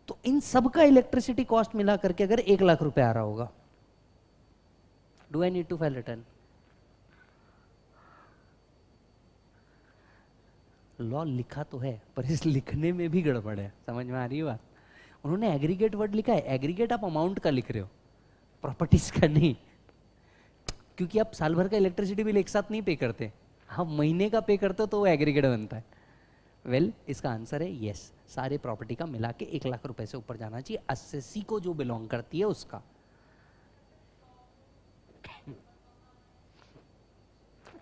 तो इन सब का इलेक्ट्रिसिटी कॉस्ट मिला करके अगर एक लाख रुपए आ रहा होगा do I need to file return law लिखा तो है पर इस लिखने में भी गड़बड़ है समझ में आ रही है बात उन्होंने एग्रीगेट वर्ड लिखा है एग्रीगेट आप अमाउंट का लिख रहे हो प्रॉपर्टीज का नहीं क्योंकि आप साल भर का इलेक्ट्रिसिटी बिल एक साथ नहीं पे करते आप महीने का पे करते हो तो वो एग्रीगेट बनता है वेल well, इसका आंसर है येस सारे प्रॉपर्टी का मिला के एक लाख रुपए से ऊपर जाना चाहिए अस्सी को जो बिलोंग करती है उसका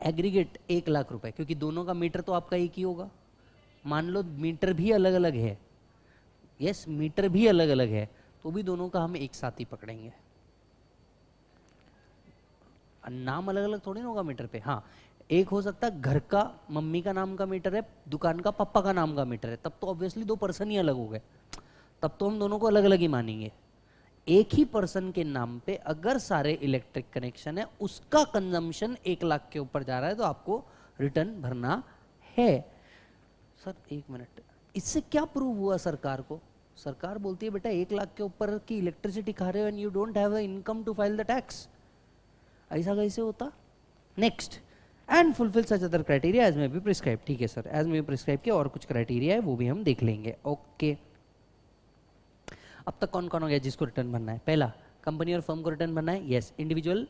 एग्रीगेट एक लाख रुपए क्योंकि दोनों का मीटर तो आपका एक ही होगा मान लो मीटर भी अलग अलग है यस मीटर भी अलग अलग है तो भी दोनों का हम एक साथ ही पकड़ेंगे नाम अलग अलग थोड़ी ना होगा मीटर पे हाँ एक हो सकता है घर का मम्मी का नाम का मीटर है दुकान का पापा का नाम का मीटर है तब तो ऑब्वियसली दो पर्सन ही अलग हो गए तब तो हम दोनों को अलग अलग ही मानेंगे एक ही पर्सन के नाम पे अगर सारे इलेक्ट्रिक कनेक्शन है उसका कंजम्पशन एक लाख के ऊपर जा रहा है तो आपको रिटर्न भरना है सर एक मिनट इससे क्या प्रूव हुआ सरकार को सरकार बोलती है बेटा एक लाख के ऊपर की इलेक्ट्रिसिटी खा रहे हो and you don't have income to file the tax ऐसा कैसे होता next and fulfil such other criteria as may be prescribe ठीक है sir as may be prescribe के और कुछ क्राइटेरिया है वो भी हम देख लेंगे ओके okay. अब तक कौन कौन हो गया जिसको रिटर्न भरना है पहला कंपनी और फर्म को रिटर्न भरना है yes individual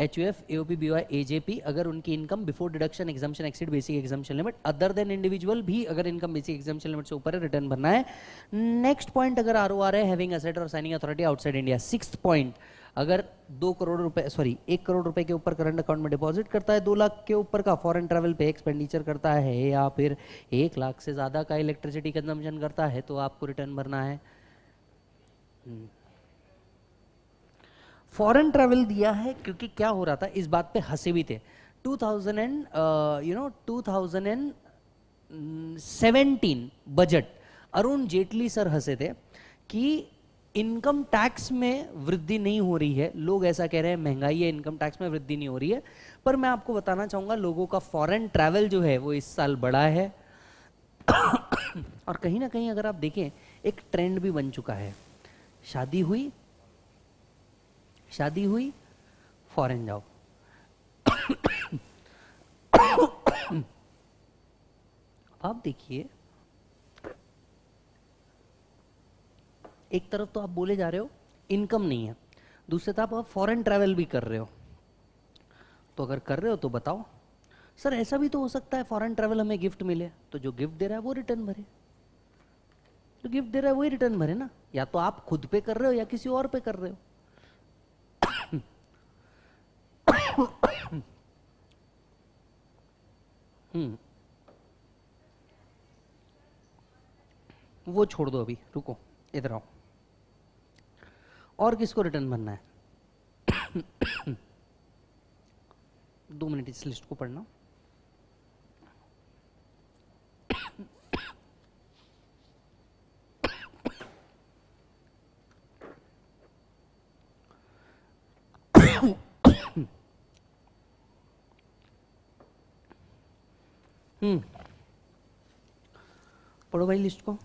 H U F A P B Y A J P अगर उनकी income before deduction exemption exceed basic exemption limit other than individual भी अगर इनकम बेसिक एग्जामेशन लिमिट से ऊपर है रिटर्न भरना है नेक्स्ट पॉइंट अगर आर ओ आर है हैविंग असेट और signing authority outside India six point अगर दो करोड़ रुपए सॉरी एक करोड़ रुपए के ऊपर करंट अकाउंट में डिपॉजिट करता है दो लाख के ऊपर का फॉरेन ट्रैवल पे एक्सपेंडिचर करता है या फिर एक लाख से ज़्यादा का इलेक्ट्रिसिटी कंजम्पशन करता है तो आपको रिटर्न भरना है फॉरेन ट्रैवल दिया है क्योंकि क्या हो रहा था इस बात पे हंसे भी थे 2000 and you know 2017 budget Arun Jaitley sir हंसे थे कि इनकम टैक्स में वृद्धि नहीं हो रही है लोग ऐसा कह रहे हैं महंगाई है इनकम टैक्स में वृद्धि नहीं हो रही है पर मैं आपको बताना चाहूँगा लोगों का फॉरेन ट्रैवल जो है वो इस साल बढ़ा है और कहीं ना कहीं अगर आप देखें एक ट्रेंड भी बन चुका है शादी हुई शादी हुई फॉरेन जाओ आप देखिए एक तरफ तो आप बोले जा रहे हो इनकम नहीं है दूसरी तरफ आप फॉरेन ट्रेवल भी कर रहे हो तो अगर कर रहे हो तो बताओ सर ऐसा भी तो हो सकता है फॉरेन ट्रेवल हमें गिफ्ट मिले तो जो गिफ्ट दे रहा है वो रिटर्न भरे जो तो गिफ्ट दे रहा है वही रिटर्न भरे ना या तो आप खुद पे कर रहे हो या किसी और पे कर रहे हो हम्म। वो छोड़ दो अभी रुको इधर आओ और किसको रिटर्न भरना है दो मिनट इस लिस्ट को पढ़ना हम्म। हम्म। पढ़ो भाई लिस्ट को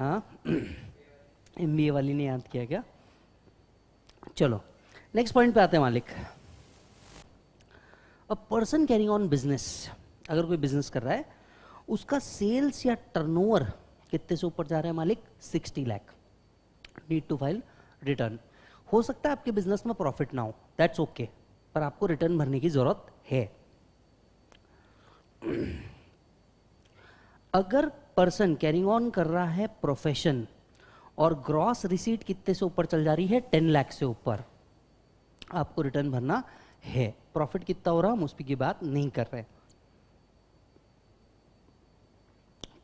हाँ एम वाली ने याद किया क्या चलो नेक्स्ट पॉइंट पे आते हैं मालिक a person carrying on business अगर कोई बिजनेस कर रहा है उसका सेल्स या टर्नओवर कितने से ऊपर जा रहा है मालिक 60 lakh need to file return हो सकता है आपके बिजनेस में प्रॉफिट ना हो दैट्स ओके okay, पर आपको रिटर्न भरने की जरूरत है अगर पर्सन कैरिंग ऑन कर रहा है प्रोफेशन और ग्रॉस रिसीट कितने से ऊपर चल जा रही है टेन लाख से ऊपर आपको रिटर्न भरना है प्रॉफिट कितना हो रहा हम उस पर बात नहीं कर रहे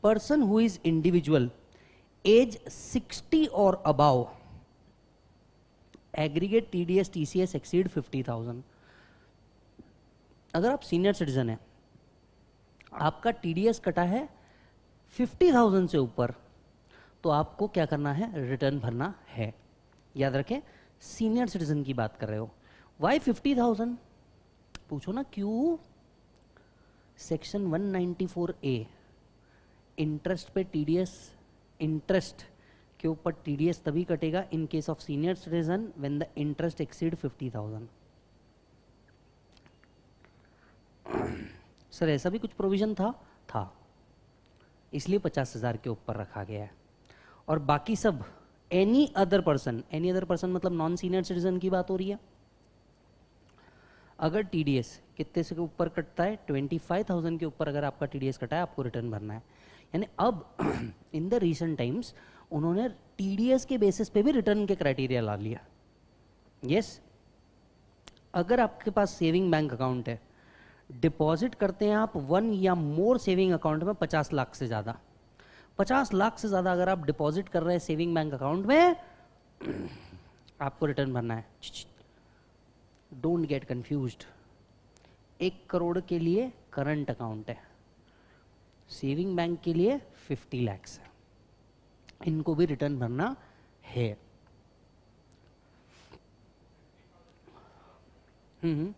person who is individual age 60 और above aggregate TDS TCS exceed 50,000 अगर आप सीनियर सिटीजन है आपका टीडीएस कटा है फिफ्टी थाउजेंड से ऊपर तो आपको क्या करना है रिटर्न भरना है याद रखें सीनियर सिटीजन की बात कर रहे हो वाई फिफ्टी थाउजेंड पूछो ना क्यों सेक्शन 194 ए इंटरेस्ट पे टीडीएस इंटरेस्ट के ऊपर टीडीएस तभी कटेगा in case of senior citizen when the interest exceed 50,000 sir ऐसा भी कुछ प्रोविजन था था इसलिए पचास हज़ार के ऊपर रखा गया है और बाकी सब any other person any other person मतलब नॉन सीनियर सिटीजन की बात हो रही है अगर टी कितने से ऊपर कटता है ट्वेंटी फाइव थाउजेंड के ऊपर अगर आपका टीडीएस कटा है आपको रिटर्न भरना है यानी अब इन द रिसेंट टाइम्स उन्होंने टी के बेसिस पे भी रिटर्न के क्राइटेरिया ला लिया यस yes? अगर आपके पास सेविंग बैंक अकाउंट है डिपॉजिट करते हैं आप वन या मोर सेविंग अकाउंट में पचास लाख से ज़्यादा पचास लाख से ज़्यादा अगर आप डिपॉजिट कर रहे हैं सेविंग बैंक अकाउंट में आपको रिटर्न भरना है डोंट गेट कंफ्यूज एक करोड़ के लिए करंट अकाउंट है सेविंग बैंक के लिए फिफ्टी लैक्स है इनको भी रिटर्न भरना है hmm, hmm.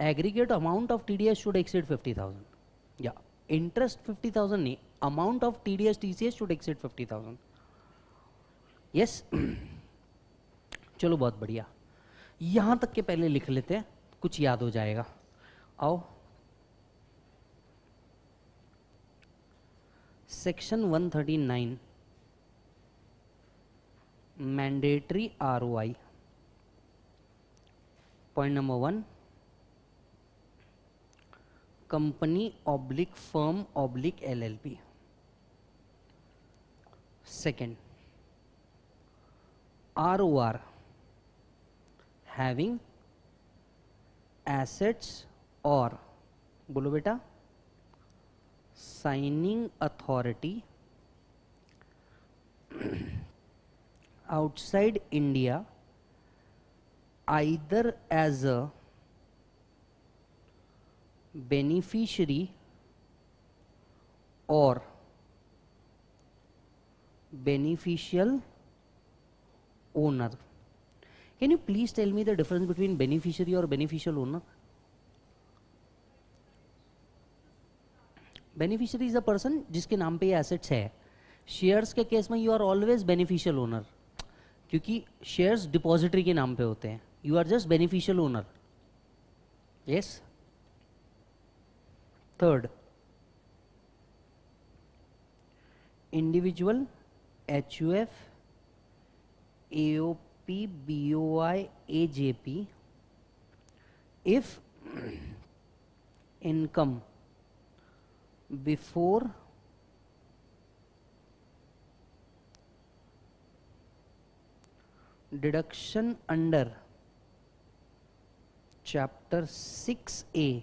Aggregate amount of T D S should exceed fifty thousand या इंटरेस्ट फिफ्टी थाउजेंड नहीं amount of T D S T C S should exceed fifty thousand yes चलो बहुत बढ़िया यहां तक के पहले लिख लेते हैं कुछ याद हो जाएगा आओ section 139 thirty nine mandatory R point number one company oblique firm oblique LLP second R O R having assets और बोलो बेटा signing authority outside India either as a beneficiary और beneficial owner can you please tell me the difference between beneficiary और beneficial owner beneficiary is a person जिसके नाम पे assets है shares के केस में you are always beneficial owner क्योंकि shares depository के नाम पे होते हैं you are just beneficial owner yes third individual HUF AOP BOI AJP if income before deduction under chapter 6a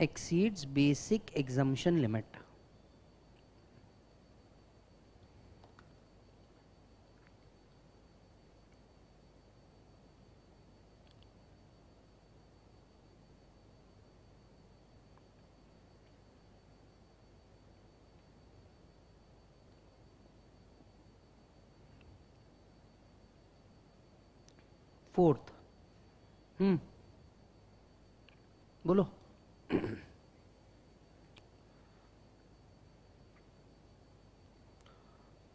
exceeds basic exemption limit. Fourth, hmm, बोलो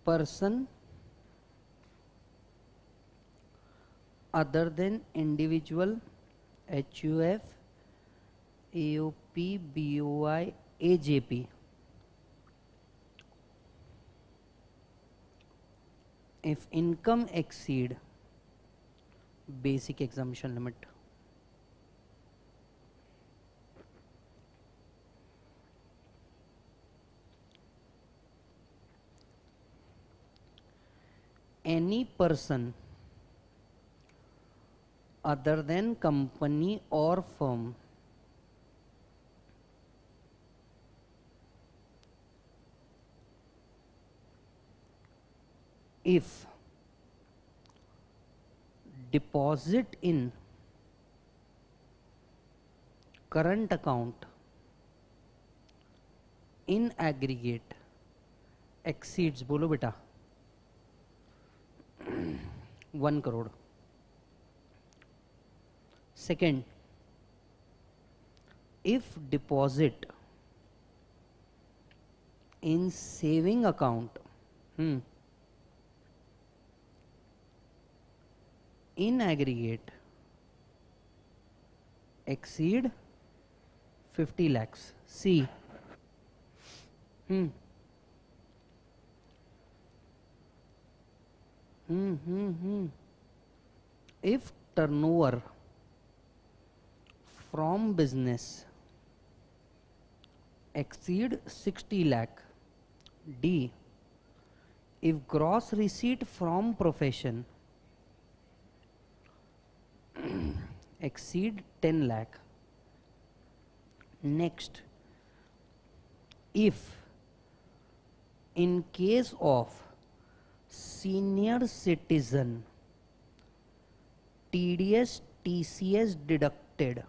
person other than individual HUF, AOP, BOI, AJP. If income exceed basic exemption limit any person other than company or firm if deposit in current account in aggregate exceeds बोलो बेटा one crore second if deposit in saving account in aggregate exceed fifty lakhs see hmm Hmm, hmm, hmm. If turnover from business exceed 60 lakh, D. If gross receipt from profession exceed 10 lakh, next, if in case of senior citizen C S deducted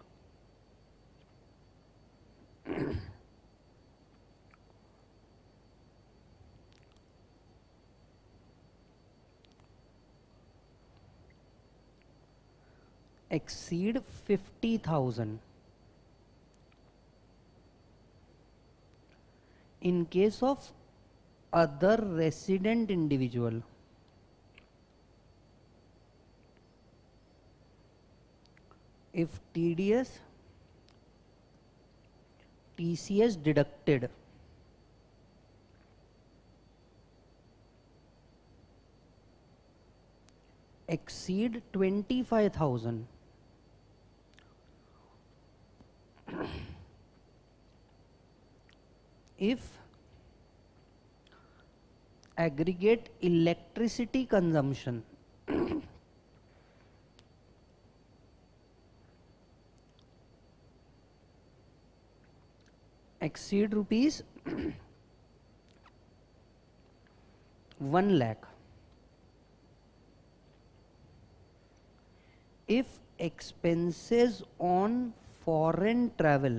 exceed fifty thousand in case of other resident individual if TDS TCS deducted exceed 25000 if aggregate electricity consumption exceed rupees 1 lakh if expenses on foreign travel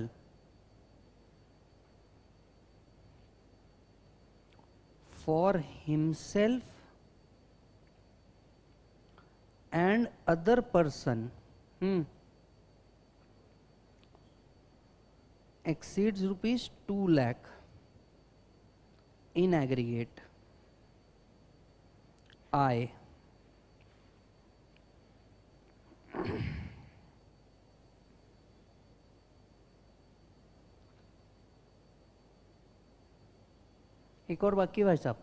for himself and other person hmm, exceeds rupees 2 lakh in aggregate i एक और बाकी भाई साहब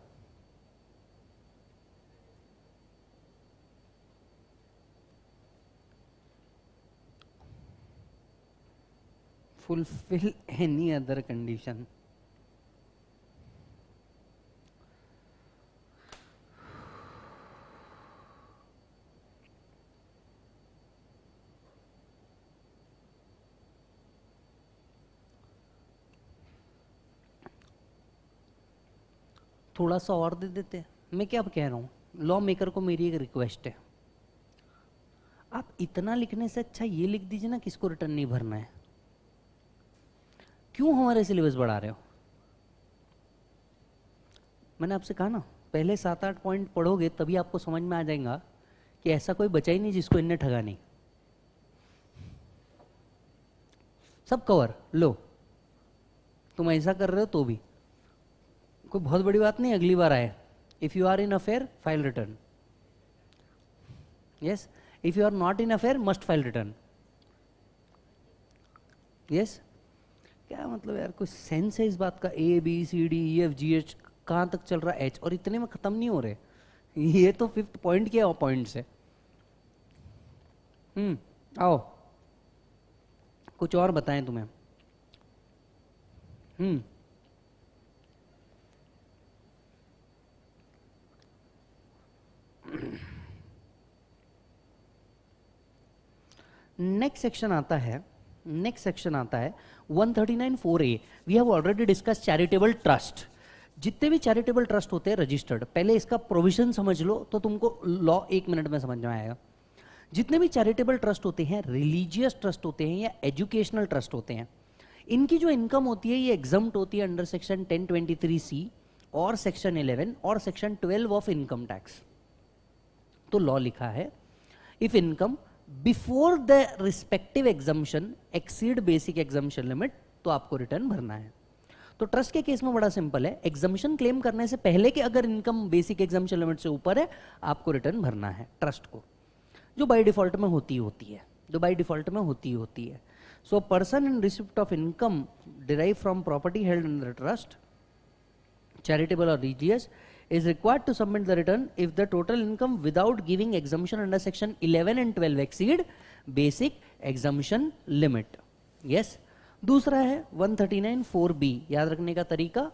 fulfil any other condition थोड़ा सा और दे देते मैं क्या कह रहा हूँ लॉ मेकर को मेरी एक रिक्वेस्ट है आप इतना लिखने से अच्छा ये लिख दीजिए ना किसको रिटर्न नहीं भरना है क्यों हमारे सिलेबस बढ़ा रहे हो मैंने आपसे कहा ना पहले सात आठ पॉइंट पढ़ोगे तभी आपको समझ में आ जाएगा कि ऐसा कोई बचा ही नहीं जिसको इनने ठगा नहीं सब कवर लो तुम ऐसा कर रहे हो तो भी कोई बहुत बड़ी बात नहीं अगली बार आए if you are in affair file return yes if you are not in affair must file return yes क्या मतलब यार कोई सेंस है इस बात का A B C D E F G H कहाँ तक चल रहा है एच और इतने में ख़त्म नहीं हो रहे ये तो फिफ्थ पॉइंट के पॉइंट से हम्म आओ कुछ और बताएं तुम्हें हम्म नेक्स्ट सेक्शन आता है नेक्स्ट सेक्शन आता है 139 four A we have already discuss charitable trust जितने भी चैरिटेबल ट्रस्ट होते हैं रजिस्टर्ड पहले इसका प्रोविजन समझ लो तो तुमको लॉ एक मिनट में समझ में आएगा जितने भी चैरिटेबल ट्रस्ट होते हैं रिलीजियस ट्रस्ट होते हैं या एजुकेशनल ट्रस्ट होते हैं इनकी जो इनकम होती है ये एग्जाम्प्ट होती है अंडर सेक्शन 1023 सी और सेक्शन 11 और सेक्शन 12 ऑफ इनकम टैक्स तो लॉ लिखा है if income before the respective exemption exceed basic exemption limit तो आपको रिटर्न भरना है तो ट्रस्ट के केस में बड़ा सिंपल है एग्जामेशन क्लेम करने से पहले कि अगर इनकम बेसिक एग्जामेशन लिमिट से ऊपर है आपको रिटर्न भरना है ट्रस्ट को जो बाई डिफॉल्ट में होती होती है जो बाई डिफॉल्ट में होती होती है so person in receipt of income derive from property held the trust charitable और religious is required to submit the return if the total income without giving exemption under section 11 and 12 exceed basic exemption limit yes dusra hai 139 4b याद रखने का तरीका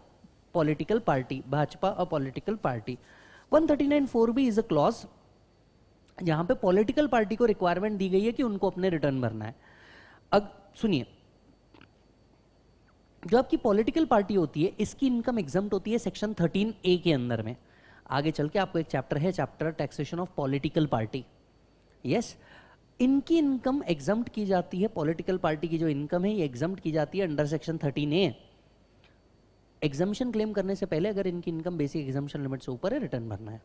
political party Bhajpa a political party 139 4b is a clause जहां पे political party को requirement दी गई है कि उनको अपने रिटर्न भरना है अब सुनिए जो आपकी पॉलिटिकल पार्टी होती है इसकी इनकम एग्जाम होती है सेक्शन थर्टीन ए के अंदर में आगे चल के आपको एक चैप्टर है chapter taxation of political party yes इनकी इनकम एग्जाम की जाती है पॉलिटिकल पार्टी की जो इनकम है ये एग्जाम की जाती है under section thirteen A exemption claim करने से पहले अगर इनकी इनकम बेसिक एग्जामिशन लिमिट से ऊपर है रिटर्न भरना है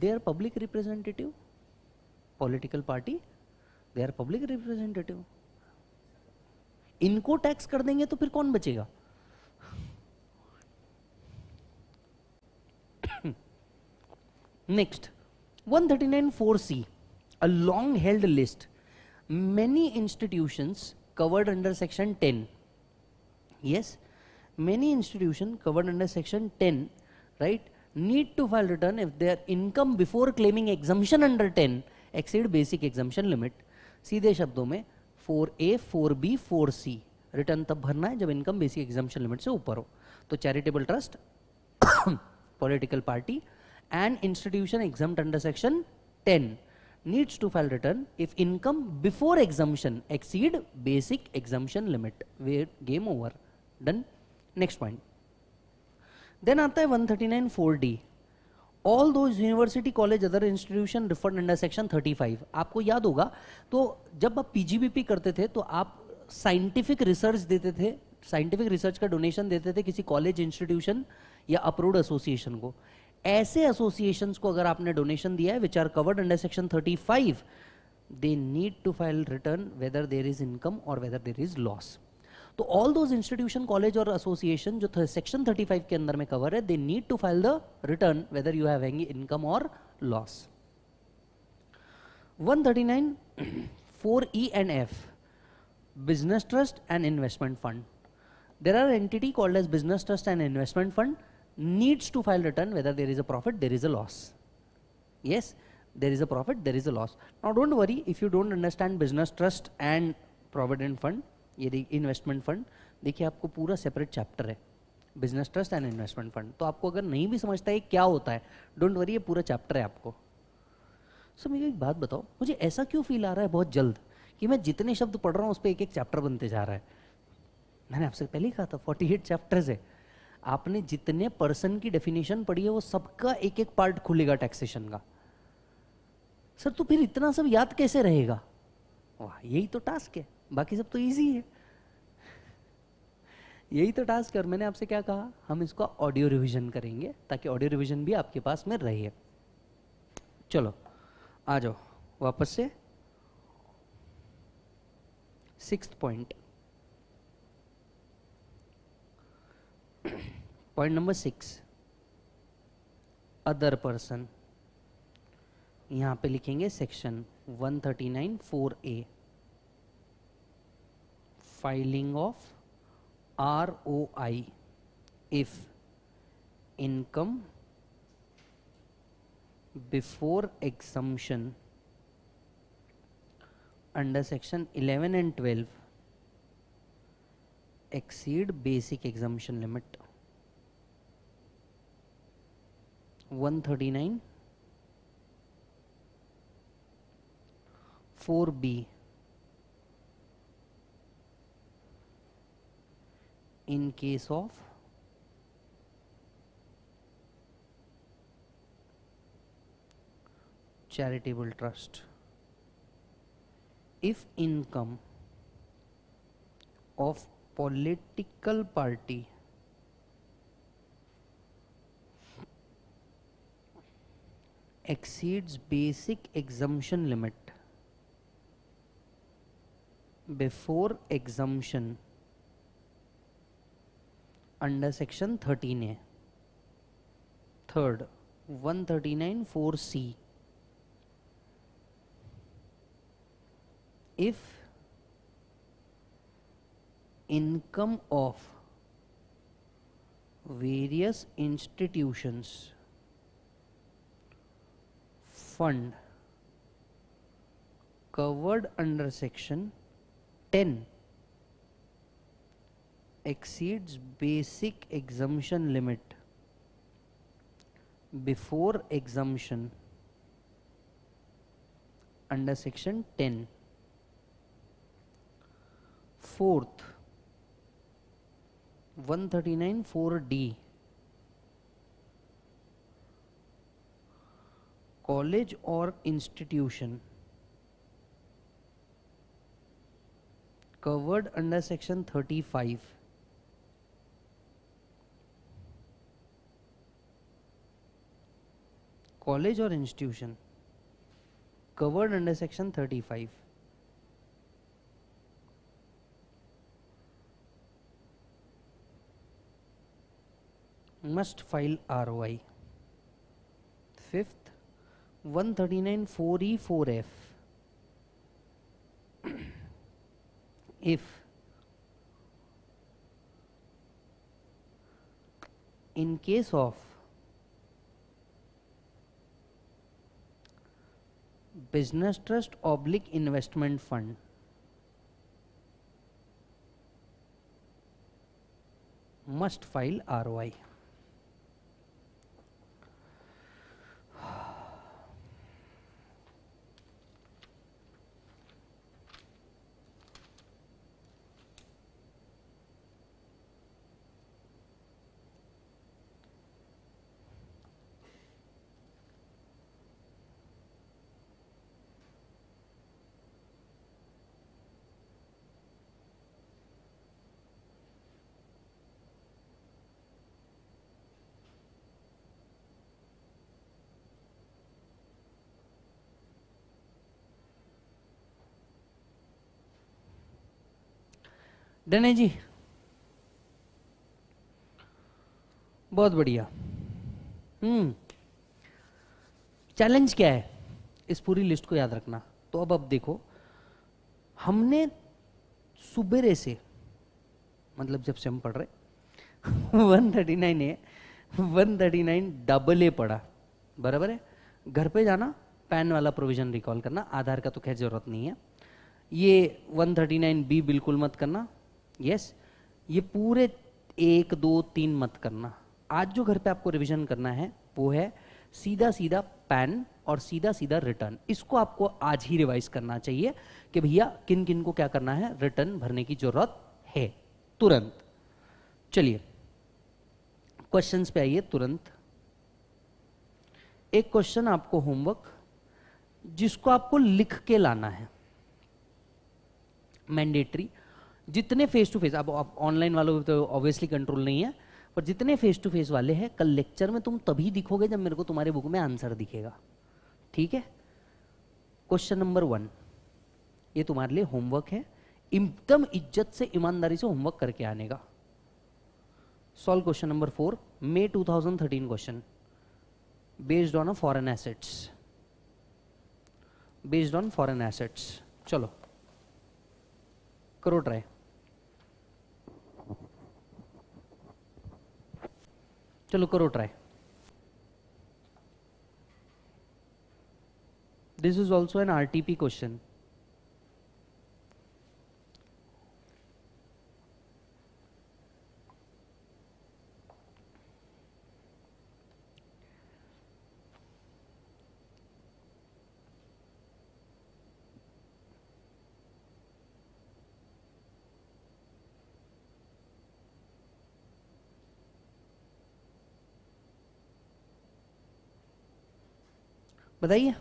they are public representative political party they are public representative इनको टैक्स कर देंगे तो फिर कौन बचेगा next 139 thirty nine four C a long held list many institution covered under section ten yes many institution covered under section ten right need to file return if their income before claiming exemption under ten exceed basic exemption limit सीधे शब्दों में four four A B four C return तब भरना है जब income basic exemption limit से ऊपर हो तो charitable trust political party and institution exam under section ten needs to file return if income before exemption exceed basic exemption limit वे game over done next point then आता है one thirty nine four D all those university college other institution refund under section 35 आपको याद होगा तो जब आप PGBP करते थे तो आप साइंटिफिक रिसर्च देते थे साइंटिफिक रिसर्च का डोनेशन देते थे किसी कॉलेज इंस्टीट्यूशन या अप्रूव्ड एसोसिएशन को ऐसे एसोसिएशन को अगर आपने डोनेशन दिया है which are covered under section 35 they need to file return whether there is income और वेदर देर इज लॉस तो ऑल दोज इंस्टीट्यूशन कॉलेज और एसोसिएशन जो सेक्शन थर्टी फाइव के अंदर में कवर है they need to file the return whether you have any income और loss 139 four E and F business trust and investment fund there are entity called as business trust and investment fund needs to file return whether there is a profit there is a loss yes there is a profit there is a loss now don't worry if you don't understand business trust and provident fund ये investment fund देखिए आपको पूरा separate chapter है business trust and investment fund तो आपको अगर नहीं भी समझता है क्या होता है डोंट वरी ये पूरा चैप्टर है आपको सर मुझे एक बात बताओ मुझे ऐसा क्यों फील आ रहा है बहुत जल्द कि मैं जितने शब्द पढ़ रहा हूँ उस पर एक एक चैप्टर बनते जा रहा है मैंने आपसे पहले ही कहा था फोर्टी एट चैप्टर्स है आपने जितने पर्सन की डेफिनेशन पढ़ी है वो सबका एक एक पार्ट खुलेगा टैक्सेशन का सर तो फिर इतना सब याद कैसे रहेगा वाह यही तो टास्क है बाकी सब तो ईजी है यही तो टास्क है मैंने आपसे क्या कहा हम इसका ऑडियो रिवीजन करेंगे ताकि ऑडियो रिवीजन भी आपके पास में रहे चलो आ जाओ वापस से six point point number six other person यहां पे लिखेंगे section 139 4 A filing of ROI if income before exemption under section 11 and 12 exceed basic exemption limit 139 4b in case of charitable trust if income of political party exceeds basic exemption limit before exemption under section thirteen है third one thirty nine four C if income of various institutions fund covered under section ten exceeds basic exemption limit before exemption under section 10 fourth 139 4d college or institution covered under section 35 college or institution covered under section 35 must file ROI fifth 139 4e 4f if in case of business trust oblique investment fund must file R O I done जी बहुत बढ़िया हम्म challenge क्या है इस पूरी list को याद रखना तो अब अब देखो हमने सुबेरे से मतलब जब से हम पढ़ रहे one thirty nine A one thirty nine double A पढ़ा बराबर है घर पे जाना पैन वाला प्रोविजन रिकॉल करना आधार का तो खैर जरूरत नहीं है ये वन थर्टी नाइन बी बिल्कुल मत करना यस ये पूरे एक दो तीन मत करना आज जो घर पे आपको रिवीजन करना है वो है सीधा सीधा पैन और सीधा सीधा रिटर्न इसको आपको आज ही रिवाइज करना चाहिए कि भैया किन किन को क्या करना है रिटर्न भरने की जरूरत है तुरंत चलिए क्वेश्चंस पे आइए तुरंत एक क्वेश्चन आपको होमवर्क जिसको आपको लिख के लाना है मैंडेटरी जितने फेस टू फेस अब ऑनलाइन वालों तो ऑब्वियसली कंट्रोल नहीं है पर जितने फेस टू फेस वाले हैं कल लेक्चर में तुम तभी दिखोगे जब मेरे को तुम्हारे बुक में आंसर दिखेगा ठीक है क्वेश्चन नंबर वन ये तुम्हारे लिए होमवर्क है एकदम इज्जत से ईमानदारी से होमवर्क करके आने का solve question number four May 2013 question based on foreign assets based on foreign assets चलो करो ट्राई ચલો કરો try this is also an RTP question बताइए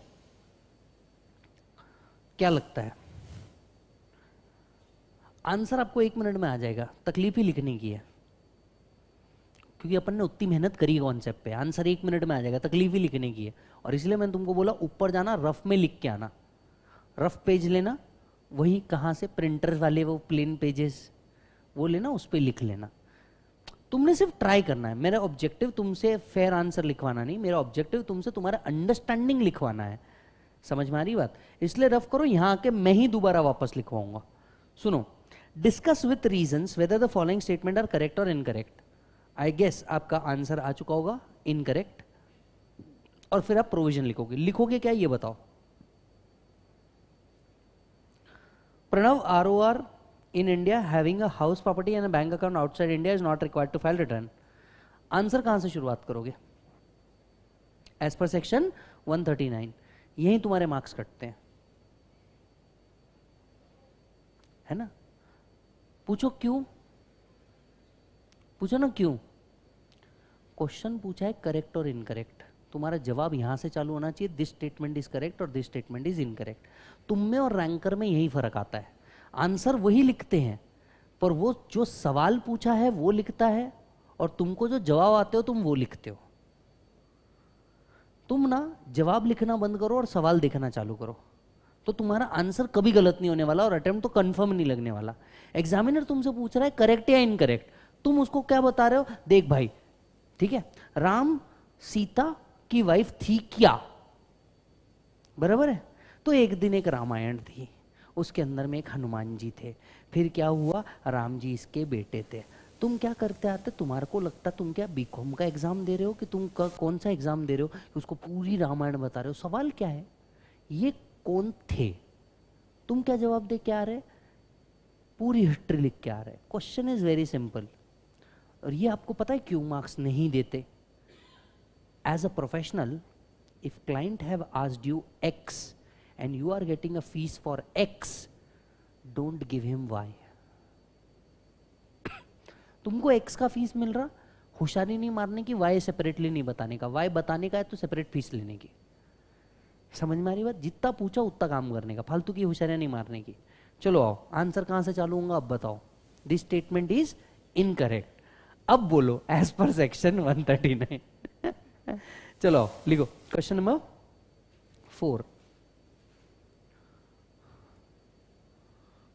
क्या लगता है आंसर आपको एक मिनट में आ जाएगा तकलीफ ही लिखने की है क्योंकि अपन ने उतनी मेहनत करी कॉन्सेप्ट पे आंसर एक मिनट में आ जाएगा तकलीफ ही लिखने की है और इसलिए मैंने तुमको बोला ऊपर जाना रफ में लिख के आना रफ पेज लेना वही कहाँ से प्रिंटर वाले वो प्लेन पेजेस वो लेना उस पर लिख लेना तुमने सिर्फ ट्राई करना है मेरा ऑब्जेक्टिव तुमसे फेयर आंसर लिखवाना नहीं मेरा ऑब्जेक्टिव तुमसे तुम्हारा अंडरस्टैंडिंग लिखवाना है समझ में आ रही बात इसलिए रफ करो यहां आके मैं ही दोबारा वापस लिखवाऊंगा सुनो discuss with reason whether the following statement are correct और इनकरेक्ट आई गेस आपका आंसर आ चुका होगा इनकरेक्ट और फिर आप प्रोविजन लिखोगे लिखोगे क्या ये बताओ Pranav R O R in India, having a house property and a bank account outside India is not required to file return. Answer कहाँ से शुरुआत करोगे As per section 139 यही तुम्हारे marks कटते हैं है ना पूछो क्यों पूछो ना क्यों Question पूछा है correct और incorrect. तुम्हारा जवाब यहाँ से चालू होना चाहिए दिस स्टेटमेंट इज करेक्ट और दिस स्टेटमेंट इज इनकरेक्ट तुम में और रैंकर में यही फर्क आता है आंसर वही लिखते हैं पर वो जो सवाल पूछा है वो लिखता है और तुमको जो जवाब आते हो तुम वो लिखते हो तुम ना जवाब लिखना बंद करो और सवाल देखना चालू करो तो तुम्हारा आंसर कभी गलत नहीं होने वाला और अटेम्प्ट तो कंफर्म नहीं लगने वाला एग्जामिनर तुमसे पूछ रहा है करेक्ट या इनकरेक्ट तुम उसको क्या बता रहे हो देख भाई ठीक है राम सीता की वाइफ थी क्या बराबर है तो एक दिन एक रामायण थी उसके अंदर में एक हनुमान जी थे फिर क्या हुआ राम जी इसके बेटे थे तुम क्या करते आते तुम्हारे को लगता तुम क्या बी कॉम का एग्ज़ाम दे रहे हो कि तुम का कौन सा एग्ज़ाम दे रहे हो कि उसको पूरी रामायण बता रहे हो सवाल क्या है ये कौन थे तुम क्या जवाब दे के आ रहे पूरी हिस्ट्री लिख के आ रहे क्वेश्चन इज़ वेरी सिंपल और ये आपको पता है क्यों मार्क्स नहीं देते as a professional if client have asked you X and you are getting a fees for X, don't give him Y. तुमको X का फीस मिल रहा होशारी नहीं मारने की Y सेपरेटली नहीं बताने का Y बताने का है तो सेपरेट फीस लेने की समझ में आ रही बात जितना पूछा उतना काम करने का फालतू की होशारियाँ नहीं मारने की चलो आओ आंसर कहां से चालू होगा अब बताओ दिस स्टेटमेंट इज इनकरेक्ट अब बोलो एज पर सेक्शन 139 चलो लिखो question number four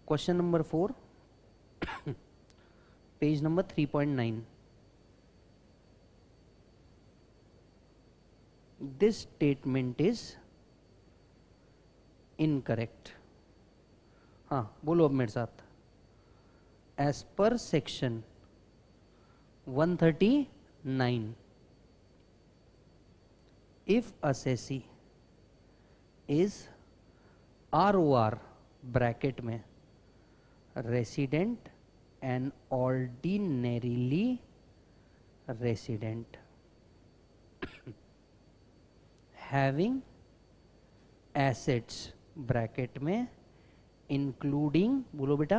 question number four page number three point nine this statement is incorrect हाँ बोलो अब मेरे साथ as per section one thirty nine if assessee is R O R bracket में resident an ordinarily resident having assets bracket में including बोलो बेटा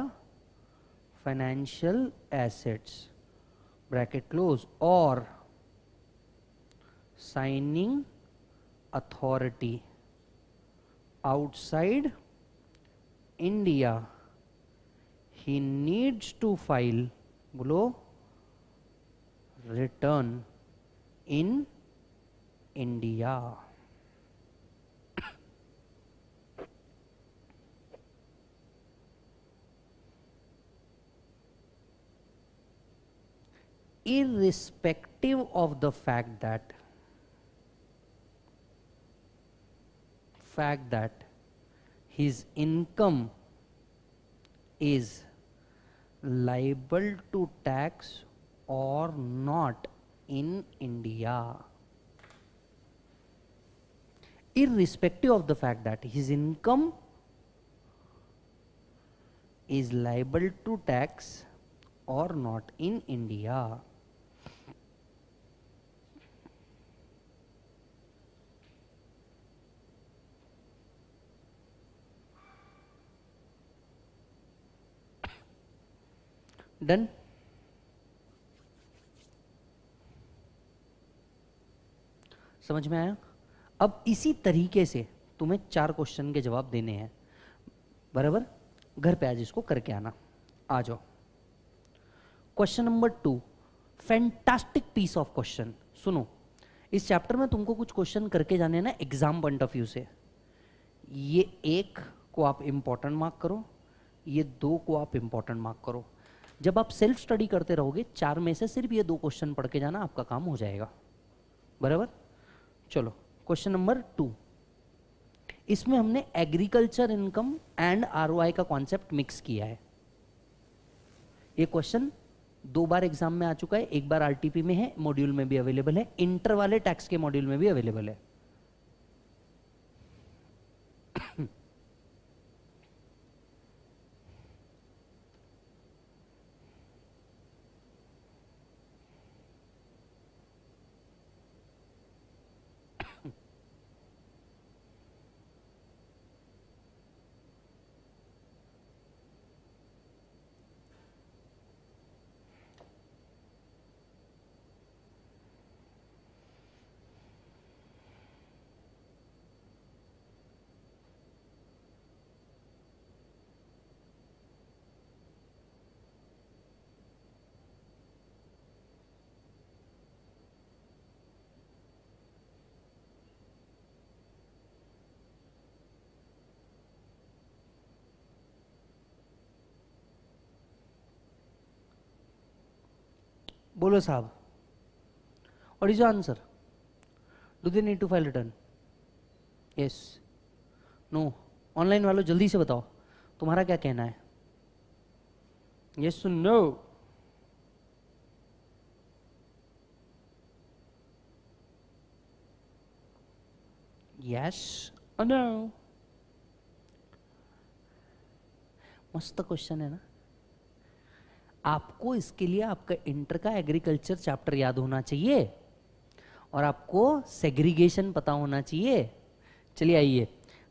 financial assets bracket close और signing authority outside India he needs to file below return in India. irrespective of the fact that fact that his income is liable to tax or not in India. Irrespective of the fact that his income is liable to tax or not in India. Done समझ में आया अब इसी तरीके से तुम्हें चार question के जवाब देने हैं बराबर घर पे आज इसको करके आना आ जाओ question number two fantastic piece of question सुनो इस चैप्टर में तुमको कुछ क्वेश्चन करके जाने ना एग्जाम पॉइंट ऑफ व्यू से ये एक को आप इंपॉर्टेंट मार्क करो ये दो को आप इंपॉर्टेंट मार्क करो जब आप सेल्फ स्टडी करते रहोगे चार में से सिर्फ ये दो क्वेश्चन पढ़ के जाना आपका काम हो जाएगा बराबर चलो क्वेश्चन नंबर टू इसमें हमने एग्रीकल्चर इनकम एंड आर का कॉन्सेप्ट मिक्स किया है ये क्वेश्चन दो बार एग्जाम में आ चुका है एक बार आरटीपी में है मॉड्यूल में भी अवेलेबल है इंटर वाले टैक्स के मॉड्यूल में भी अवेलेबल है बोलो साहब और is answer do they need to file return yes no online वालों जल्दी से बताओ तुम्हारा क्या कहना है यस नो यस नो मस्त क्वेश्चन है ना आपको इसके लिए आपका इंटर का एग्रीकल्चर चैप्टर याद होना चाहिए और आपको सेग्रीगेशन पता होना चाहिए चलिए आइए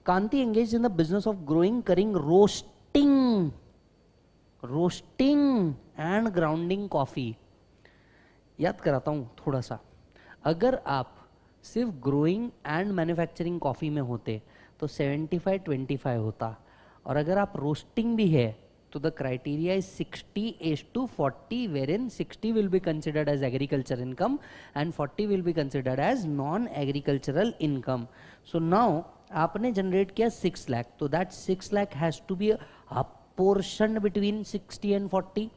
Kanti engage in the business of growing curing roasting roasting and grounding coffee याद कराता हूँ थोड़ा सा अगर आप सिर्फ ग्रोइंग एंड मैन्युफैक्चरिंग कॉफ़ी में होते तो 75 25 होता और अगर आप रोस्टिंग भी है So the criteria is 60 is to 40 wherein 60 will be considered as agricultural income and 40 will be considered as non-agricultural income. So now आपने generate किया 6 lakh. So that 6 lakh has to be apportioned between 60 and 40.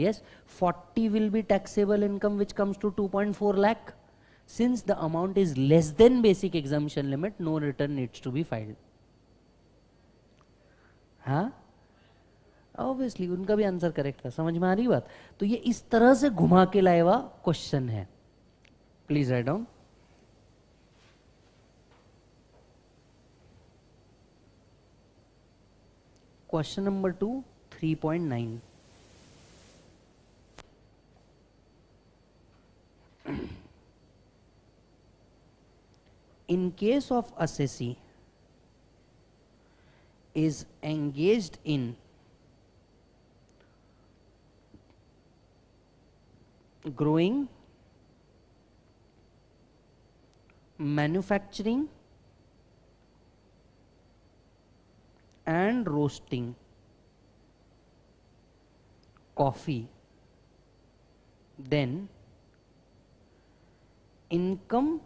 yes 40 will be taxable income which comes to 2.4 lakh since the amount is less than basic exemption limit no return needs to be filed huh obviously उनका भी answer correct था समझ में आ रही बात तो ये इस तरह से घुमा के लाए हुआ क्वेश्चन है please write down question number two three point nine in case of assessee is engage in growing, manufacturing, and roasting coffee. Then income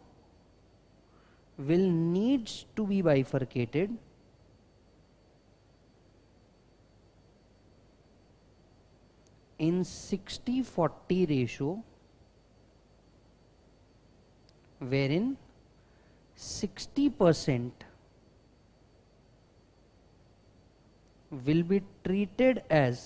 will needs to be bifurcated in 60-40 ratio wherein 60 percent will be treated as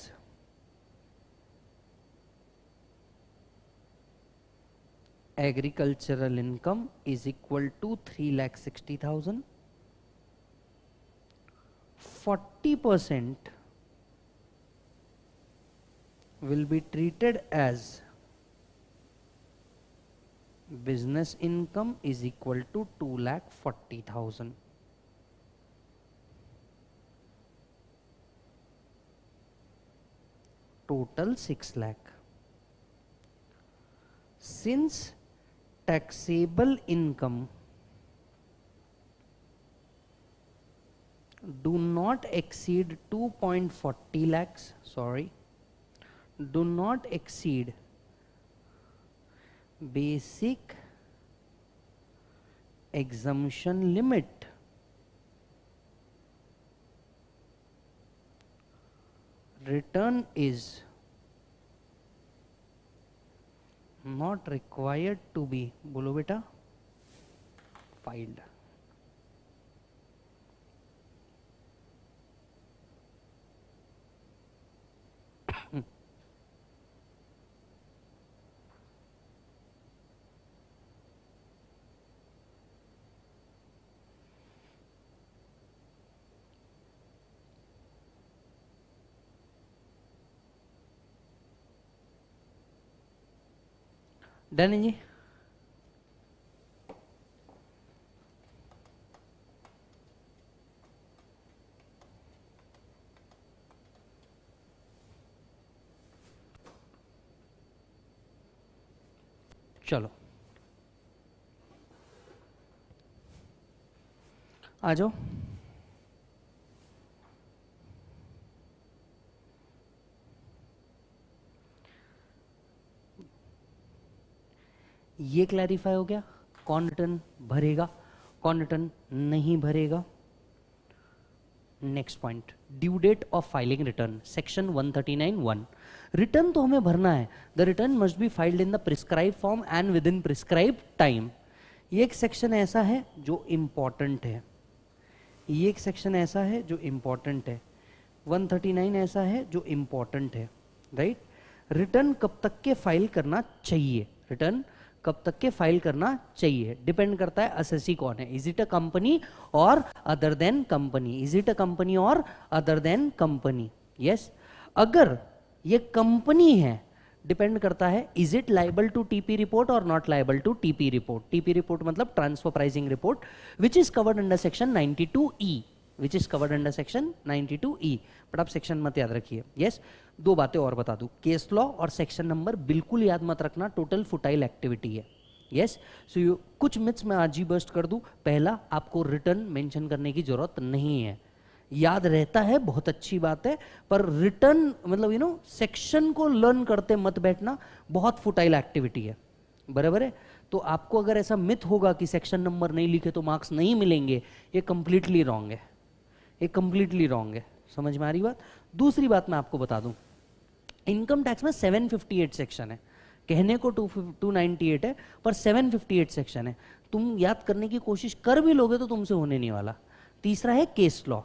agricultural income is equal to 3,60,000. 40 percent will be treated as business income is equal to 2 lakh 40,000. Total 6 lakh. Since taxable income do not exceed 2.40 lakhs sorry do not exceed basic exemption limit. Return is not required to be, bolo beta, filed. Done है जी चलो आ जाओ ये clarify हो गया कौन return भरेगा कौन रिटर्न नहीं भरेगा next point due date of filing return section 139 thirty one return तो हमें भरना है the return must be filed in the prescribe form and within prescribe time ये एक सेक्शन ऐसा है जो इंपॉर्टेंट है ये एक सेक्शन ऐसा है जो इंपॉर्टेंट है 139 ऐसा है जो इंपॉर्टेंट है राइट right? रिटर्न कब तक के फाइल करना चाहिए रिटर्न कब तक के फाइल करना चाहिए डिपेंड करता है असेसी कौन है इज इट अ कंपनी और other than company is it a company और अदर देन कंपनी यस अगर ये कंपनी है डिपेंड करता है is it liable to TP report और not liable to TP report TP report मतलब transfer pricing report which is covered under section 92 E which is covered under section 92 E but आप section मत याद रखिए yes yes? दो बातें और बता दूं केस लॉ और सेक्शन नंबर बिल्कुल याद मत रखना टोटल फुटाइल एक्टिविटी है यस सो यू कुछ मिथ्स मैं आज ही बस्ट कर दूं पहला आपको रिटर्न मेंशन करने की ज़रूरत नहीं है याद रहता है बहुत अच्छी बात है पर रिटर्न मतलब यू नो सेक्शन को लर्न करते मत बैठना बहुत फुटाइल एक्टिविटी है बराबर है तो आपको अगर ऐसा मिथ होगा कि सेक्शन नंबर नहीं लिखे तो मार्क्स नहीं मिलेंगे ये कंप्लीटली रॉन्ग है ये कंप्लीटली रॉन्ग है समझ में आ रही बात दूसरी बात मैं आपको बता दूं इनकम टैक्स में 758 सेक्शन है कहने को 298 है पर 758 सेक्शन है तुम याद करने की कोशिश कर भी लोगे तो तुमसे होने नहीं वाला तीसरा है केस लॉ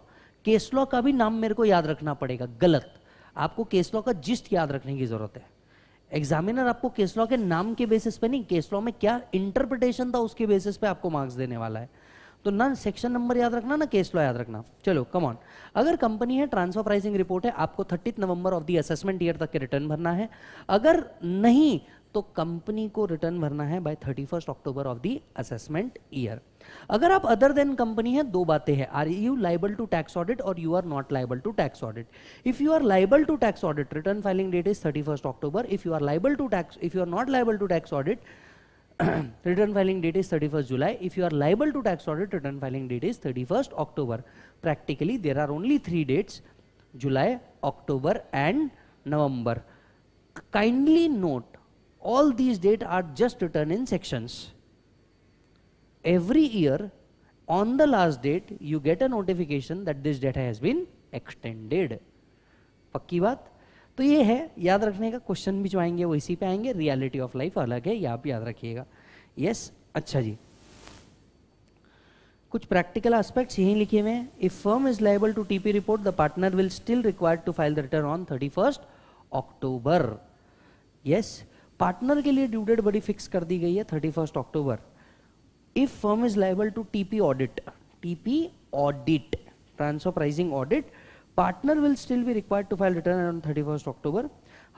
केस लॉ का भी नाम मेरे को याद रखना पड़ेगा गलत आपको केस लॉ का जिस्ट याद रखने की जरूरत है एग्जामिनर आपको केस लॉ के नाम के बेसिस पे नहीं केस लॉ में क्या इंटरप्रिटेशन था उसके बेसिस पे आपको मार्क्स देने वाला है तो ना सेक्शन नंबर याद रखना ना केस लॉ याद रखना चलो कम ऑन अगर कंपनी है ट्रांसफर प्राइसिंग रिपोर्ट है आपको thirty November of the assessment year तक के रिटर्न भरना है अगर नहीं तो कंपनी को रिटर्न भरना है by thirty first October of the assessment year अगर आप अदर देन कंपनी है दो बातें हैं are you liable to tax audit और you are not liable to tax audit if you are liable to tax audit return filing date is thirty first October if you are liable to tax if you are not liable to tax audit return filing date is 31st July. If you are liable to tax audit, return filing date is 31st October. Practically, there are only three dates, July, October and November. Kindly note, all these dates are just written in sections. Every year, on the last date, you get a notification that this data has been extended. पक्की बात तो ये है याद रखने का question भी जो आएंगे वो इसी पे आएंगे रियलिटी ऑफ लाइफ अलग है ये आप याद रखिएगा यस अच्छा जी कुछ प्रैक्टिकल एस्पेक्ट्स यही लिखे हुए हैं if firm is liable to TP report the partner will still required to file the return on thirty first October yes partner के लिए ड्यू डेट बड़ी फिक्स कर दी गई है thirty first October if firm is liable to TP audit TP audit transfer pricing audit partner will still be required to file return on 31st October.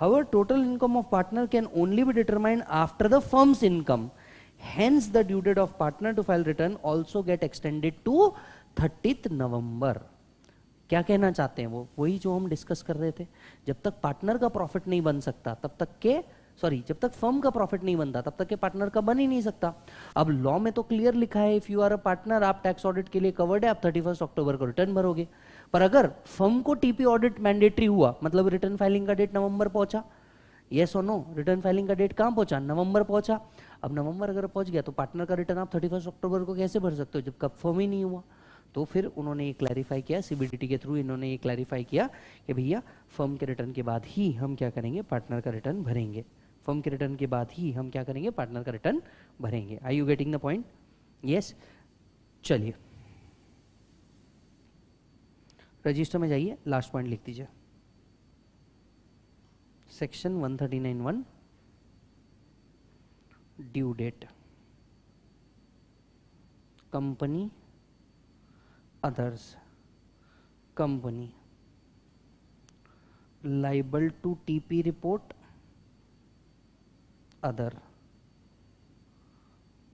However, total income of partner can only be determined after the firm's income. Hence, the due date of partner to file return also get extended to 30th November. क्या कहना चाहते हैं वो वही जो हम discuss कर रहे थे जब तक पार्टनर का प्रॉफिट नहीं बन सकता तब तक के सॉरी जब तक फर्म का प्रॉफिट नहीं बनता तब तक के पार्टनर का बन ही नहीं सकता अब लॉ में तो क्लियर लिखा है if you are a partner आप टैक्स ऑडिट के लिए कवर्ड है आप थर्टी फर्स्ट अक्टूबर को रिटर्न भरोगे पर अगर फर्म को टीपी ऑडिट मैंडेटरी हुआ मतलब रिटर्न फाइलिंग का डेट नवंबर पहुंचा येस और नो रिटर्न फाइलिंग का डेट कहाँ पहुंचा नवंबर पहुंचा अब नवंबर अगर पहुंच गया तो पार्टनर का रिटर्न आप थर्टी अक्टूबर को कैसे भर सकते हो जब कब फर्म ही नहीं हुआ तो फिर उन्होंने ये क्लैरिफाई किया सीबीडीटी के थ्रू इन्होंने ये क्लैरिफाई किया कि भैया फर्म के रिटर्न के बाद ही हम क्या करेंगे पार्टनर का रिटर्न भरेंगे फर्म के रिटर्न के बाद ही हम क्या करेंगे पार्टनर का रिटर्न भरेंगे I you getting the point yes चलिए रजिस्टर में जाइए लास्ट पॉइंट लिख दीजिए section one thirty nine one due date company others company liable to TP report other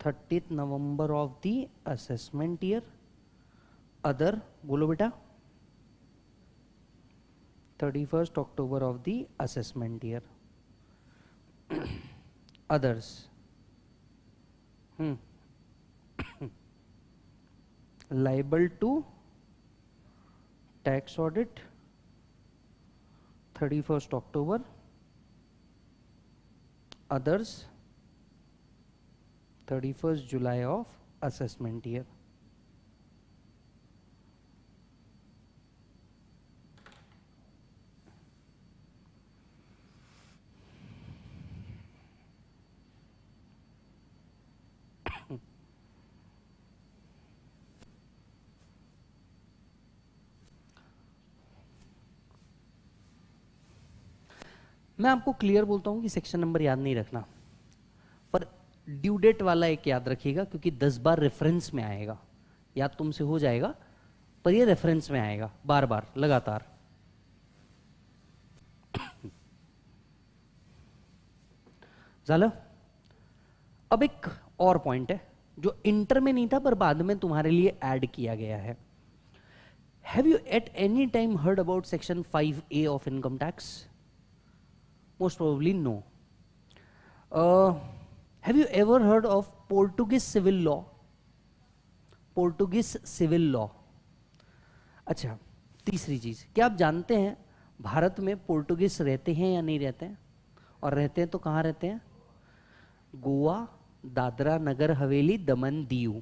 30th November of the assessment year other बोलो बेटा 31st October of the assessment year. Others. Hmm. liable to tax audit 31st October others 31st July of assessment year मैं आपको clear बोलता हूँ कि section number याद नहीं रखना पर ड्यू डेट वाला एक याद रखिएगा क्योंकि दस बार रेफरेंस में आएगा याद तुमसे हो जाएगा पर ये रेफरेंस में आएगा बार बार लगातार अब एक और पॉइंट है जो इंटर में नहीं था पर बाद में तुम्हारे लिए ऐड किया गया है have you at any time heard about section five A of income tax Most probably no. Uh, have you ever heard of Portuguese civil law? Portuguese civil law. अच्छा तीसरी चीज़ क्या आप जानते हैं भारत में पोर्टुगीज रहते हैं या नहीं रहते हैं और रहते हैं तो कहाँ रहते हैं गोवा दादरा नगर हवेली दमन दीव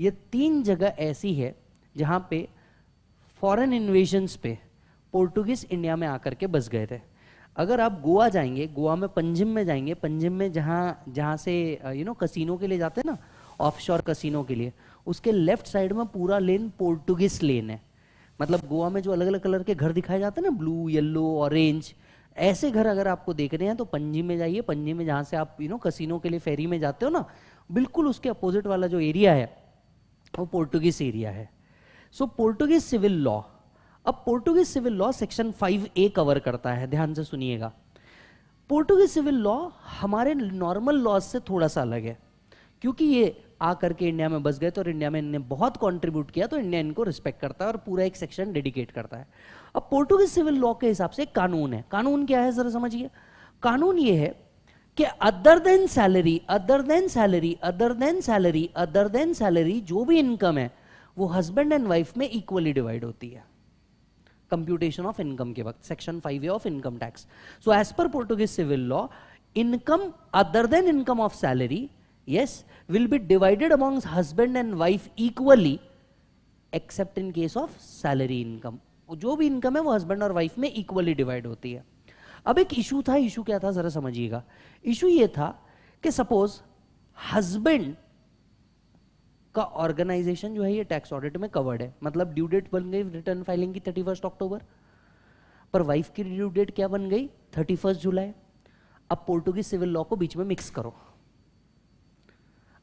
ये तीन जगह ऐसी है जहाँ पे फॉरेन इन्वेजन्स पे पोर्टुगीज इंडिया में आकर के बस गए थे अगर आप गोवा जाएंगे गोवा में पंजिम में जाएंगे पंजिम में जहाँ जहाँ से यू नो कसिनो के लिए जाते हैं ना ऑफशोर कसिनो के लिए उसके लेफ्ट साइड में पूरा लेन पोर्टुगीज लेन है मतलब गोवा में जो अलग अलग कलर के घर दिखाए जाते हैं ना ब्लू येल्लो ऑरेंज ऐसे घर अगर आपको देख रहे हैं तो पंजी में जाइए पंजी में जहाँ से आप यू नो कसिनो के लिए फेरी में जाते हो ना बिल्कुल उसके अपोजिट वाला जो एरिया है वो पोर्टुगीज एरिया है सो पोर्टुगीज सिविल लॉ अब Portuguese civil law section A cover करता है ध्यान से सुनिएगा पोर्टुगीज सिविल लॉ हमारे नॉर्मल लॉज से थोड़ा सा अलग है क्योंकि ये आकर के इंडिया में बस गए तो और इंडिया में इनने बहुत कंट्रीब्यूट किया तो इंडिया इनको रिस्पेक्ट करता है और पूरा एक सेक्शन डेडिकेट करता है अब पोर्टुगीज सिविल लॉ के हिसाब से कानून है कानून क्या है जरा समझिए कानून ये है कि other than salary other than salary other than salary other than salary जो भी इनकम है वो हस्बैंड एंड वाइफ में इक्वली डिवाइड होती है कंप्यूटेशन ऑफ इनकम के वक्त section five A of income tax so as per Portuguese civil law income other than income of salary yes will be divided amongst husband and wife equally except in case of salary income जो भी income है वो husband और wife में equally divide होती है अब एक इशू था इशू क्या था जरा समझिएगा इशू ये था कि सपोज हस्बैंड का ऑर्गेनाइजेशन जो है ये टैक्स ऑडिट में कवर्ड है मतलब ड्यू डेट बन गई रिटर्न फाइलिंग की थर्टी फर्स्ट अक्टूबर पर वाइफ की ड्यू डेट क्या बन गई थर्टी फर्स्ट जुलाई अब पोर्टुगीज सिविल लॉ को बीच में मिक्स करो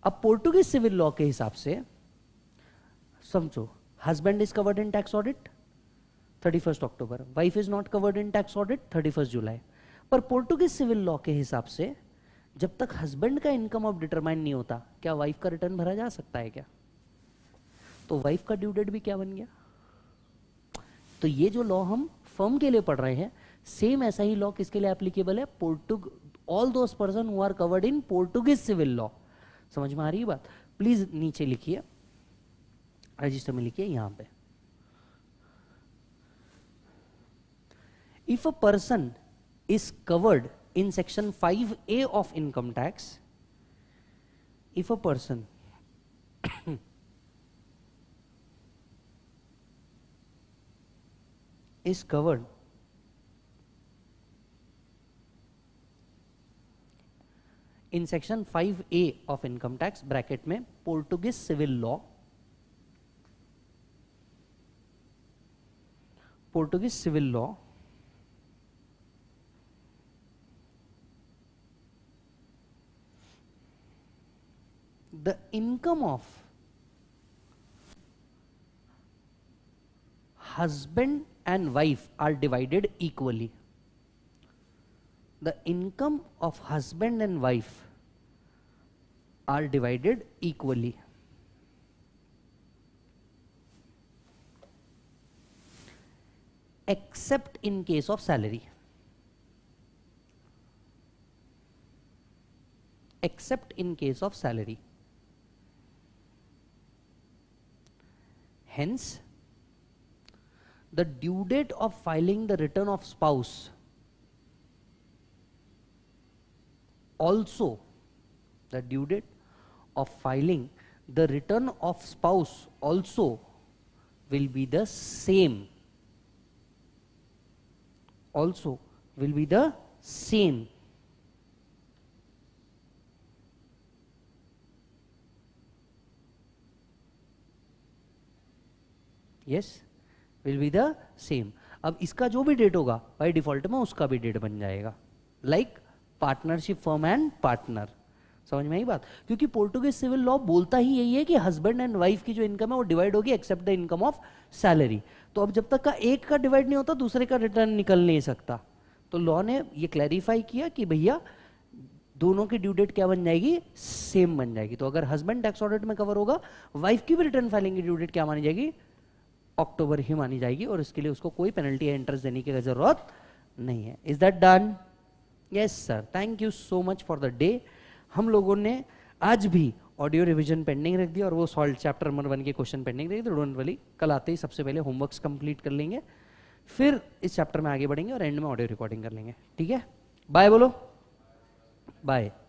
अब पोर्टुगीज सिविल लॉ के हिसाब से समझो husband is covered in tax audit thirty first October wife is not covered in tax audit thirty first July पर पोर्टुगीज सिविल लॉ के हिसाब से जब तक हस्बैंड का इनकम अब डिटरमाइन नहीं होता क्या वाइफ का रिटर्न भरा जा सकता है क्या तो वाइफ का ड्यू डेट भी क्या बन गया तो ये जो लॉ हम फर्म के लिए पढ़ रहे हैं सेम ऐसा ही लॉ किसके लिए एप्लीकेबल है पोर्टुग all those person who are covered in Portuguese civil law समझ में आ रही बात प्लीज नीचे लिखिए रजिस्टर में लिखिए यहां पे if a person is covered in section 5A of income tax, if a person is covered in section 5A of income tax bracket mein Portuguese civil law Portuguese civil law the income of husband and wife are divided equally. The income of husband and wife are divided equally. Except in case of salary. Except in case of salary. Hence, the due date of filing the return of spouse also the due date of filing the return of spouse also will be the same also will be the same yes will be the same अब इसका जो भी date होगा by default में उसका भी date बन जाएगा like partnership firm and partner समझ में आई बात क्योंकि पोर्टुगीज सिविल लॉ बोलता ही यही है कि हस्बैंड एंड वाइफ की जो इनकम है वो डिवाइड होगी except the income of salary तो अब जब तक का एक का डिवाइड नहीं होता दूसरे का रिटर्न निकल नहीं सकता तो लॉ ने ये क्लैरिफाई किया कि भैया दोनों की ड्यू डेट क्या बन जाएगी सेम बन जाएगी तो अगर हस्बैंड टैक्स ऑडिट में कवर होगा वाइफ की भी रिटर्न फाइलिंग की ड्यू डेट क्या मानी जाएगी अक्टूबर ही मानी जाएगी और इसके लिए उसको कोई पेनल्टी या इंटरेस्ट देने की जरूरत नहीं है is that done yes sir thank you so much for the day हम लोगों ने आज भी ऑडियो रिविजन पेंडिंग रख दिया और वो सॉल्व चैप्टर नंबर वन के क्वेश्चन पेंडिंग रख तो डोंट कल आते ही सबसे पहले होमवर्क कंप्लीट कर लेंगे फिर इस चैप्टर में आगे बढ़ेंगे और एंड में ऑडियो रिकॉर्डिंग कर लेंगे ठीक है बाय बोलो बाय